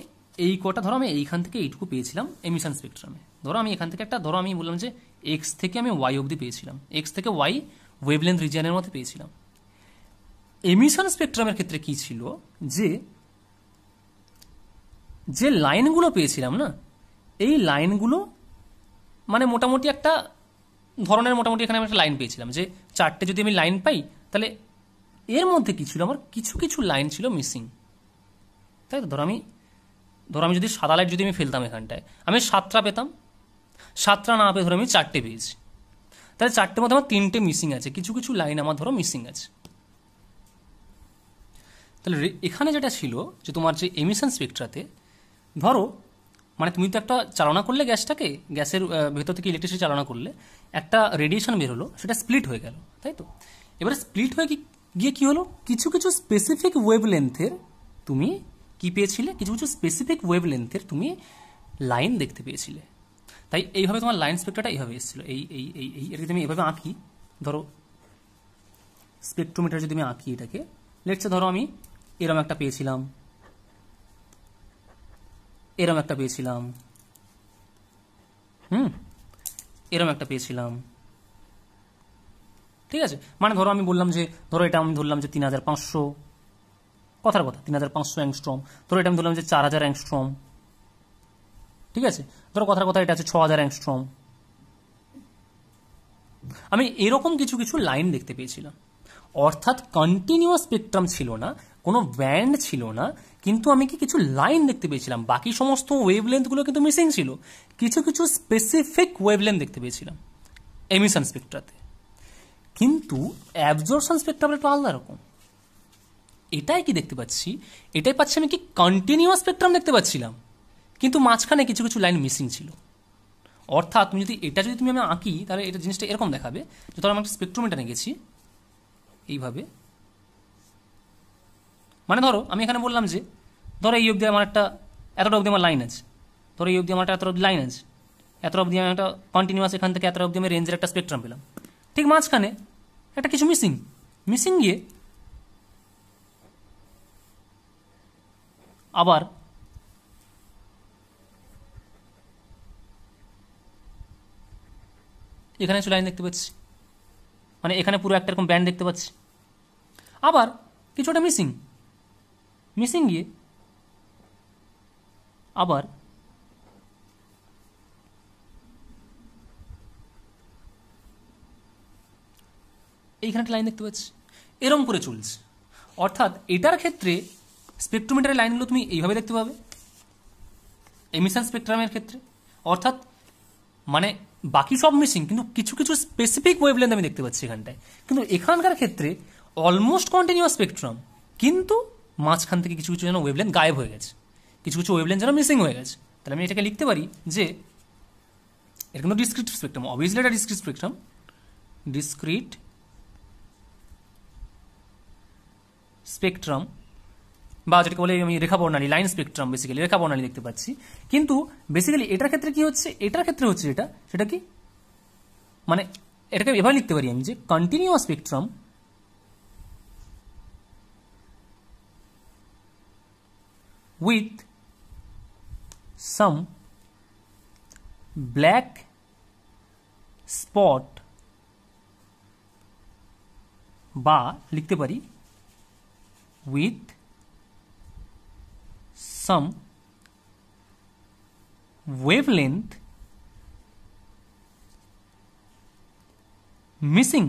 এই কটা ধরো আমি এইখান থেকে এইটুকু পেয়েছিলাম এমিশন স্পেকট্রামে ধরো আমি এখান থেকে একটা ধরো আমি বললাম যে এক্স থেকে আমি ওয়াই অবধি পেয়েছিলাম এক্স থেকে ওয়াই ওয়েভলেন্থ রিজিয়ানের মধ্যে পেয়েছিলাম এমিশন স্পেকট্রামের ক্ষেত্রে কী ছিল যে যে লাইনগুলো পেয়েছিলাম না এই লাইনগুলো মানে মোটামুটি একটা ধরনের মোটামুটি এখানে আমি একটা লাইন পেয়েছিলাম যে চারটে যদি আমি লাইন পাই তাহলে এর মধ্যে কী ছিল আমার কিছু কিছু লাইন ছিল মিসিং তাই তো ধরো আমি ধরো আমি যদি সাদা লাইট যদি আমি ফেলতাম এখানটায় আমি সাতটা পেতাম সাতটা না পেয়ে ধরো আমি চারটে পেয়েছি তাহলে চারটে মধ্যে আমার তিনটে মিসিং আছে কিছু কিছু লাইন আমার ধরো মিসিং আছে তাহলে এখানে যেটা ছিল যে তোমার যে এমিশন স্পেকট্রাতে ধরো মানে তুমি তো একটা চালনা করলে গ্যাসটাকে গ্যাসের ভেতর থেকে ইলেকট্রিসিটি চালনা করলে একটা রেডিয়েশন বের হলো সেটা স্প্লিট হয়ে গেল তাই তো এবারে স্প্লিট হয়ে গিয়ে কী হলো কিছু কিছু স্পেসিফিক ওয়েব লেন্থের তুমি কি পেয়েছিলে কিছু কিছু স্পেসিফিক ওয়েভ লেন্থের তুমি লাইন দেখতে পেয়েছিলে তাই এইভাবে তোমার লাইন স্পেক্ট্রাটা এইভাবে এসেছিল এই এই এই এই এটাকে তুমি এভাবে আঁকি ধরো স্পেকট্রোমিটার যদি আমি আঁকি এটাকে লেটসে ধরো আমি এরম একটা পেয়েছিলাম এরম একটা পেয়েছিলাম হুম এরম একটা পেয়েছিলাম ঠিক আছে মানে ধরো আমি বললাম যে ধরো এটা আমি ধরলাম যে তিন হাজার পাঁচশো কথার কথা তিন হাজার পাঁচশো অ্যাংস্ট্রম ধরো এটা আমি ধরলাম যে চার হাজার অ্যাংস্ট্রম ঠিক আছে ধরো কথার কথা এটা আছে ছ হাজার অ্যাংস্ট্রম আমি এরকম কিছু কিছু লাইন দেখতে পেয়েছিলাম অর্থাৎ কন্টিনিউয়াস স্পেকট্রাম ছিল না কোনো ব্যান্ড ছিল না কিন্তু আমি কি কিছু লাইন দেখতে পেয়েছিলাম বাকি সমস্ত ওয়েভলেন্থগুলো কিন্তু মিসিং ছিল কিছু কিছু স্পেসিফিক ওয়েভলেন্থ দেখতে পেয়েছিলাম এমিশন স্পেক্ট্রাতে কিন্তু অ্যাবজর্বশন স্পেক্ট্রাম একটু আলাদা রকম এটাই কি দেখতে পাচ্ছি এটাই পাচ্ছি আমি কি কন্টিনিউয়াস স্পেক্ট্রাম দেখতে পাচ্ছিলাম কিন্তু মাঝখানে কিছু কিছু লাইন মিসিং ছিল অর্থাৎ তুমি যদি এটা যদি তুমি আমি আঁকি তাহলে এটা জিনিসটা এরকম দেখাবে যে ধরো আমি একটা স্পেকট্রোমিটার এঁকেছি এইভাবে মানে ধরো আমি এখানে বললাম যে ধরো এই অবধি আমার একটা এতটা অবধি আমার লাইন আছে ধরো এই অবধি আমার একটা এতটা অবধি লাইন আছে এতটা অবধি আমি একটা কন্টিনিউয়াস এখান থেকে এতটা অবধি আমি রেঞ্জের একটা স্পেকট্রাম পেলাম ঠিক মাঝখানে একটা কিছু মিসিং মিসিং গিয়ে আবার এখানে কিছু লাইন দেখতে পাচ্ছি মানে এখানে পুরো একটা এরকম ব্যান্ড দেখতে পাচ্ছি আবার কিছুটা মিসিং মিসিং গিয়ে আবার এইখানে একটা লাইন দেখতে পাচ্ছি এরম করে চলছে অর্থাৎ এটার ক্ষেত্রে স্পেকট্রোমিটারের লাইনগুলো তুমি এইভাবে দেখতে পাবে এমিশন স্পেকট্রামের ক্ষেত্রে অর্থাৎ মানে বাকি সব মিসিং কিন্তু কিছু কিছু স্পেসিফিক ওয়েভলেন্থ আমি দেখতে পাচ্ছি এখানটায় কিন্তু এখানকার ক্ষেত্রে অলমোস্ট কন্টিনিউয়াস স্পেকট্রাম কিন্তু মাঝখান থেকে কিছু কিছু যেন ওয়েবলেন গায়েব হয়ে গেছে কিছু কিছু ওয়েবলেন যেন মিসিং হয়ে গেছে তাহলে আমি এটাকে লিখতে পারি যে এর কিন্তু ডিসক্রিট স্পেকট্রাম অবভিয়াসলি এটা ডিসক্রিট স্পেকট্রাম ডিসক্রিট স্পেকট্রাম বা যেটাকে বলে আমি রেখা বর্ণালী লাইন স্পেকট্রাম বেসিক্যালি রেখা বর্ণালী দেখতে পাচ্ছি কিন্তু বেসিক্যালি এটার ক্ষেত্রে কি হচ্ছে এটার ক্ষেত্রে হচ্ছে এটা সেটা কি মানে এটাকে এভাবে লিখতে পারি আমি যে continuous spectrum with some black spot বা লিখতে পারি উইথ সাম ওয়েভলেন্থ মিসিং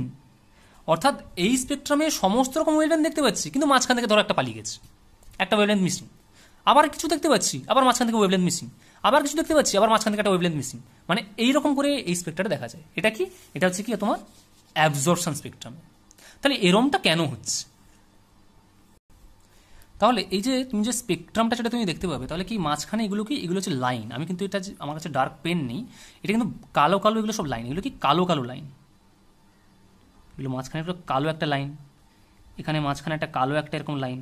অর্থাৎ এই স্পেকট্রামে সমস্ত রকম ওয়েভলেন্থ দেখতে পাচ্ছি কিন্তু মাঝখান থেকে ধরো একটা পালিয়ে গেছে একটা ওয়েভলেন্থ মিসিং আবার কিছু দেখতে পাচ্ছি আবার মাঝখান থেকে ওয়েবলেন্থ মিসিং আবার কিছু দেখতে পাচ্ছি আবার মাঝখান থেকে একটা ওয়েবলেন্থ মিসিং মানে এইরকম করে এই স্পেক্ট্রাটা দেখা যায় এটা কি এটা হচ্ছে কি তোমার অ্যাবজর্পশন স্পেক্ট্রাম তাহলে এরমটা কেন হচ্ছে তাহলে এই যে তুমি যে স্পেকট্রামটা সেটা তুমি দেখতে পাবে তাহলে কি মাঝখানে এগুলো কি এগুলো হচ্ছে লাইন আমি কিন্তু এটা আমার কাছে ডার্ক পেন নেই এটা কিন্তু কালো কালো এগুলো সব লাইন এগুলো কি কালো কালো লাইন এগুলো মাঝখানে কালো একটা লাইন এখানে মাঝখানে একটা কালো একটা এরকম লাইন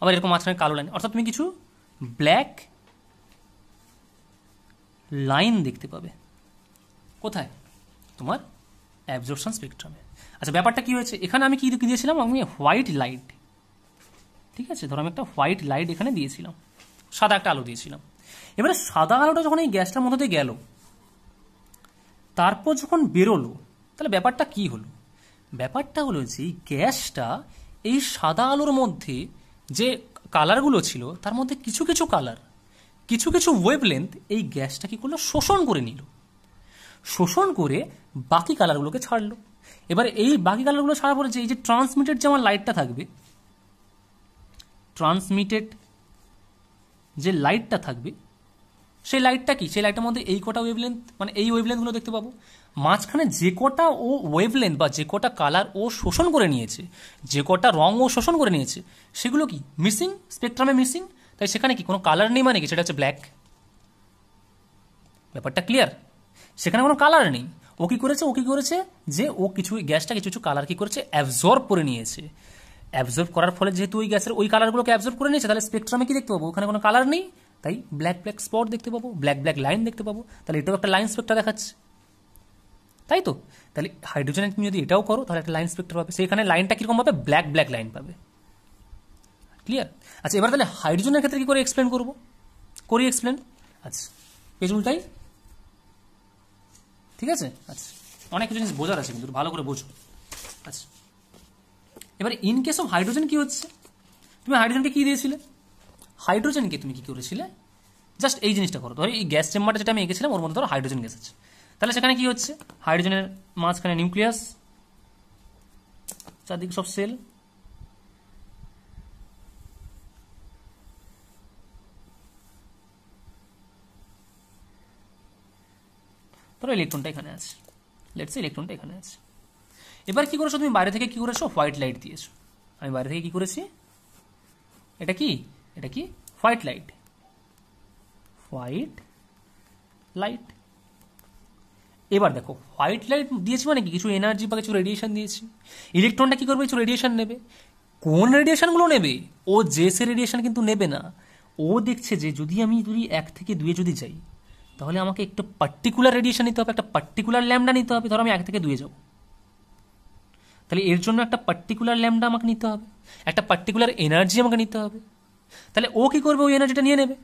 আবার এরকম মাঝখানে কালো লাইন অর্থাৎ তুমি কিছু ব্ল্যাক লাইন দেখতে পাবে কোথায় তোমার অ্যাবজর্পশন স্পেকট্রামে আচ্ছা ব্যাপারটা কি হয়েছে এখানে আমি কি দিয়েছিলাম আমি হোয়াইট লাইট ঠিক আছে ধরো আমি একটা হোয়াইট লাইট এখানে দিয়েছিলাম সাদা একটা আলো দিয়েছিলাম এবারে সাদা আলোটা যখন এই গ্যাসটার মধ্যে দিয়ে গেল তারপর যখন বেরোলো তাহলে ব্যাপারটা কি হলো ব্যাপারটা হলো যে গ্যাসটা এই সাদা আলোর মধ্যে যে কালারগুলো ছিল তার মধ্যে কিছু কিছু কালার কিছু কিছু ওয়েভলেন্থ এই গ্যাসটা কী করলো শোষণ করে নিল শোষণ করে বাকি কালারগুলোকে ছাড়লো এবার এই বাকি কালারগুলো ছাড়ার পরে যে এই যে ট্রান্সমিটেড যে আমার লাইটটা থাকবে ট্রান্সমিটেড যে লাইটটা থাকবে সেই লাইটটা কি সেই লাইটের মধ্যে এই কটা ওয়েভলেন্থ মানে এই ওয়েভলেন্থগুলো দেখতে পাবো মাঝখানে যে কটা ও ওয়েভলেন্থ বা যে কটা কালার ও শোষণ করে নিয়েছে যে কটা রং ও শোষণ করে নিয়েছে সেগুলো কি মিসিং স্পেকট্রামে মিসিং তাই সেখানে কি কোনো কালার নেই মানে কি সেটা হচ্ছে ব্ল্যাক ব্যাপারটা ক্লিয়ার সেখানে কোনো কালার নেই ও কী করেছে ও কী করেছে যে ও কিছু গ্যাসটা কিছু কিছু কালার কী করেছে অ্যাবজর্ব করে নিয়েছে অ্যাবজর্ব করার ফলে যেহেতু ওই গ্যাসের ওই কালারগুলোকে অ্যাবজর্ব করে নিয়েছে তাহলে স্পেকট্রামে কি দেখতে পাবো ওখানে কোনো কালার নেই তাই ব্ল্যাক ব্ল্যাক স্পট দেখতে পাবো ব্ল্যাক ব্ল্যাক লাইন দেখতে পাবো তাহলে এটাও একটা লাইন স্পেক্টার দেখাচ্ছে তাই তো তাহলে হাইড্রোজেনে তুমি যদি এটাও করো তাহলে একটা লাইন স্পেক্টার পাবে সেখানে লাইনটা কীরকম পাবে ব্ল্যাক ব্ল্যাক লাইন পাবে ক্লিয়ার আচ্ছা এবার তাহলে হাইড্রোজেনের ক্ষেত্রে কী করে এক্সপ্লেন করবো করি এক্সপ্লেন আচ্ছা পেজ উল্টাই ঠিক আছে আচ্ছা অনেক কিছু জিনিস বোঝার আছে কিন্তু ভালো করে বোঝো আচ্ছা এবার ইন কেস অফ হাইড্রোজেন কী হচ্ছে তুমি হাইড্রোজেনকে কী দিয়েছিলে হাইড্রোজেনকে তুমি কী করেছিলে জাস্ট এই জিনিসটা করো ধরো এই গ্যাস চেম্বারটা যেটা আমি এঁকেছিলাম ওর মধ্যে ধরো হাইড্রোজেন গ্যাস আছে তাহলে সেখানে কি হচ্ছে হাইড্রোজেনের মাঝখানে নিউক্লিয়াস চারদিক সব সেল ধরো ইলেকট্রনটা এখানে আছে লেটসে ইলেকট্রনটা এখানে আছে এবার কি করেছো তুমি বাইরে থেকে কি করেছো হোয়াইট লাইট দিয়েছো আমি বাইরে থেকে কি করেছি এটা কি এটা কি হোয়াইট লাইট হোয়াইট লাইট এবার দেখো হোয়াইট লাইট দিয়েছি মানে কি কিছু এনার্জি বা কিছু রেডিয়েশন দিয়েছি ইলেকট্রনটা কি করবে কিছু রেডিয়েশন নেবে কোন রেডিয়েশনগুলো নেবে ও যে সে রেডিয়েশন কিন্তু নেবে না ও দেখছে যে যদি আমি যদি এক থেকে দুয়ে যদি যাই তাহলে আমাকে একটু পার্টিকুলার রেডিয়েশন নিতে হবে একটা পার্টিকুলার ল্যামডা নিতে হবে ধরো আমি এক থেকে দুয়ে যাব তাহলে এর জন্য একটা পার্টিকুলার ল্যামডা আমাকে নিতে হবে একটা পার্টিকুলার এনার্জি আমাকে নিতে হবে তাহলে ও কি করবে ওই এনার্জিটা নিয়ে নেবে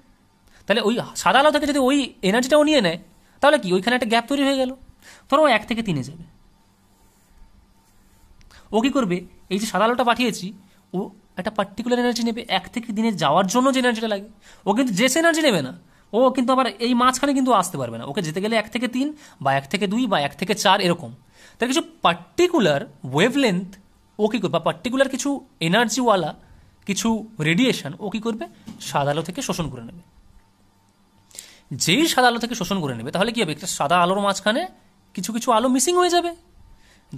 তাহলে ওই সাদা আলো থেকে যদি ওই এনার্জিটাও নিয়ে নেয় তাহলে কি ওইখানে একটা গ্যাপ তৈরি হয়ে গেল ধরো এক থেকে তিনে যাবে ও কী করবে এই যে সাদা আলোটা পাঠিয়েছি ও একটা পার্টিকুলার এনার্জি নেবে এক থেকে দিনে যাওয়ার জন্য যে এনার্জিটা লাগে ও কিন্তু যে এনার্জি নেবে না ও কিন্তু আবার এই মাঝখানে কিন্তু আসতে পারবে না ওকে যেতে গেলে এক থেকে তিন বা এক থেকে দুই বা এক থেকে চার এরকম তার কিছু পার্টিকুলার ওয়েভলেন্থ ও কী করবে বা পার্টিকুলার কিছু এনার্জিওয়ালা কিছু রেডিয়েশন ও কী করবে সাদা আলো থেকে শোষণ করে নেবে যেই সাদা আলো থেকে শোষণ করে নেবে তাহলে কি হবে একটা সাদা আলোর মাঝখানে কিছু কিছু আলো মিসিং হয়ে যাবে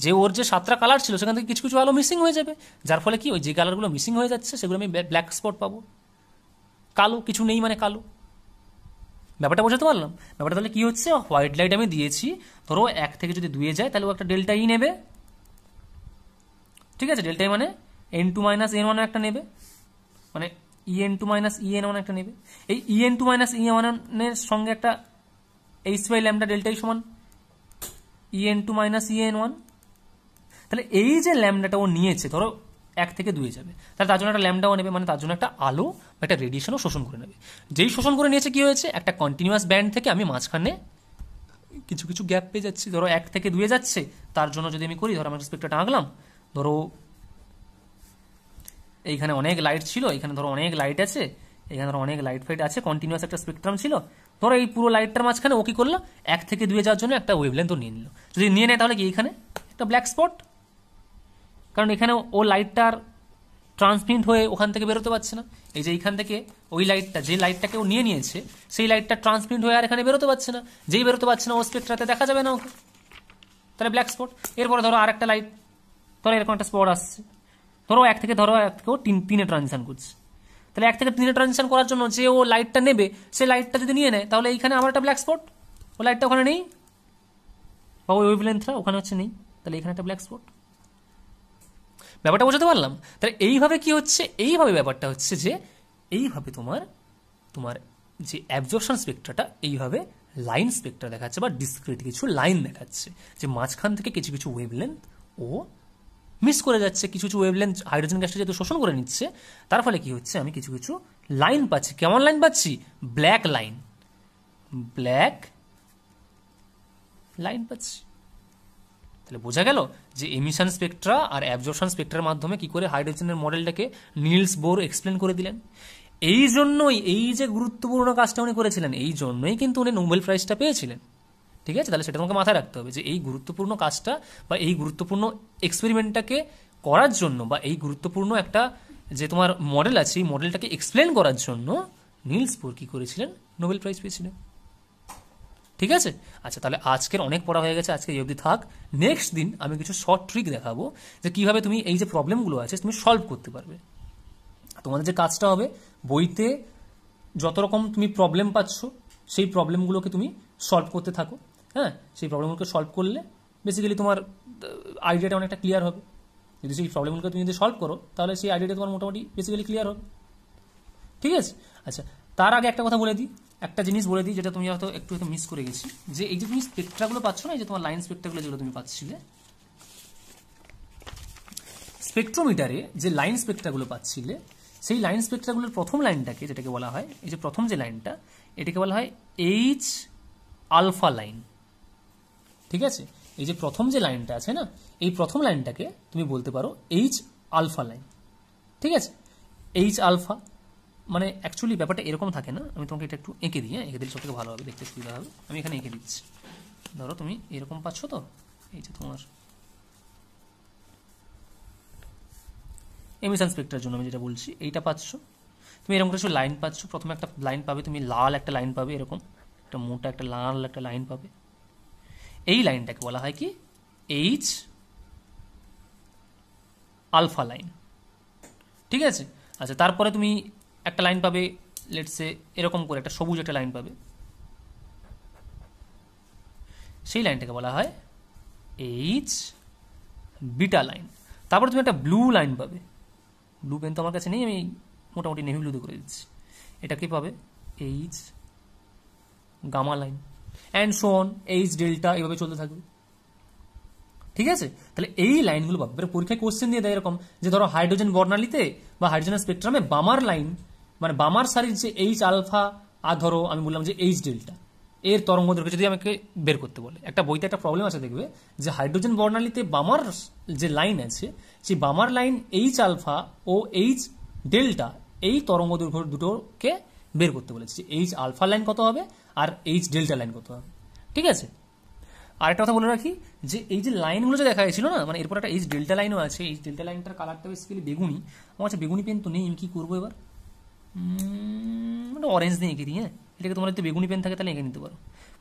যে ওর যে সাতটা কালার ছিল সেখান থেকে কিছু কিছু আলো মিসিং হয়ে যাবে যার ফলে কি ওই যে কালারগুলো মিসিং হয়ে যাচ্ছে সেগুলো আমি ব্ল্যাক স্পট পাবো কালো কিছু নেই মানে কালো ব্যাপারটা বোঝাতে পারলাম ব্যাপারটা তাহলে কী হচ্ছে হোয়াইট লাইট আমি দিয়েছি ধরো এক থেকে যদি দুয়ে যায় তাহলে ও একটা ডেল্টা ই e নেবে ঠিক আছে ডেল্টাই e মানে n two minus n one একটা নেবে মানে E n two minus E n one একটা নেবে এই ইএন টু মাইনাস ওয়ান ওয়ানের সঙ্গে একটা এইচ বাই ল্যামডা ডেল্টাই সমান E n two minus E n one তাহলে এই যে ল্যামডাটা ও নিয়েছে ধরো এক থেকে দুয়ে যাবে তাহলে তার জন্য একটা ল্যামডাও নেবে মানে তার জন্য একটা আলো বা একটা রেডিয়েশনও শোষণ করে নেবে যেই শোষণ করে নিয়েছে কী হয়েছে একটা কন্টিনিউয়াস ব্যান্ড থেকে আমি মাঝখানে কিছু কিছু গ্যাপ পেয়ে যাচ্ছি ধরো এক থেকে দুয়ে যাচ্ছে তার জন্য যদি আমি করি ধরো আমার স্পেক্টটা আঁকলাম ধরো এইখানে অনেক লাইট ছিল এখানে ধরো অনেক লাইট আছে এখানে ধরো অনেক লাইট ফাইট আছে কন্টিনিউয়াস একটা স্পেকট্রাম ছিল ধরো এই পুরো লাইটটার মাঝখানে ও কি করলো এক থেকে দুয়ে যাওয়ার জন্য একটা ওয়েভলেন্থও নিয়ে নিল যদি নিয়ে নেয় তাহলে কি এখানে একটা ব্ল্যাক স্পট কারণ এখানে ও লাইটটার ট্রান্সমিট হয়ে ওখান থেকে বেরোতে পারছে না এই যে এইখান থেকে ওই লাইটটা যে লাইটটাকে ও নিয়ে নিয়েছে সেই লাইটটা ট্রান্সমিট হয়ে আর এখানে বেরোতে পারছে না যেই বেরোতে পারছে না ও স্পেকট্রাতে দেখা যাবে না ওকে তাহলে ব্ল্যাক স্পট এরপরে ধরো আর একটা লাইট ধরো এরকম একটা স্পট আসছে ধরো এক থেকে ধরো এক থেকে ও তিন তিনে ট্রানজিশন করছে তাহলে এক থেকে তিনে ট্রানজিশন করার জন্য যে ও লাইটটা নেবে সে লাইটটা যদি নিয়ে নেয় তাহলে এইখানে আমার একটা ব্ল্যাক স্পট ও লাইটটা ওখানে নেই বা ওই ওয়েবলেন্থটা ওখানে হচ্ছে নেই তাহলে এখানে একটা ব্ল্যাক স্পট ব্যাপারটা বোঝাতে পারলাম তাহলে এইভাবে কি হচ্ছে এইভাবে ব্যাপারটা হচ্ছে যে এইভাবে তোমার তোমার যে অ্যাবজর্পশন স্পেক্ট্রাটা এইভাবে লাইন স্পেক্ট্রা দেখাচ্ছে বা ডিসক্রিট কিছু লাইন দেখাচ্ছে যে মাঝখান থেকে কিছু কিছু ওয়েভলেন্থ ও মিস করে যাচ্ছে কিছু কিছু ওয়েভলেন্থ হাইড্রোজেন গ্যাসটা যেহেতু শোষণ করে নিচ্ছে তার ফলে কি হচ্ছে আমি কিছু কিছু লাইন পাচ্ছি কেমন লাইন পাচ্ছি ব্ল্যাক লাইন ব্ল্যাক লাইন পাচ্ছি তাহলে বোঝা গেল যে এমিশন স্পেক্ট্রা আর অ্যাবজর্বশন স্পেক্ট্রার মাধ্যমে কি করে হাইড্রোজেনের মডেলটাকে নিলস বোর এক্সপ্লেন করে দিলেন এই জন্যই এই যে গুরুত্বপূর্ণ কাজটা উনি করেছিলেন এই জন্যই কিন্তু উনি নোবেল প্রাইজটা পেয়েছিলেন ঠিক আছে তাহলে সেটা তোমাকে মাথায় রাখতে হবে যে এই গুরুত্বপূর্ণ কাজটা বা এই গুরুত্বপূর্ণ এক্সপেরিমেন্টটাকে করার জন্য বা এই গুরুত্বপূর্ণ একটা যে তোমার মডেল আছে এই মডেলটাকে এক্সপ্লেন করার জন্য নীলস বোর কী করেছিলেন নোবেল প্রাইজ পেয়েছিলেন ঠিক আছে আচ্ছা তাহলে আজকের অনেক পড়া হয়ে গেছে আজকে এই অবধি থাক নেক্সট দিন আমি কিছু শর্ট ট্রিক দেখাবো যে কীভাবে তুমি এই যে প্রবলেমগুলো আছে তুমি সলভ করতে পারবে তোমাদের যে কাজটা হবে বইতে যত রকম তুমি প্রবলেম পাচ্ছ সেই প্রবলেমগুলোকে তুমি সলভ করতে থাকো হ্যাঁ সেই প্রবলেমগুলোকে সলভ করলে বেসিক্যালি তোমার আইডিয়াটা অনেকটা ক্লিয়ার হবে যদি সেই প্রবলেমগুলোকে তুমি যদি সলভ করো তাহলে সেই আইডিয়াটা তোমার মোটামুটি বেসিক্যালি ক্লিয়ার হবে ঠিক আছে আচ্ছা তার আগে একটা কথা বলে দিই একটা জিনিস বলে দিই যেটা তুমি হয়তো একটু হয়তো মিস করে গেছি যে এই যে তুমি স্পেক্ট্রাগুলো পাচ্ছ না এই যে তোমার লাইন স্পেক্ট্রাগুলো যেগুলো তুমি পাচ্ছিলে স্পেকট্রোমিটারে যে লাইন স্পেক্ট্রাগুলো পাচ্ছিলে সেই লাইন স্পেক্ট্রাগুলোর প্রথম লাইনটাকে যেটাকে বলা হয় এই যে প্রথম যে লাইনটা এটাকে বলা হয় এইচ আলফা লাইন ঠিক আছে এই যে প্রথম যে লাইনটা আছে না এই প্রথম লাইনটাকে তুমি বলতে পারো এইচ আলফা লাইন ঠিক আছে এইচ আলফা মানে অ্যাকচুয়ালি ব্যাপারটা এরকম থাকে না আমি তোমাকে এটা একটু এঁকে দিই হ্যাঁ এঁকে দিলে সবথেকে ভালো হবে দেখতে সুবিধা হবে আমি এখানে এঁকে দিচ্ছি ধরো তুমি এরকম পাচ্ছ তো এই যে তোমার এমিশন স্পেক্ট্রার জন্য আমি যেটা বলছি এইটা পাচ্ছ তুমি এরকম কিছু লাইন পাচ্ছ প্রথমে একটা লাইন পাবে তুমি লাল একটা লাইন পাবে এরকম একটা মোটা একটা লাল একটা লাইন পাবে এই লাইনটাকে বলা হয় কি এইচ আলফা লাইন ঠিক আছে আচ্ছা তারপরে তুমি একটা লাইন পাবে লেটসে এরকম করে একটা সবুজ একটা লাইন পাবে সেই লাইনটাকে বলা হয় এইচ বিটা লাইন তারপরে তুমি একটা ব্লু লাইন পাবে ব্লু পেন তো আমার কাছে নেই আমি মোটামুটি নেভি ব্লুতে করে দিচ্ছি এটা কি পাবে H gamma line and so on H delta এভাবে চলতে থাকবে ঠিক আছে তাহলে এই লাইনগুলো পাবে পরীক্ষায় কোশ্চেন দিয়ে দেয় এরকম যে ধরো হাইড্রোজেন বর্ণালিতে বা হাইড্রোজেন স্পেকট্রামে বামার লাইন মানে বামার সারির যে এইচ আলফা আর ধরো আমি বললাম যে এইচ ডেল্টা এর তরঙ্গ দৈর্ঘ্য যদি আমাকে বের করতে বলে একটা বইতে একটা প্রবলেম আছে দেখবে যে হাইড্রোজেন বর্ণালীতে বামার যে লাইন আছে সেই বামার লাইন এইচ আলফা ও এইচ ডেল্টা এই তরঙ্গ দৈর্ঘ্য দুটোকে বের করতে বলেছে এইচ আলফা লাইন কত হবে আর এইচ ডেল্টা লাইন করতে হবে ঠিক আছে আরেকটা কথা বলে রাখি যে এই যে লাইনগুলো যে দেখা গেছিল না মানে এরপর একটা এইচ ডেল্টা লাইনও আছে এইচ ডেল্টা লাইনটার কালারটা বেসিক্যালি বেগুনি আমার কাছে বেগুনি পেন তো নেই আমি কী করবো এবার মানে অরেঞ্জ নিয়ে এঁকে দিই হ্যাঁ এটাকে তোমার যদি বেগুনি পেন থাকে তাহলে এঁকে নিতে পারো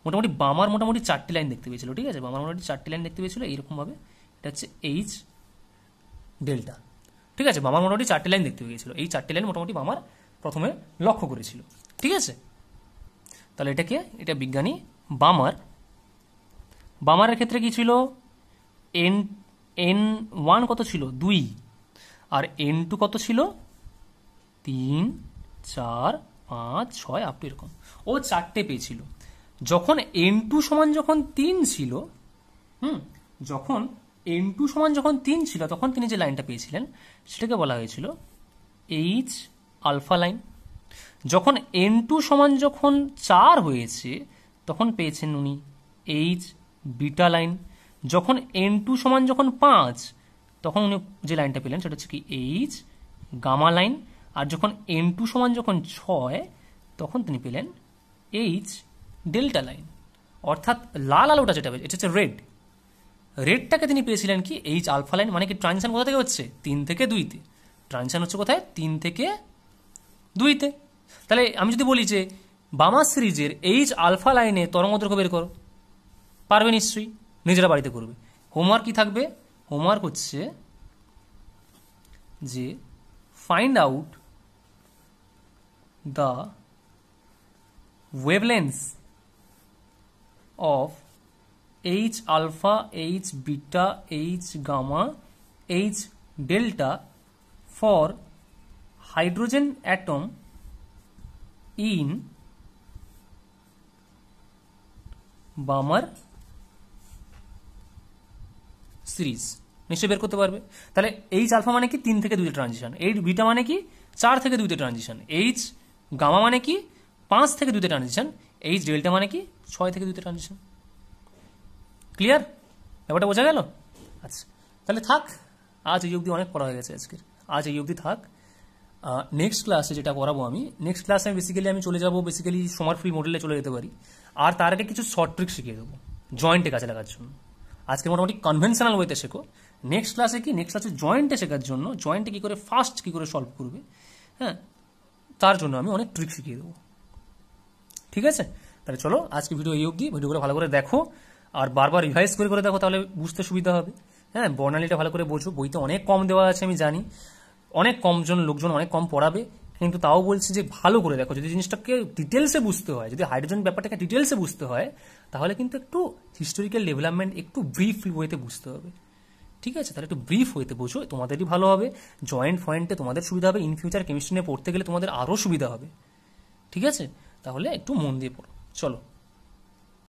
মোটামুটি বামার মোটামুটি চারটি লাইন দেখতে পেয়েছিলো ঠিক আছে বামার মোটামুটি চারটি লাইন দেখতে পেয়েছিলো এইরকমভাবে এটা হচ্ছে এইচ ডেল্টা ঠিক আছে বামার মোটামুটি চারটি লাইন দেখতে পেয়েছিলো এই চারটি লাইন মোটামুটি বামার প্রথমে লক্ষ্য করেছিল ঠিক আছে তাহলে এটাকে এটা বিজ্ঞানী বামার বামারের ক্ষেত্রে কি ছিল এন এন ওয়ান কত ছিল দুই আর এন টু কত ছিল তিন চার পাঁচ ছয় আপ এরকম ও চারটে পেয়েছিল যখন এন টু সমান যখন তিন ছিল হুম যখন এন টু সমান যখন তিন ছিল তখন তিনি যে লাইনটা পেয়েছিলেন সেটাকে বলা হয়েছিল এইচ আলফা লাইন যখন এন টু সমান যখন চার হয়েছে তখন পেয়েছেন উনি এইচ বিটা লাইন যখন এন টু সমান যখন পাঁচ তখন উনি যে লাইনটা পেলেন সেটা হচ্ছে কি এইচ গামা লাইন আর যখন এন টু সমান যখন ছয় তখন তিনি পেলেন এইচ ডেল্টা লাইন অর্থাৎ লাল আলোটা যেটা এটা হচ্ছে রেড রেডটাকে তিনি পেয়েছিলেন কি এইচ আলফা লাইন মানে কি ট্রানজিশন কোথা থেকে হচ্ছে তিন থেকে দুইতে ট্রানজিশন হচ্ছে কোথায় তিন থেকে দুইতে তাহলে আমি যদি বলি যে বামা সিরিজের এইচ আলফা লাইনে তরঙ্গদৈর্ঘ্য বের করো পারবে নিশ্চয়ই নিজেরা বাড়িতে করবে হোমওয়ার্ক কি থাকবে হোমওয়ার্ক হচ্ছে যে find out the wavelength of H alpha H beta H gamma H delta for hydrogen atom in Balmer series নিশ্চয়ই বের করতে পারবে তাহলে এইচ আলফা মানে কি তিন থেকে দুইটা ট্রানজিশন এইচ বিটা মানে কি চার থেকে দুইটা ট্রানজিশন এইচ গামা মানে কি পাঁচ থেকে দুইটা ট্রানজিশন এইচ ডেল্টা মানে কি ছয় থেকে দুইটা ট্রানজিশন ক্লিয়ার ব্যাপারটা বোঝা গেল আচ্ছা তাহলে থাক আজ এই অবধি অনেক পড়া হয়ে গেছে আজকের আজ এই অবধি থাক নেক্সট ক্লাসে যেটা করাবো আমি নেক্সট ক্লাসে আমি বেসিক্যালি আমি চলে যাবো বেসিক্যালি সমার ফ্রি মডেলে চলে যেতে পারি আর তার আগে কিছু শর্ট ট্রিক শিখিয়ে দেবো জয়েন্টে কাজে লাগার জন্য আজকে মোটামুটি কনভেনশনাল ওয়েতে শেখো নেক্সট ক্লাসে কি নেক্সট ক্লাসে জয়েন্টে শেখার জন্য জয়েন্টে কী করে ফার্স্ট কী করে সলভ করবে হ্যাঁ তার জন্য আমি অনেক ট্রিক শিখিয়ে দেবো ঠিক আছে তাহলে চলো আজকে ভিডিও এই অবধি ভিডিওগুলো ভালো করে দেখো আর বারবার রিভাইজ করে করে দেখো তাহলে বুঝতে সুবিধা হবে হ্যাঁ বর্ণালীটা ভালো করে বোঝো বইতে অনেক কম দেওয়া আছে আমি জানি অনেক কমজন লোকজন অনেক কম পড়াবে কিন্তু তাও বলছি যে ভালো করে দেখো যদি জিনিসটাকে ডিটেলসে বুঝতে হয় যদি হাইড্রোজেন ব্যাপারটাকে ডিটেলসে বুঝতে হয় তাহলে কিন্তু একটু হিস্টোরিক্যাল ডেভেলপমেন্ট একটু ব্রিফ ওয়েতে বুঝতে হবে ঠিক আছে তাহলে একটু ব্রিফ হইতে বোঝো তোমাদেরই ভালো হবে জয়েন্ট ফয়েন্টে তোমাদের সুবিধা হবে ইন ফিউচার কেমিস্ট্রি নিয়ে পড়তে গেলে তোমাদের আরও সুবিধা হবে ঠিক আছে তাহলে একটু মন দিয়ে পড়ো চলো